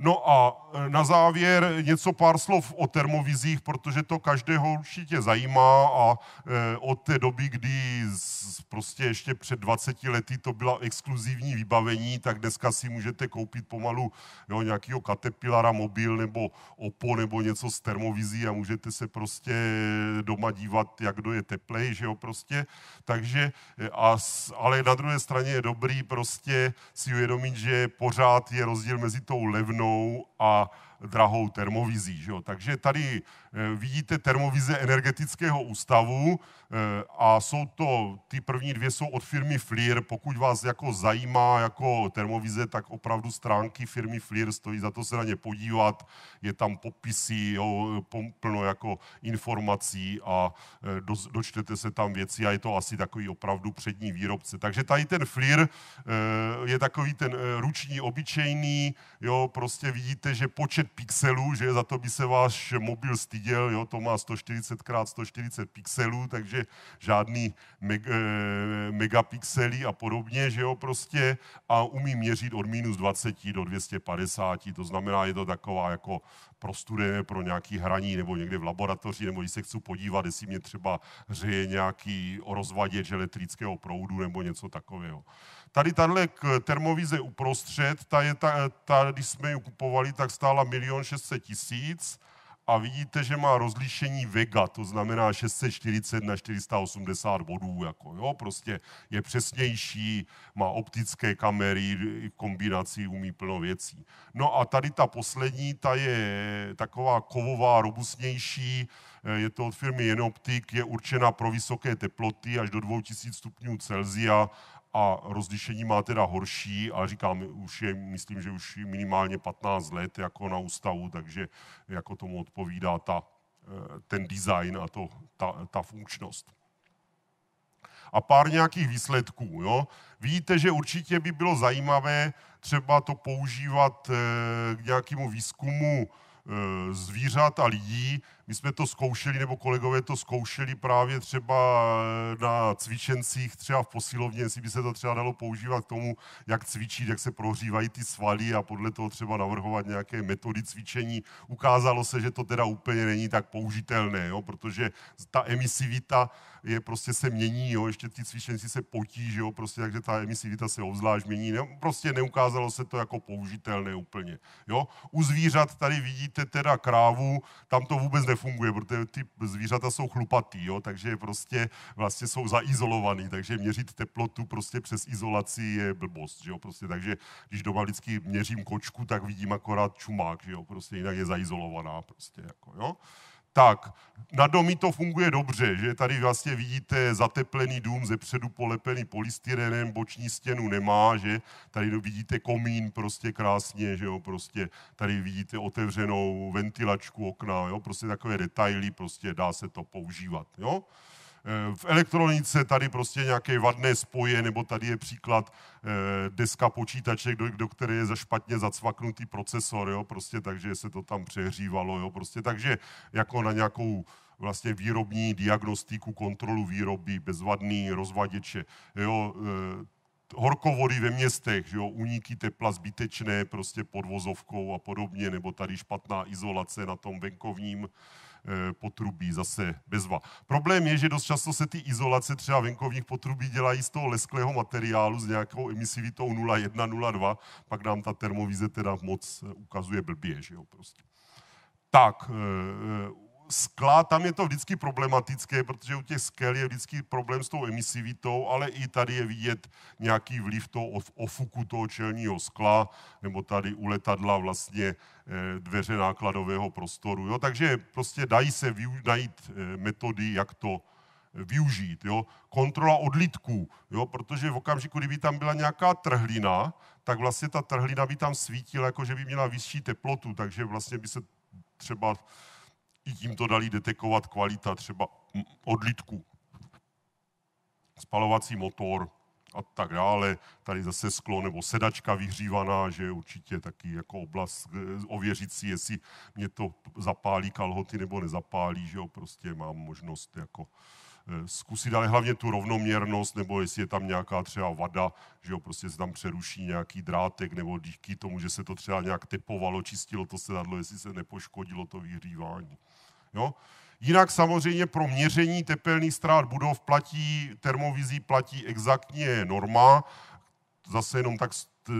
No a e, na závěr něco pár slov o termovizích, protože to každého určitě zajímá a e, od té doby, kdy prostě ještě před 20 lety to byla exkluzivní vybavení, tak dneska si můžete koupit pomalu jo, nějakého Caterpillara mobil nebo Oppo nebo něco s termovizí a můžete se prostě doma dívat, jak kdo je teplej, že jo, prostě. Takže, e, a, ale na druhé straně je dobrý prostě si uvědomit, že pořád je rozdíl mezi tou levnou drahou a drahou termovizí. Že jo? Takže tady Eh, vidíte termovize energetického ústavu eh, a jsou to, ty první dvě jsou od firmy FLIR. Pokud vás jako zajímá jako termovize, tak opravdu stránky firmy FLIR stojí za to se na ně podívat. Je tam popisy, jo, plno jako informací a eh, do, dočtete se tam věci a je to asi takový opravdu přední výrobce. Takže tady ten FLIR je takový ten ruční, obyčejný, jo, prostě vidíte, že počet pixelů, že za to by se váš mobil stýkal, viděl, jo, to má 140 x 140 pixelů, takže žádný meg, e, megapixely a podobně, že jo, prostě a umí měřit od minus 20 do 250, to znamená, je to taková jako pro studie, pro nějaký hraní nebo někde v laboratoři, nebo když se chci podívat, jestli mě třeba řeje nějaký rozvaděč elektrického proudu nebo něco takového. Tady tahle termovize uprostřed, ta je ta, ta, když jsme ji kupovali, tak stála 1 600 tisíc a vidíte, že má rozlišení vega, to znamená 640 na 480 bodů, jako jo, prostě je přesnější, má optické kamery, kombinací umí plno věcí. No a tady ta poslední, ta je taková kovová, robustnější, je to od firmy Jenoptik, je určena pro vysoké teploty až do 2000 stupňů Celzia a rozlišení má teda horší, ale říkám, už je, myslím, že už minimálně 15 let jako na ústavu, takže jako tomu odpovídá ta, eh, ten design a to, ta, ta funkčnost. A pár nějakých výsledků. Jo? Vidíte, že určitě by bylo zajímavé třeba to používat eh, k nějakému výzkumu eh, zvířat a lidí, my jsme to zkoušeli, nebo kolegové to zkoušeli právě třeba eh, na cvičencích, třeba v posilovně, jestli by se to třeba dalo používat k tomu, jak cvičit, jak se prohřívají ty svaly a podle toho třeba navrhovat nějaké metody cvičení. Ukázalo se, že to teda úplně není tak použitelné, jo, protože ta emisivita je prostě se mění, jo, ještě ty cvičenci se potí, že jo, prostě, takže ta emisivita se obzvlášť mění. Ne, prostě neukázalo se to jako použitelné úplně. Jo. U zvířat tady vidíte teda krávu, tam to vůbec nefunguje, protože ty zvířata jsou chlupatý, jo, takže prostě vlastně jsou zaizolovaný, takže měřit teplotu prostě přes izolaci je blbost. Že jo, prostě, takže když doma vždycky měřím kočku, tak vidím akorát čumák, že jo, prostě jinak je zaizolovaná. Prostě, jako, jo tak na domy to funguje dobře, že tady vlastně vidíte zateplený dům ze předu polepený polystyrenem, boční stěnu nemá, že tady vidíte komín prostě krásně, že jo, prostě tady vidíte otevřenou ventilačku okna, jo, prostě takové detaily, prostě dá se to používat, jo. Eh, v elektronice tady prostě nějaké vadné spoje, nebo tady je příklad eh, deska počítače, do, do které je špatně zacvaknutý procesor, jo, prostě takže se to tam přehřívalo, jo, prostě takže jako na nějakou vlastně výrobní diagnostiku, kontrolu výroby, bezvadný rozvaděče, jo, eh, horkovody ve městech, že jo, uniky tepla zbytečné prostě podvozovkou a podobně, nebo tady špatná izolace na tom venkovním, Eh, potrubí zase bezva. Problém je, že dost často se ty izolace třeba venkovních potrubí dělají z toho lesklého materiálu s nějakou emisivitou 0,102, pak nám ta termovize teda moc eh, ukazuje blbě, že jo, prostě. Tak, eh, skla, tam je to vždycky problematické, protože u těch skel je vždycky problém s tou emisivitou, ale i tady je vidět nějaký vliv toho ofuku toho čelního skla, nebo tady u letadla vlastně eh, dveře nákladového prostoru. Jo? Takže prostě dají se najít eh, metody, jak to eh, využít. Jo? Kontrola odlitků, jo? protože v okamžiku, kdyby tam byla nějaká trhlina, tak vlastně ta trhlina by tam svítila, jako že by měla vyšší teplotu, takže vlastně by se třeba i tím to dali detekovat kvalita třeba odlitku, spalovací motor a tak dále. Tady zase sklo nebo sedačka vyhřívaná, že je určitě taky jako oblast ověřit si, jestli mě to zapálí kalhoty nebo nezapálí, že jo, prostě mám možnost jako e, zkusit, ale hlavně tu rovnoměrnost, nebo jestli je tam nějaká třeba vada, že jo, prostě se tam přeruší nějaký drátek, nebo díky tomu, že se to třeba nějak tepovalo, čistilo to sedadlo, jestli se nepoškodilo to vyhřívání. Jo? Jinak samozřejmě pro měření tepelných ztrát budov platí, termovizí platí exaktně norma, zase jenom, tak,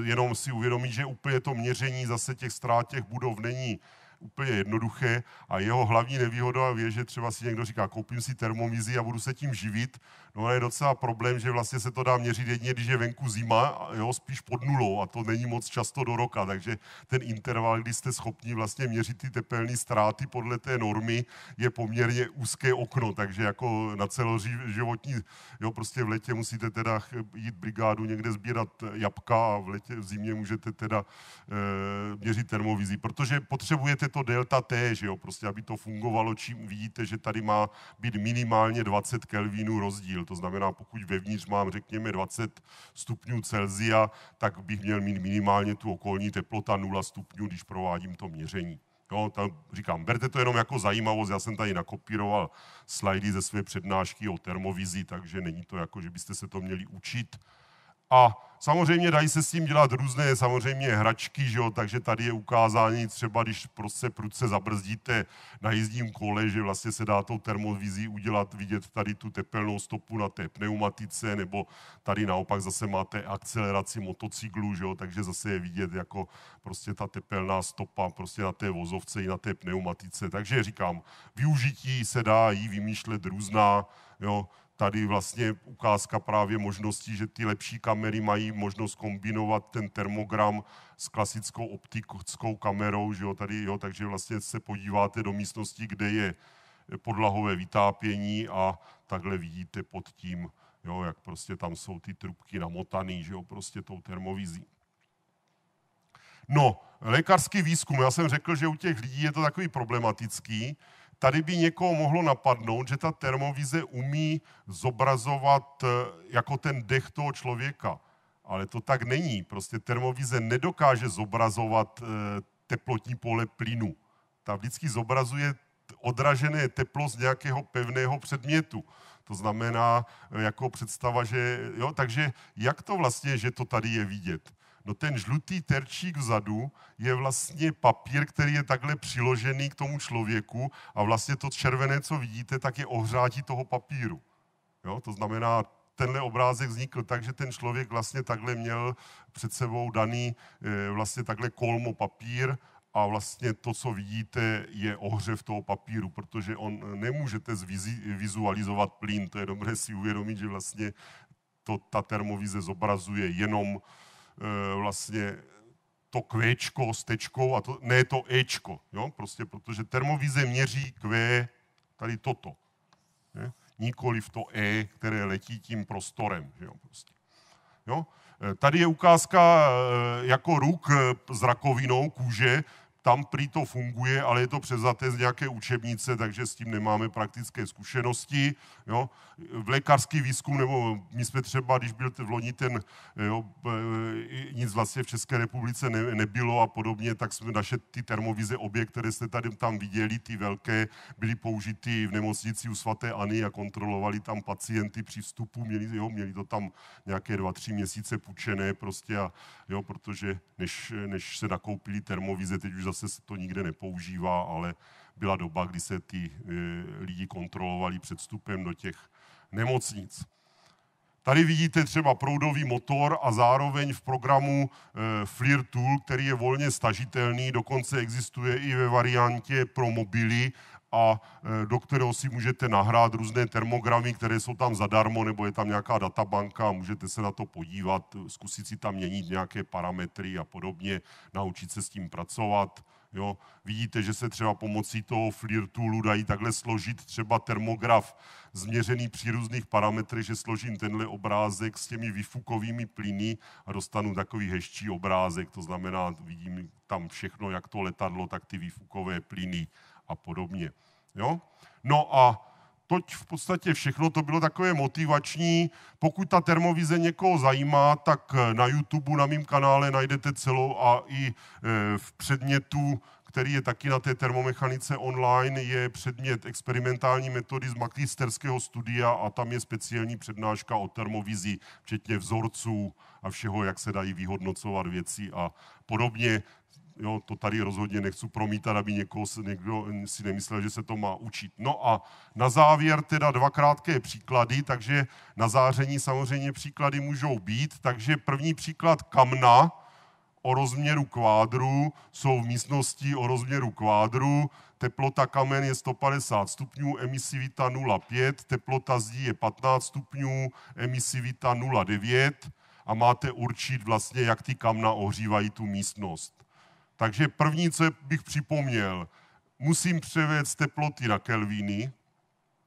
jenom si uvědomit, že úplně to měření zase těch ztrát těch budov není úplně jednoduché a jeho hlavní nevýhoda je, že třeba si někdo říká, koupím si termomizi a budu se tím živit. No ale je docela problém, že vlastně se to dá měřit jedině, když je venku zima, jo, spíš pod nulou a to není moc často do roka, takže ten interval, kdy jste schopni vlastně měřit ty tepelné ztráty podle té normy, je poměrně úzké okno, takže jako na celoživotní, jo, prostě v létě musíte teda jít brigádu někde sbírat jabka a v, létě, v zimě můžete teda e, měřit termovizi, protože potřebujete to delta T, že jo, prostě aby to fungovalo, čím vidíte, že tady má být minimálně 20 Kelvinů rozdíl. To znamená, pokud vevnitř mám, řekněme, 20 stupňů Celzia, tak bych měl mít minimálně tu okolní teplota 0 stupňů, když provádím to měření. Jo, tam říkám, berte to jenom jako zajímavost, já jsem tady nakopíroval slajdy ze své přednášky o termovizi, takže není to jako, že byste se to měli učit, a samozřejmě dají se s tím dělat různé samozřejmě hračky, že jo? takže tady je ukázání třeba, když prostě prudce zabrzdíte na jízdním kole, že vlastně se dá tou termovizí udělat, vidět tady tu tepelnou stopu na té pneumatice, nebo tady naopak zase máte akceleraci motocyklu, že jo? takže zase je vidět jako prostě ta tepelná stopa prostě na té vozovce i na té pneumatice. Takže říkám, využití se dá jí vymýšlet různá, jo? tady vlastně ukázka právě možností, že ty lepší kamery mají možnost kombinovat ten termogram s klasickou optickou kamerou, že jo, tady, jo, takže vlastně se podíváte do místnosti, kde je podlahové vytápění a takhle vidíte pod tím, jo, jak prostě tam jsou ty trubky namotané, že jo, prostě tou termovizí. No, lékařský výzkum, já jsem řekl, že u těch lidí je to takový problematický, tady by někoho mohlo napadnout, že ta termovize umí zobrazovat eh, jako ten dech toho člověka. Ale to tak není. Prostě termovize nedokáže zobrazovat eh, teplotní pole plynu. Ta vždycky zobrazuje odražené teplo z nějakého pevného předmětu. To znamená eh, jako představa, že jo, takže jak to vlastně, že to tady je vidět? No ten žlutý terčík vzadu je vlastně papír, který je takhle přiložený k tomu člověku a vlastně to červené, co vidíte, tak je ohřátí toho papíru. Jo? To znamená, tenhle obrázek vznikl tak, že ten člověk vlastně takhle měl před sebou daný eh, vlastně takhle kolmo papír a vlastně to, co vidíte, je ohřev toho papíru, protože on nemůžete vizualizovat plyn, to je dobré si uvědomit, že vlastně to ta termovize zobrazuje jenom Eh, vlastně to Qčko s tečkou a to, ne to Ečko, jo? prostě protože termovize měří Q tady toto. Ne? Nikoli v to E, které letí tím prostorem. Že jo? Prostě. Jo? Eh, tady je ukázka eh, jako ruk s rakovinou kůže, tam prý to funguje, ale je to převzaté z nějaké učebnice, takže s tím nemáme praktické zkušenosti. Jo. V lékařský výzkum, nebo my jsme třeba, když byl v loni ten, jo, nic vlastně v České republice ne, nebylo a podobně, tak jsme naše ty termovize obě, které jste tady tam viděli, ty velké, byly použity v nemocnici u svaté Ani a kontrolovali tam pacienty při vstupu, měli, jo, měli to tam nějaké dva, tři měsíce půjčené prostě, a, jo, protože než, než se nakoupili termovize, teď už zase zase se to nikde nepoužívá, ale byla doba, kdy se ty eh, lidi kontrolovali před vstupem do těch nemocnic. Tady vidíte třeba proudový motor a zároveň v programu eh, FLIR Tool, který je volně stažitelný, dokonce existuje i ve variantě pro mobily a e, do kterého si můžete nahrát různé termogramy, které jsou tam zadarmo, nebo je tam nějaká databanka můžete se na to podívat, zkusit si tam měnit nějaké parametry a podobně, naučit se s tím pracovat. Jo. Vidíte, že se třeba pomocí toho FLIR toolu dají takhle složit třeba termograf změřený při různých parametrech, že složím tenhle obrázek s těmi výfukovými plyny a dostanu takový hezčí obrázek, to znamená, vidím tam všechno, jak to letadlo, tak ty výfukové plyny a podobně. Jo? No a toť v podstatě všechno, to bylo takové motivační. Pokud ta termovize někoho zajímá, tak eh, na YouTube, na mém kanále najdete celou a i eh, v předmětu, který je taky na té termomechanice online, je předmět experimentální metody z magisterského studia a tam je speciální přednáška o termovizi, včetně vzorců a všeho, jak se dají vyhodnocovat věci a podobně. Jo, to tady rozhodně nechci promítat, aby někoho si, někdo si nemyslel, že se to má učit. No a na závěr teda dva krátké příklady, takže na záření samozřejmě příklady můžou být. Takže první příklad kamna o rozměru kvádru jsou v místnosti o rozměru kvádru. Teplota kamen je 150 stupňů, emisivita 0,5, teplota zdí je 15 stupňů, emisivita 0,9 a máte určit vlastně, jak ty kamna ohřívají tu místnost. Takže první, co bych připomněl, musím převést teploty na kelviny.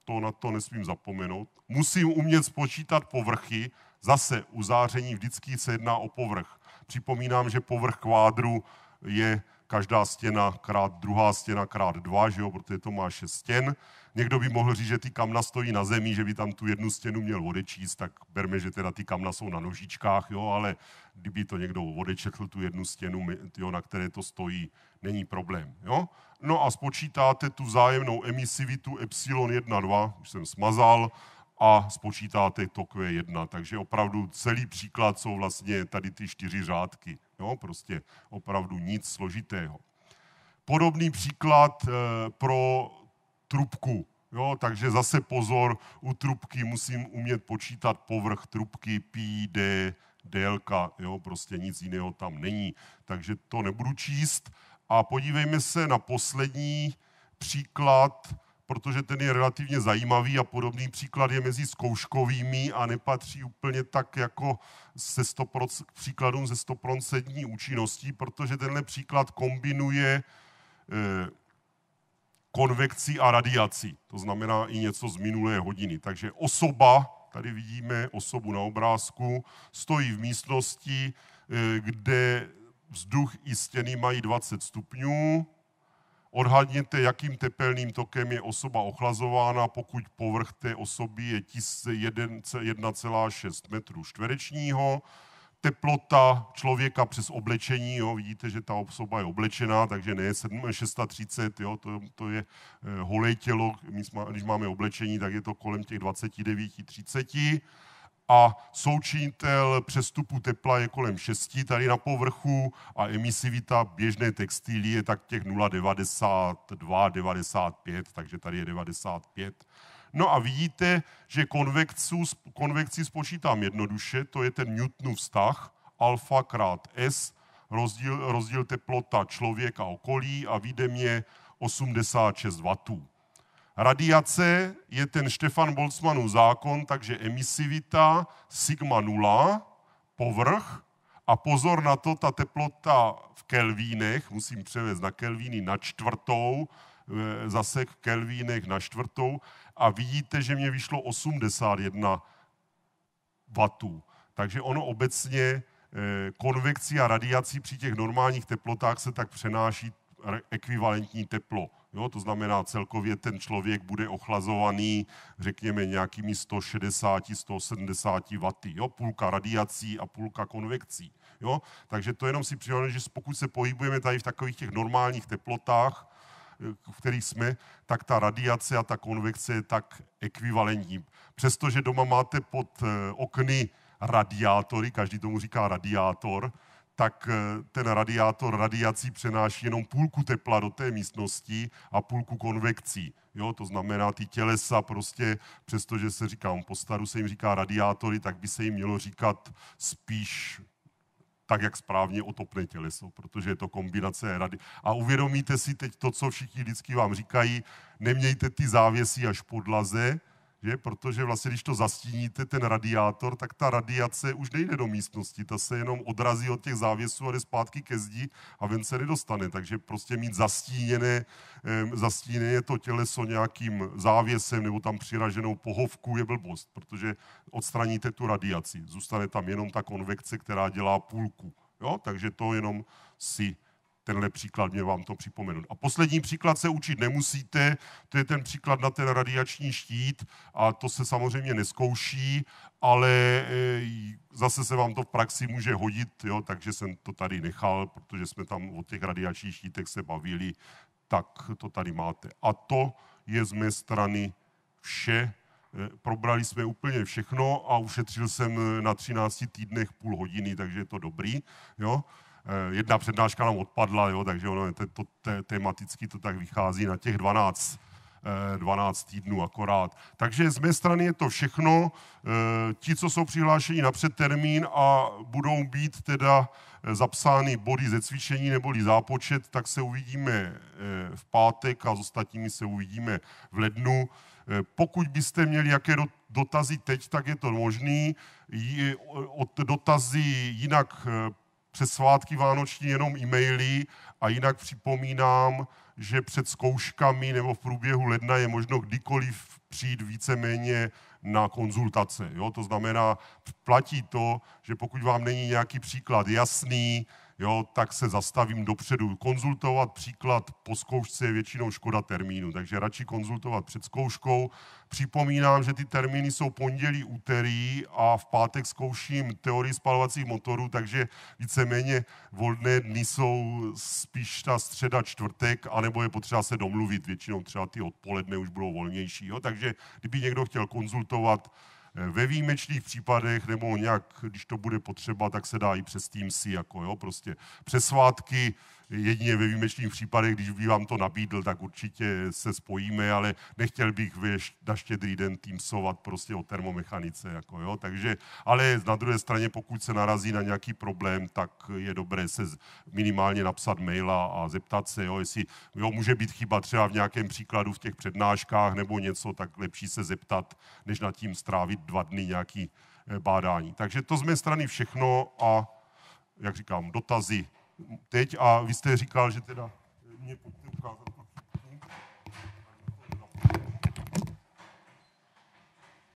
to na to nesmím zapomenout. Musím umět spočítat povrchy, zase u záření vždycky se jedná o povrch. Připomínám, že povrch kvádru je každá stěna krát druhá stěna krát dva, že jo, protože to má šest stěn. Někdo by mohl říct, že ty kamna stojí na zemi, že by tam tu jednu stěnu měl odečíst, tak berme, že teda ty kamna jsou na nožičkách, jo, ale kdyby to někdo odečetl tu jednu stěnu, jo, na které to stojí, není problém. Jo? No a spočítáte tu vzájemnou emisivitu epsilon 1, 2, už jsem smazal, a spočítáte to Q1. Takže opravdu celý příklad jsou vlastně tady ty čtyři řádky. Jo, prostě opravdu nic složitého. Podobný příklad eh, pro trubku. Jo, takže zase pozor, u trubky musím umět počítat povrch trubky pi, d, délka, jo, prostě nic jiného tam není. Takže to nebudu číst. A podívejme se na poslední příklad protože ten je relativně zajímavý a podobný příklad je mezi zkouškovými a nepatří úplně tak jako se 100 příkladům ze 100% účinností, protože tenhle příklad kombinuje eh, konvekci a radiaci. To znamená i něco z minulé hodiny. Takže osoba, tady vidíme osobu na obrázku, stojí v místnosti, eh, kde vzduch i stěny mají 20 stupňů, Odhadněte, jakým tepelným tokem je osoba ochlazována, pokud povrch té osoby je 1,6 metru čtverečního. Teplota člověka přes oblečení, jo, vidíte, že ta osoba je oblečená, takže ne 630, jo, to, to je eh, holé tělo, když máme oblečení, tak je to kolem těch 29, 30 a součítel přestupu tepla je kolem 6 tady na povrchu a emisivita běžné textilie je tak těch 0,92, 95, takže tady je 95. No a vidíte, že konvekci, konvekci spočítám jednoduše, to je ten Newtonův vztah, alfa krát S, rozdíl, rozdíl teplota člověka okolí a vyjde mě 86 W. Radiace je ten Stefan-Boltzmannův zákon, takže emisivita sigma nula, povrch, a pozor na to, ta teplota v kelvínech, musím převést na kelvíny na čtvrtou, eh, zase v kelvínech na čtvrtou a vidíte, že mě vyšlo 81 W. Takže ono obecně eh, konvekcí a radiací při těch normálních teplotách se tak přenáší ekvivalentní teplo Jo, to znamená, celkově ten člověk bude ochlazovaný, řekněme, nějakými 160, 170 W. Jo, půlka radiací a půlka konvekcí. Jo? Takže to jenom si přijde, že pokud se pohybujeme tady v takových těch normálních teplotách, eh, v kterých jsme, tak ta radiace a ta konvekce je tak ekvivalentní. Přestože doma máte pod eh, okny radiátory, každý tomu říká radiátor, tak eh, ten radiátor radiací přenáší jenom půlku tepla do té místnosti a půlku konvekcí. Jo, to znamená, ty tělesa prostě, přestože se říkám, po staru se jim říká radiátory, tak by se jim mělo říkat spíš tak, jak správně otopné těleso, protože je to kombinace rady. A uvědomíte si teď to, co všichni vždycky vám říkají, nemějte ty závěsy až podlaze, že? protože vlastně, když to zastíníte, ten radiátor, tak ta radiace už nejde do místnosti, ta se jenom odrazí od těch závěsů a jde zpátky ke zdi a ven se nedostane. Takže prostě mít zastíněné, eh, zastíněné to těleso nějakým závěsem nebo tam přiraženou pohovku je blbost, protože odstraníte tu radiaci. Zůstane tam jenom ta konvekce, která dělá půlku. Jo? Takže to jenom si tenhle příklad, mě vám to připomenout. A poslední příklad se učit nemusíte, to je ten příklad na ten radiační štít a to se samozřejmě neskouší, ale e, zase se vám to v praxi může hodit, jo, takže jsem to tady nechal, protože jsme tam o těch radiačních štítech se bavili, tak to tady máte. A to je z mé strany vše. E, probrali jsme úplně všechno a ušetřil jsem e, na 13 týdnech půl hodiny, takže je to dobrý. Jo? Eh, jedna přednáška nám odpadla, jo, takže ono, to, to, tematicky to tak vychází na těch 12, 12 eh, týdnů akorát. Takže z mé strany je to všechno. Eh, ti, co jsou přihlášeni na předtermín a budou být teda zapsány body ze cvičení neboli zápočet, tak se uvidíme v pátek a s ostatními se uvidíme v lednu. Pokud byste měli jaké dotazy teď, tak je to možný. Dotazy jinak přes svátky vánoční jenom e-maily a jinak připomínám, že před zkouškami nebo v průběhu ledna je možno kdykoliv přijít víceméně na konzultace. Jo? To znamená, platí to, že pokud vám není nějaký příklad jasný, jo, tak se zastavím dopředu. Konzultovat příklad po zkoušce je většinou škoda termínu, takže radši konzultovat před zkouškou. Připomínám, že ty termíny jsou pondělí, úterý a v pátek zkouším teorii spalovacích motorů, takže víceméně volné dny jsou spíš ta středa, čtvrtek, anebo je potřeba se domluvit. Většinou třeba ty odpoledne už budou volnější. Jo? Takže kdyby někdo chtěl konzultovat, Eh, ve výjimečných případech nebo nějak, když to bude potřeba, tak se dá i přes si, jako jo, prostě přes svátky, Jedině ve výjimečných případech, když by vám to nabídl, tak určitě se spojíme, ale nechtěl bych na štědrý den týmsovat prostě o termomechanice. Jako, jo? Takže, ale na druhé straně, pokud se narazí na nějaký problém, tak je dobré se minimálně napsat maila a zeptat se, jo, jestli jo, může být chyba třeba v nějakém příkladu v těch přednáškách nebo něco, tak lepší se zeptat, než nad tím strávit dva dny nějaký eh, bádání. Takže to z mé strany všechno a, jak říkám, dotazy teď a vy jste říkal, že teda mě